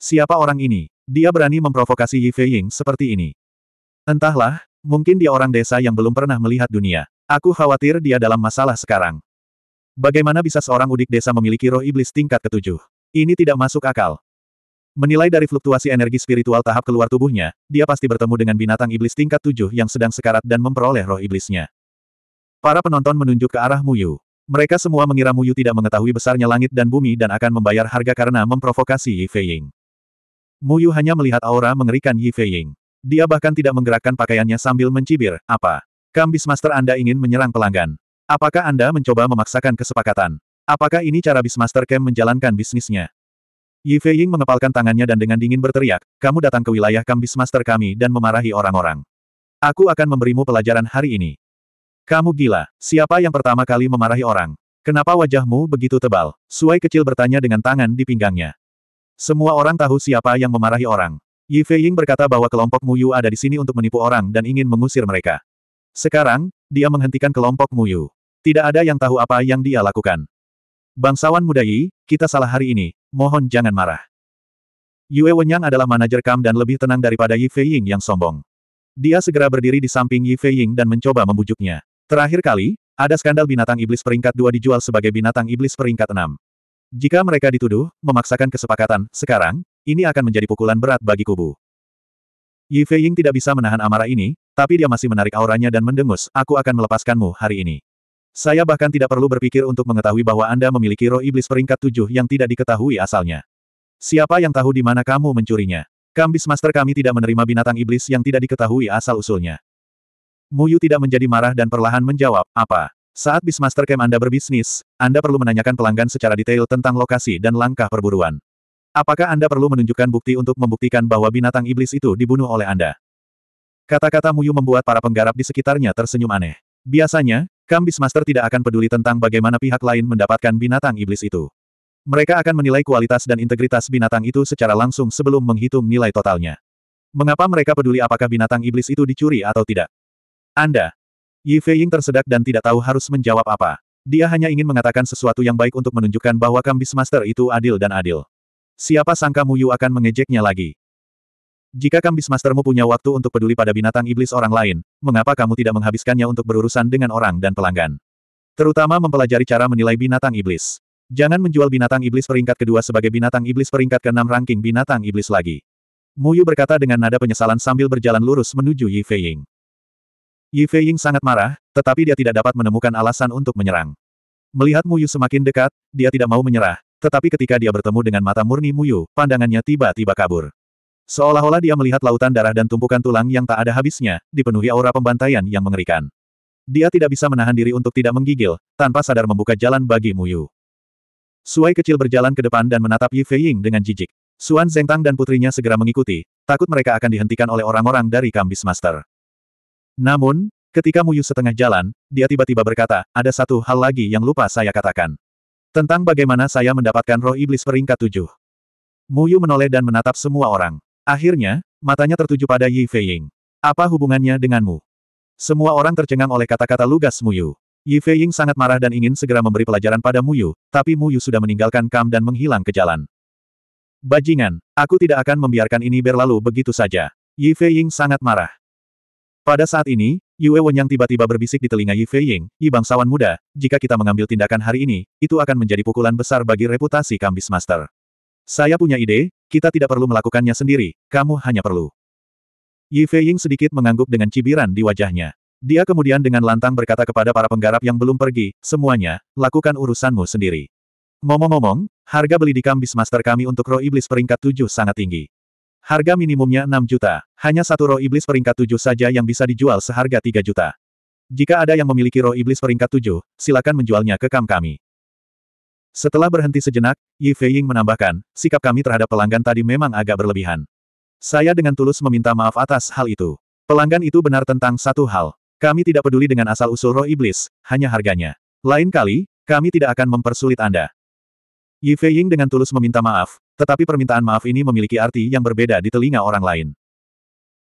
Siapa orang ini? Dia berani memprovokasi Yi Feiying seperti ini. Entahlah, mungkin dia orang desa yang belum pernah melihat dunia. Aku khawatir dia dalam masalah sekarang. Bagaimana bisa seorang udik desa memiliki roh iblis tingkat ketujuh? Ini tidak masuk akal. Menilai dari fluktuasi energi spiritual tahap keluar tubuhnya, dia pasti bertemu dengan binatang iblis tingkat tujuh yang sedang sekarat dan memperoleh roh iblisnya. Para penonton menunjuk ke arah Muyu. Mereka semua mengira Muyu tidak mengetahui besarnya langit dan bumi dan akan membayar harga karena memprovokasi Yi Feiying. Mu Yu hanya melihat aura mengerikan Yi Fei Ying. Dia bahkan tidak menggerakkan pakaiannya sambil mencibir, apa? Kambis Master Anda ingin menyerang pelanggan. Apakah Anda mencoba memaksakan kesepakatan? Apakah ini cara Bismaster Camp menjalankan bisnisnya? Yi Fei Ying mengepalkan tangannya dan dengan dingin berteriak, kamu datang ke wilayah Kambis Master kami dan memarahi orang-orang. Aku akan memberimu pelajaran hari ini. Kamu gila, siapa yang pertama kali memarahi orang? Kenapa wajahmu begitu tebal? Suai kecil bertanya dengan tangan di pinggangnya. Semua orang tahu siapa yang memarahi orang. Yi Feiying berkata bahwa kelompok Mu Yu ada di sini untuk menipu orang dan ingin mengusir mereka. Sekarang, dia menghentikan kelompok Mu Yu. Tidak ada yang tahu apa yang dia lakukan. Bangsawan muda Yi, kita salah hari ini, mohon jangan marah. Yue Wenyang adalah manajer Kam dan lebih tenang daripada Yi Feiying yang sombong. Dia segera berdiri di samping Yi Feiying dan mencoba membujuknya. Terakhir kali, ada skandal binatang iblis peringkat 2 dijual sebagai binatang iblis peringkat 6. Jika mereka dituduh, memaksakan kesepakatan, sekarang, ini akan menjadi pukulan berat bagi kubu. Yi Fei Ying tidak bisa menahan amarah ini, tapi dia masih menarik auranya dan mendengus, aku akan melepaskanmu hari ini. Saya bahkan tidak perlu berpikir untuk mengetahui bahwa Anda memiliki roh iblis peringkat tujuh yang tidak diketahui asalnya. Siapa yang tahu di mana kamu mencurinya? Kambis Master kami tidak menerima binatang iblis yang tidak diketahui asal-usulnya. Muyu tidak menjadi marah dan perlahan menjawab, apa? Saat Bismaster Camp Anda berbisnis, Anda perlu menanyakan pelanggan secara detail tentang lokasi dan langkah perburuan. Apakah Anda perlu menunjukkan bukti untuk membuktikan bahwa binatang iblis itu dibunuh oleh Anda? Kata-kata Muyu membuat para penggarap di sekitarnya tersenyum aneh. Biasanya, Kam Bismaster tidak akan peduli tentang bagaimana pihak lain mendapatkan binatang iblis itu. Mereka akan menilai kualitas dan integritas binatang itu secara langsung sebelum menghitung nilai totalnya. Mengapa mereka peduli apakah binatang iblis itu dicuri atau tidak? Anda, Yi Feiying tersedak dan tidak tahu harus menjawab apa. Dia hanya ingin mengatakan sesuatu yang baik untuk menunjukkan bahwa Kambis Master itu adil dan adil. Siapa sangka Mu Yu akan mengejeknya lagi? Jika Kambis Mastermu punya waktu untuk peduli pada binatang iblis orang lain, mengapa kamu tidak menghabiskannya untuk berurusan dengan orang dan pelanggan? Terutama mempelajari cara menilai binatang iblis. Jangan menjual binatang iblis peringkat kedua sebagai binatang iblis peringkat ke-6 ranking binatang iblis lagi. Mu Yu berkata dengan nada penyesalan sambil berjalan lurus menuju Yi Feiying. Yi Feiying sangat marah, tetapi dia tidak dapat menemukan alasan untuk menyerang. Melihat Mu Yu semakin dekat, dia tidak mau menyerah, tetapi ketika dia bertemu dengan mata murni Mu Yu, pandangannya tiba-tiba kabur. Seolah-olah dia melihat lautan darah dan tumpukan tulang yang tak ada habisnya, dipenuhi aura pembantaian yang mengerikan. Dia tidak bisa menahan diri untuk tidak menggigil, tanpa sadar membuka jalan bagi Mu Yu. Suai kecil berjalan ke depan dan menatap Yi Feiying dengan jijik. Suan Zengtang dan putrinya segera mengikuti, takut mereka akan dihentikan oleh orang-orang dari Kambis Master. Namun, ketika Muyu setengah jalan, dia tiba-tiba berkata, ada satu hal lagi yang lupa saya katakan. Tentang bagaimana saya mendapatkan roh iblis peringkat tujuh. Muyu menoleh dan menatap semua orang. Akhirnya, matanya tertuju pada Yi Feiying. Apa hubungannya denganmu? Semua orang tercengang oleh kata-kata lugas Muyu. Yi Feiying sangat marah dan ingin segera memberi pelajaran pada Muyu, tapi Muyu sudah meninggalkan Kam dan menghilang ke jalan. Bajingan, aku tidak akan membiarkan ini berlalu begitu saja. Yi Feiying sangat marah. Pada saat ini, Yue Wenyang tiba-tiba berbisik di telinga Yi Fei Ying, Yi bangsawan muda, jika kita mengambil tindakan hari ini, itu akan menjadi pukulan besar bagi reputasi Kambis Master. Saya punya ide, kita tidak perlu melakukannya sendiri, kamu hanya perlu. Yi Fei Ying sedikit mengangguk dengan cibiran di wajahnya. Dia kemudian dengan lantang berkata kepada para penggarap yang belum pergi, semuanya, lakukan urusanmu sendiri. Ngomong-ngomong, harga beli di Kambis Master kami untuk roh iblis peringkat 7 sangat tinggi. Harga minimumnya 6 juta. Hanya satu roh iblis peringkat 7 saja yang bisa dijual seharga 3 juta. Jika ada yang memiliki roh iblis peringkat 7, silakan menjualnya ke kam kami. Setelah berhenti sejenak, Yi Feiying menambahkan, sikap kami terhadap pelanggan tadi memang agak berlebihan. Saya dengan tulus meminta maaf atas hal itu. Pelanggan itu benar tentang satu hal. Kami tidak peduli dengan asal-usul roh iblis, hanya harganya. Lain kali, kami tidak akan mempersulit Anda. Yi Feiying dengan tulus meminta maaf, tetapi permintaan maaf ini memiliki arti yang berbeda di telinga orang lain.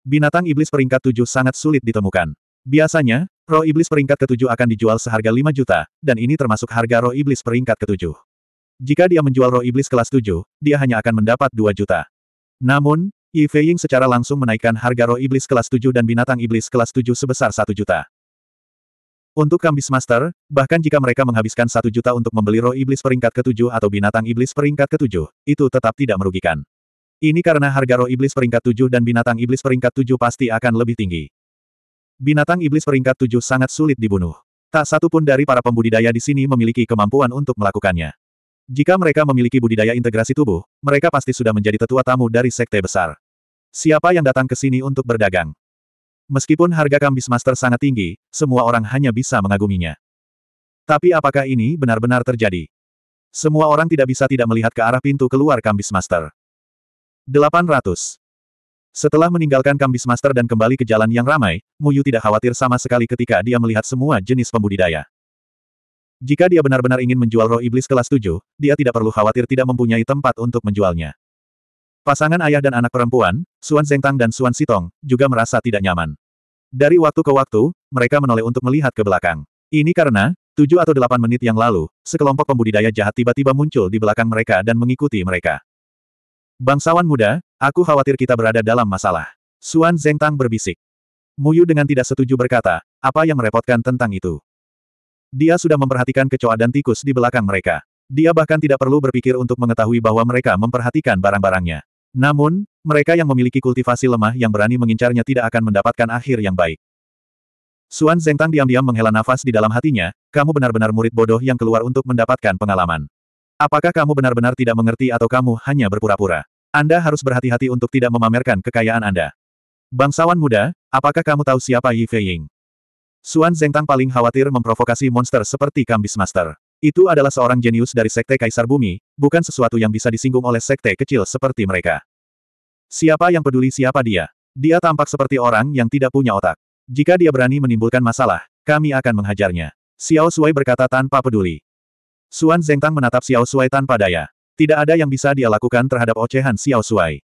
Binatang iblis peringkat tujuh sangat sulit ditemukan. Biasanya, roh iblis peringkat ketujuh akan dijual seharga 5 juta, dan ini termasuk harga roh iblis peringkat ketujuh. Jika dia menjual roh iblis kelas tujuh, dia hanya akan mendapat 2 juta. Namun, Yi Feiying secara langsung menaikkan harga roh iblis kelas tujuh dan binatang iblis kelas tujuh sebesar satu juta. Untuk Kambis Master, bahkan jika mereka menghabiskan satu juta untuk membeli roh iblis peringkat ketujuh atau binatang iblis peringkat ketujuh, itu tetap tidak merugikan. Ini karena harga roh iblis peringkat tujuh dan binatang iblis peringkat tujuh pasti akan lebih tinggi. Binatang iblis peringkat tujuh sangat sulit dibunuh. Tak satu pun dari para pembudidaya di sini memiliki kemampuan untuk melakukannya. Jika mereka memiliki budidaya integrasi tubuh, mereka pasti sudah menjadi tetua tamu dari sekte besar. Siapa yang datang ke sini untuk berdagang? Meskipun harga Kambis Master sangat tinggi, semua orang hanya bisa mengaguminya. Tapi apakah ini benar-benar terjadi? Semua orang tidak bisa tidak melihat ke arah pintu keluar Kambis Master. 800. Setelah meninggalkan Kambis Master dan kembali ke jalan yang ramai, Muyu tidak khawatir sama sekali ketika dia melihat semua jenis pembudidaya. Jika dia benar-benar ingin menjual roh iblis kelas 7, dia tidak perlu khawatir tidak mempunyai tempat untuk menjualnya. Pasangan ayah dan anak perempuan, Suan Zengtang dan Suan Sitong, juga merasa tidak nyaman. Dari waktu ke waktu, mereka menoleh untuk melihat ke belakang. Ini karena, tujuh atau delapan menit yang lalu, sekelompok pembudidaya jahat tiba-tiba muncul di belakang mereka dan mengikuti mereka. Bangsawan muda, aku khawatir kita berada dalam masalah. Suan Zeng Tang berbisik. Muyu dengan tidak setuju berkata, apa yang merepotkan tentang itu? Dia sudah memperhatikan kecoa dan tikus di belakang mereka. Dia bahkan tidak perlu berpikir untuk mengetahui bahwa mereka memperhatikan barang-barangnya. Namun, mereka yang memiliki kultivasi lemah yang berani mengincarnya tidak akan mendapatkan akhir yang baik. Suan Zengtang diam-diam menghela nafas di dalam hatinya, kamu benar-benar murid bodoh yang keluar untuk mendapatkan pengalaman. Apakah kamu benar-benar tidak mengerti atau kamu hanya berpura-pura? Anda harus berhati-hati untuk tidak memamerkan kekayaan Anda. Bangsawan muda, apakah kamu tahu siapa Yi Feiying? Suan Zengtang paling khawatir memprovokasi monster seperti Kambis Master. Itu adalah seorang jenius dari Sekte Kaisar Bumi, bukan sesuatu yang bisa disinggung oleh sekte kecil seperti mereka. Siapa yang peduli siapa dia? Dia tampak seperti orang yang tidak punya otak. Jika dia berani menimbulkan masalah, kami akan menghajarnya. Xiao Sui berkata tanpa peduli. Suan Zengtang menatap Xiao Sui tanpa daya. Tidak ada yang bisa dia lakukan terhadap ocehan Xiao Sui.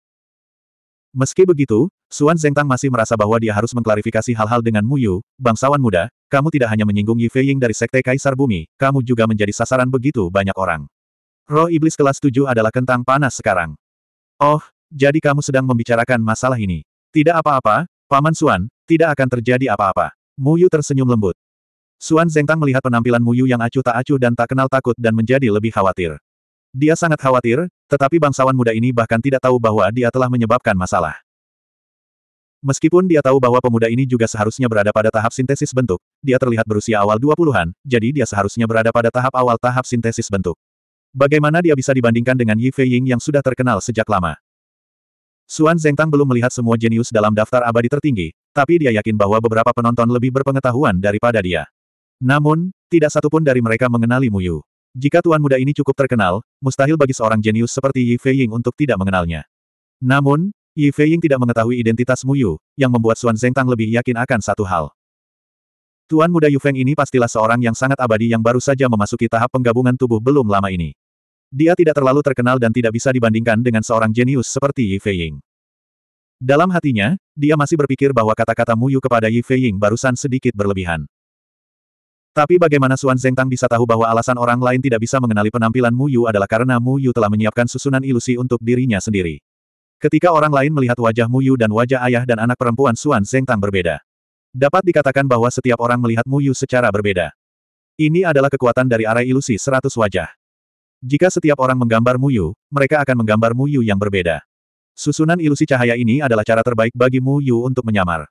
Meski begitu, Suan Zengtang masih merasa bahwa dia harus mengklarifikasi hal-hal dengan Mu Yu, bangsawan muda, kamu tidak hanya menyinggung Yi Feiying dari Sekte Kaisar Bumi, kamu juga menjadi sasaran begitu banyak orang. Roh Iblis kelas 7 adalah kentang panas sekarang. Oh, jadi kamu sedang membicarakan masalah ini. Tidak apa-apa, Paman Suan, tidak akan terjadi apa-apa. Mu Yu tersenyum lembut. Suan Zengtang melihat penampilan Mu Yu yang acuh tak acuh dan tak kenal takut dan menjadi lebih khawatir. Dia sangat khawatir, tetapi bangsawan muda ini bahkan tidak tahu bahwa dia telah menyebabkan masalah. Meskipun dia tahu bahwa pemuda ini juga seharusnya berada pada tahap sintesis bentuk, dia terlihat berusia awal 20-an, jadi dia seharusnya berada pada tahap awal tahap sintesis bentuk. Bagaimana dia bisa dibandingkan dengan Yi Fei Ying yang sudah terkenal sejak lama? Xuan Zengtang belum melihat semua jenius dalam daftar abadi tertinggi, tapi dia yakin bahwa beberapa penonton lebih berpengetahuan daripada dia. Namun, tidak satupun dari mereka mengenali Mu Yu. Jika tuan muda ini cukup terkenal, mustahil bagi seorang jenius seperti Yi Feiying untuk tidak mengenalnya. Namun, Yi Feiying tidak mengetahui identitas Mu Yu, yang membuat Xuan Zengtang lebih yakin akan satu hal. Tuan muda Yu Feng ini pastilah seorang yang sangat abadi yang baru saja memasuki tahap penggabungan tubuh belum lama ini. Dia tidak terlalu terkenal dan tidak bisa dibandingkan dengan seorang jenius seperti Yi Feiying. Dalam hatinya, dia masih berpikir bahwa kata-kata Mu Yu kepada Yi Feiying barusan sedikit berlebihan. Tapi bagaimana Suan Zeng Tang bisa tahu bahwa alasan orang lain tidak bisa mengenali penampilan Mu Yu adalah karena Mu Yu telah menyiapkan susunan ilusi untuk dirinya sendiri. Ketika orang lain melihat wajah Mu Yu dan wajah ayah dan anak perempuan Suan Zeng Tang berbeda. Dapat dikatakan bahwa setiap orang melihat Mu Yu secara berbeda. Ini adalah kekuatan dari arah ilusi seratus wajah. Jika setiap orang menggambar Mu Yu, mereka akan menggambar Mu Yu yang berbeda. Susunan ilusi cahaya ini adalah cara terbaik bagi Mu Yu untuk menyamar.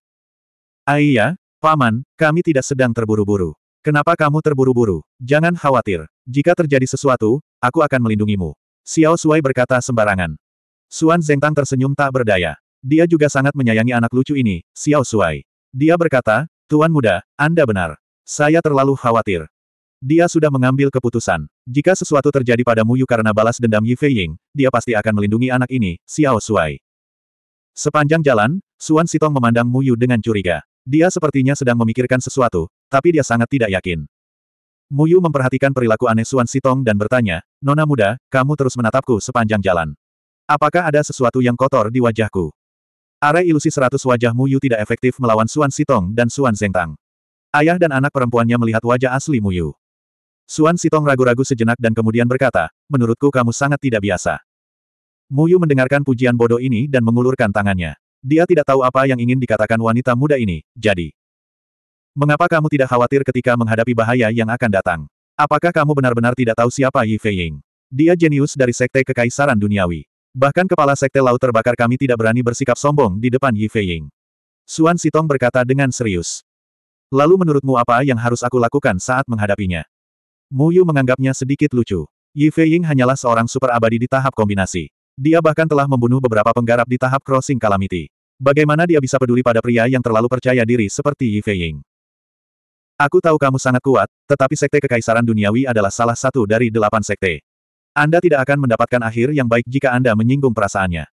Ayah, Paman, kami tidak sedang terburu-buru. Kenapa kamu terburu-buru? Jangan khawatir. Jika terjadi sesuatu, aku akan melindungimu. Xiao Suai berkata sembarangan. Suan Zengtang tersenyum tak berdaya. Dia juga sangat menyayangi anak lucu ini, Xiao Suai. Dia berkata, Tuan muda, Anda benar. Saya terlalu khawatir. Dia sudah mengambil keputusan. Jika sesuatu terjadi pada Yu karena balas dendam Yi Feiying, dia pasti akan melindungi anak ini, Xiao Suai. Sepanjang jalan, Suan Sitong memandang Mu Yu dengan curiga. Dia sepertinya sedang memikirkan sesuatu, tapi dia sangat tidak yakin. Muyu memperhatikan perilaku aneh Suan Sitong dan bertanya, Nona muda, kamu terus menatapku sepanjang jalan. Apakah ada sesuatu yang kotor di wajahku? Arai ilusi seratus wajah Muyu tidak efektif melawan Suan Sitong dan Suan Zengtang. Ayah dan anak perempuannya melihat wajah asli Muyu. Suan Sitong ragu-ragu sejenak dan kemudian berkata, menurutku kamu sangat tidak biasa. Muyu mendengarkan pujian bodoh ini dan mengulurkan tangannya. Dia tidak tahu apa yang ingin dikatakan wanita muda ini, jadi. Mengapa kamu tidak khawatir ketika menghadapi bahaya yang akan datang? Apakah kamu benar-benar tidak tahu siapa Yi Feiying? Dia jenius dari Sekte Kekaisaran Duniawi. Bahkan kepala Sekte Laut Terbakar kami tidak berani bersikap sombong di depan Yi Feiying. Suan Sitong berkata dengan serius. Lalu menurutmu apa yang harus aku lakukan saat menghadapinya? Mu Yu menganggapnya sedikit lucu. Yi Feiying hanyalah seorang super abadi di tahap kombinasi. Dia bahkan telah membunuh beberapa penggarap di tahap crossing calamity. Bagaimana dia bisa peduli pada pria yang terlalu percaya diri seperti Yi Feiying? Aku tahu kamu sangat kuat, tetapi sekte kekaisaran duniawi adalah salah satu dari delapan sekte. Anda tidak akan mendapatkan akhir yang baik jika Anda menyinggung perasaannya.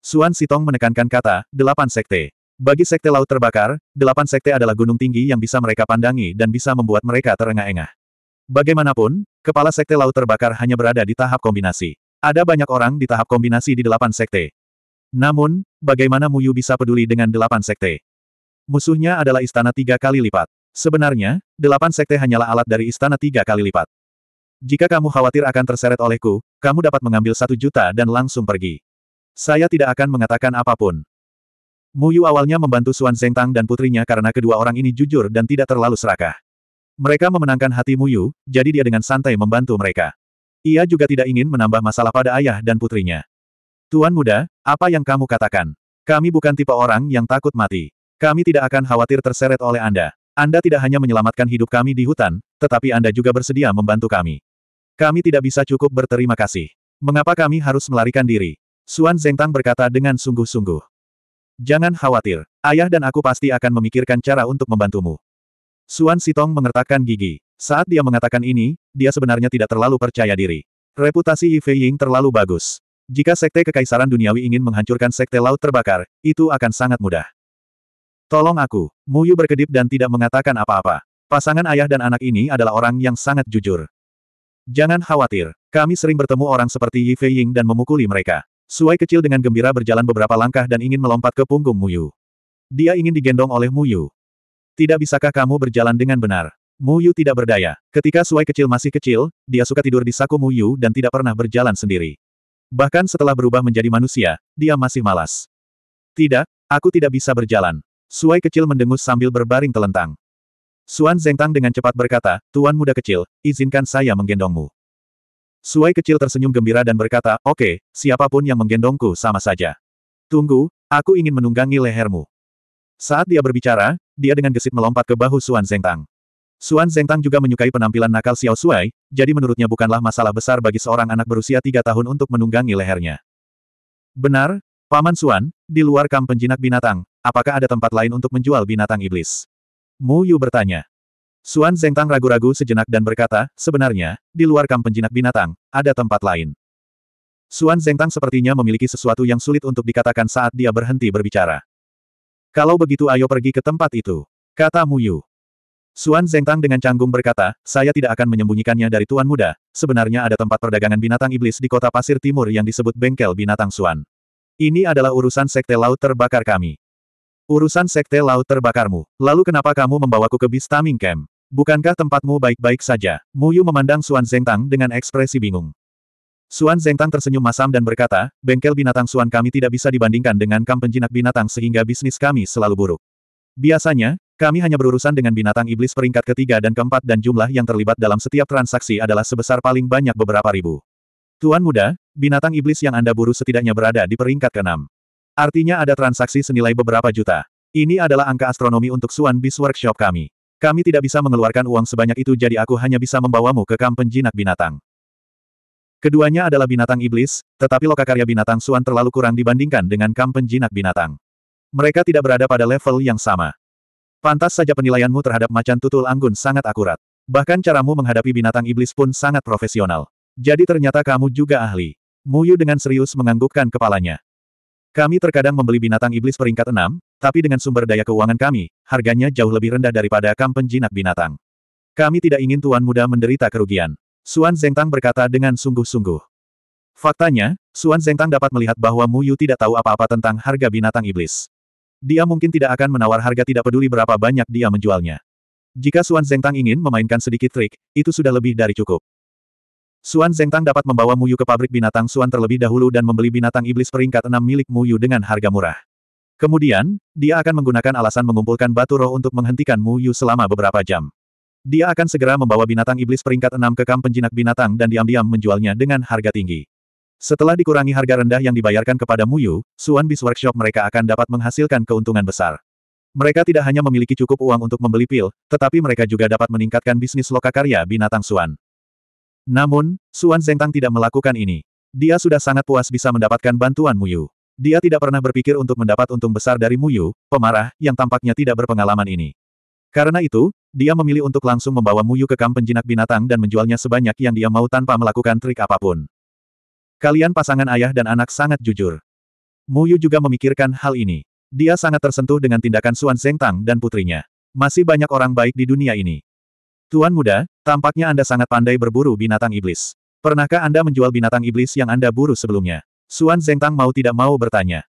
Suan Sitong menekankan kata, delapan sekte. Bagi sekte laut terbakar, delapan sekte adalah gunung tinggi yang bisa mereka pandangi dan bisa membuat mereka terengah-engah. Bagaimanapun, kepala sekte laut terbakar hanya berada di tahap kombinasi. Ada banyak orang di tahap kombinasi di delapan sekte. Namun, bagaimana Muyu bisa peduli dengan delapan sekte? Musuhnya adalah istana tiga kali lipat. Sebenarnya, delapan sekte hanyalah alat dari istana tiga kali lipat. Jika kamu khawatir akan terseret olehku, kamu dapat mengambil satu juta dan langsung pergi. Saya tidak akan mengatakan apapun. Mu Yu awalnya membantu Suan Tang dan putrinya karena kedua orang ini jujur dan tidak terlalu serakah. Mereka memenangkan hati Mu Yu, jadi dia dengan santai membantu mereka. Ia juga tidak ingin menambah masalah pada ayah dan putrinya. Tuan muda, apa yang kamu katakan? Kami bukan tipe orang yang takut mati. Kami tidak akan khawatir terseret oleh Anda. Anda tidak hanya menyelamatkan hidup kami di hutan, tetapi Anda juga bersedia membantu kami. Kami tidak bisa cukup berterima kasih. Mengapa kami harus melarikan diri? Suan Zengtang berkata dengan sungguh-sungguh. Jangan khawatir, ayah dan aku pasti akan memikirkan cara untuk membantumu. Suan Sitong mengertakkan gigi. Saat dia mengatakan ini, dia sebenarnya tidak terlalu percaya diri. Reputasi Yi Fei Ying terlalu bagus. Jika Sekte Kekaisaran Duniawi ingin menghancurkan Sekte Laut Terbakar, itu akan sangat mudah. Tolong aku. Mu Yu berkedip dan tidak mengatakan apa-apa. Pasangan ayah dan anak ini adalah orang yang sangat jujur. Jangan khawatir. Kami sering bertemu orang seperti Yi Fei Ying dan memukuli mereka. Suai kecil dengan gembira berjalan beberapa langkah dan ingin melompat ke punggung Mu Yu. Dia ingin digendong oleh Mu Yu. Tidak bisakah kamu berjalan dengan benar? Mu Yu tidak berdaya. Ketika Suai kecil masih kecil, dia suka tidur di saku Mu Yu dan tidak pernah berjalan sendiri. Bahkan setelah berubah menjadi manusia, dia masih malas. Tidak, aku tidak bisa berjalan. Suai kecil mendengus sambil berbaring telentang. Suan Zengtang dengan cepat berkata, Tuan muda kecil, izinkan saya menggendongmu. Suai kecil tersenyum gembira dan berkata, oke, okay, siapapun yang menggendongku sama saja. Tunggu, aku ingin menunggangi lehermu. Saat dia berbicara, dia dengan gesit melompat ke bahu Suan Zengtang. Suan Zengtang juga menyukai penampilan nakal Xiao Suai, jadi menurutnya bukanlah masalah besar bagi seorang anak berusia tiga tahun untuk menunggangi lehernya. Benar, Paman Suan, di luar kamp penjinak binatang, apakah ada tempat lain untuk menjual binatang iblis? Mu Yu bertanya. Suan Zengtang ragu-ragu sejenak dan berkata, sebenarnya, di luar kamp penjinak binatang, ada tempat lain. Suan Zengtang sepertinya memiliki sesuatu yang sulit untuk dikatakan saat dia berhenti berbicara. Kalau begitu ayo pergi ke tempat itu, kata Mu Yu. Suan Zengtang dengan canggung berkata, saya tidak akan menyembunyikannya dari Tuan Muda, sebenarnya ada tempat perdagangan binatang iblis di kota pasir timur yang disebut bengkel binatang Suan. Ini adalah urusan Sekte Laut Terbakar kami. Urusan Sekte Laut Terbakarmu. Lalu kenapa kamu membawaku ke Bistaming Camp? Bukankah tempatmu baik-baik saja? Mu Yu memandang Suan Zentang dengan ekspresi bingung. Suan Zentang tersenyum masam dan berkata, bengkel binatang Suan kami tidak bisa dibandingkan dengan kamp penjinak binatang sehingga bisnis kami selalu buruk. Biasanya, kami hanya berurusan dengan binatang iblis peringkat ketiga dan keempat dan jumlah yang terlibat dalam setiap transaksi adalah sebesar paling banyak beberapa ribu. Tuan muda, binatang iblis yang Anda buru setidaknya berada di peringkat ke-6. Artinya ada transaksi senilai beberapa juta. Ini adalah angka astronomi untuk Suan Bis Workshop kami. Kami tidak bisa mengeluarkan uang sebanyak itu jadi aku hanya bisa membawamu ke kamp penjinak binatang. Keduanya adalah binatang iblis, tetapi lokakarya binatang Suan terlalu kurang dibandingkan dengan kamp penjinak binatang. Mereka tidak berada pada level yang sama. Pantas saja penilaianmu terhadap macan tutul anggun sangat akurat. Bahkan caramu menghadapi binatang iblis pun sangat profesional. Jadi ternyata kamu juga ahli. Muyu dengan serius menganggukkan kepalanya. Kami terkadang membeli binatang iblis peringkat enam, tapi dengan sumber daya keuangan kami, harganya jauh lebih rendah daripada kampen penjinak binatang. Kami tidak ingin tuan muda menderita kerugian. Suan Zengtang berkata dengan sungguh-sungguh. Faktanya, Suan Zengtang dapat melihat bahwa Muyu tidak tahu apa-apa tentang harga binatang iblis. Dia mungkin tidak akan menawar harga tidak peduli berapa banyak dia menjualnya. Jika Suan Zengtang ingin memainkan sedikit trik, itu sudah lebih dari cukup. Suan Zengtang dapat membawa Mu Yu ke pabrik binatang Suan terlebih dahulu dan membeli binatang iblis peringkat 6 milik Mu Yu dengan harga murah. Kemudian, dia akan menggunakan alasan mengumpulkan batu roh untuk menghentikan Mu Yu selama beberapa jam. Dia akan segera membawa binatang iblis peringkat 6 ke kamp penjinak binatang dan diam-diam menjualnya dengan harga tinggi. Setelah dikurangi harga rendah yang dibayarkan kepada Mu Yu, Suan Bis Workshop mereka akan dapat menghasilkan keuntungan besar. Mereka tidak hanya memiliki cukup uang untuk membeli pil, tetapi mereka juga dapat meningkatkan bisnis lokakarya binatang Suan. Namun, Xuan Zengtang tidak melakukan ini. Dia sudah sangat puas bisa mendapatkan bantuan Muyu. Dia tidak pernah berpikir untuk mendapat untung besar dari Muyu, pemarah, yang tampaknya tidak berpengalaman ini. Karena itu, dia memilih untuk langsung membawa Muyu ke kamp penjinak binatang dan menjualnya sebanyak yang dia mau tanpa melakukan trik apapun. Kalian pasangan ayah dan anak sangat jujur. Muyu juga memikirkan hal ini. Dia sangat tersentuh dengan tindakan Xuan Zengtang dan putrinya. Masih banyak orang baik di dunia ini. Tuan muda, tampaknya Anda sangat pandai berburu binatang iblis. Pernahkah Anda menjual binatang iblis yang Anda buru sebelumnya? Suan Zengtang mau tidak mau bertanya.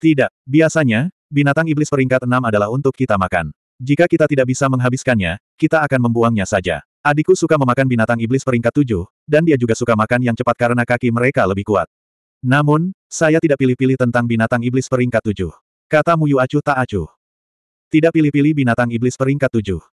Tidak, biasanya, binatang iblis peringkat enam adalah untuk kita makan. Jika kita tidak bisa menghabiskannya, kita akan membuangnya saja. Adikku suka memakan binatang iblis peringkat tujuh, dan dia juga suka makan yang cepat karena kaki mereka lebih kuat. Namun, saya tidak pilih-pilih tentang binatang iblis peringkat tujuh. Kata Muyu acuh tak acuh. Tidak pilih-pilih binatang iblis peringkat tujuh.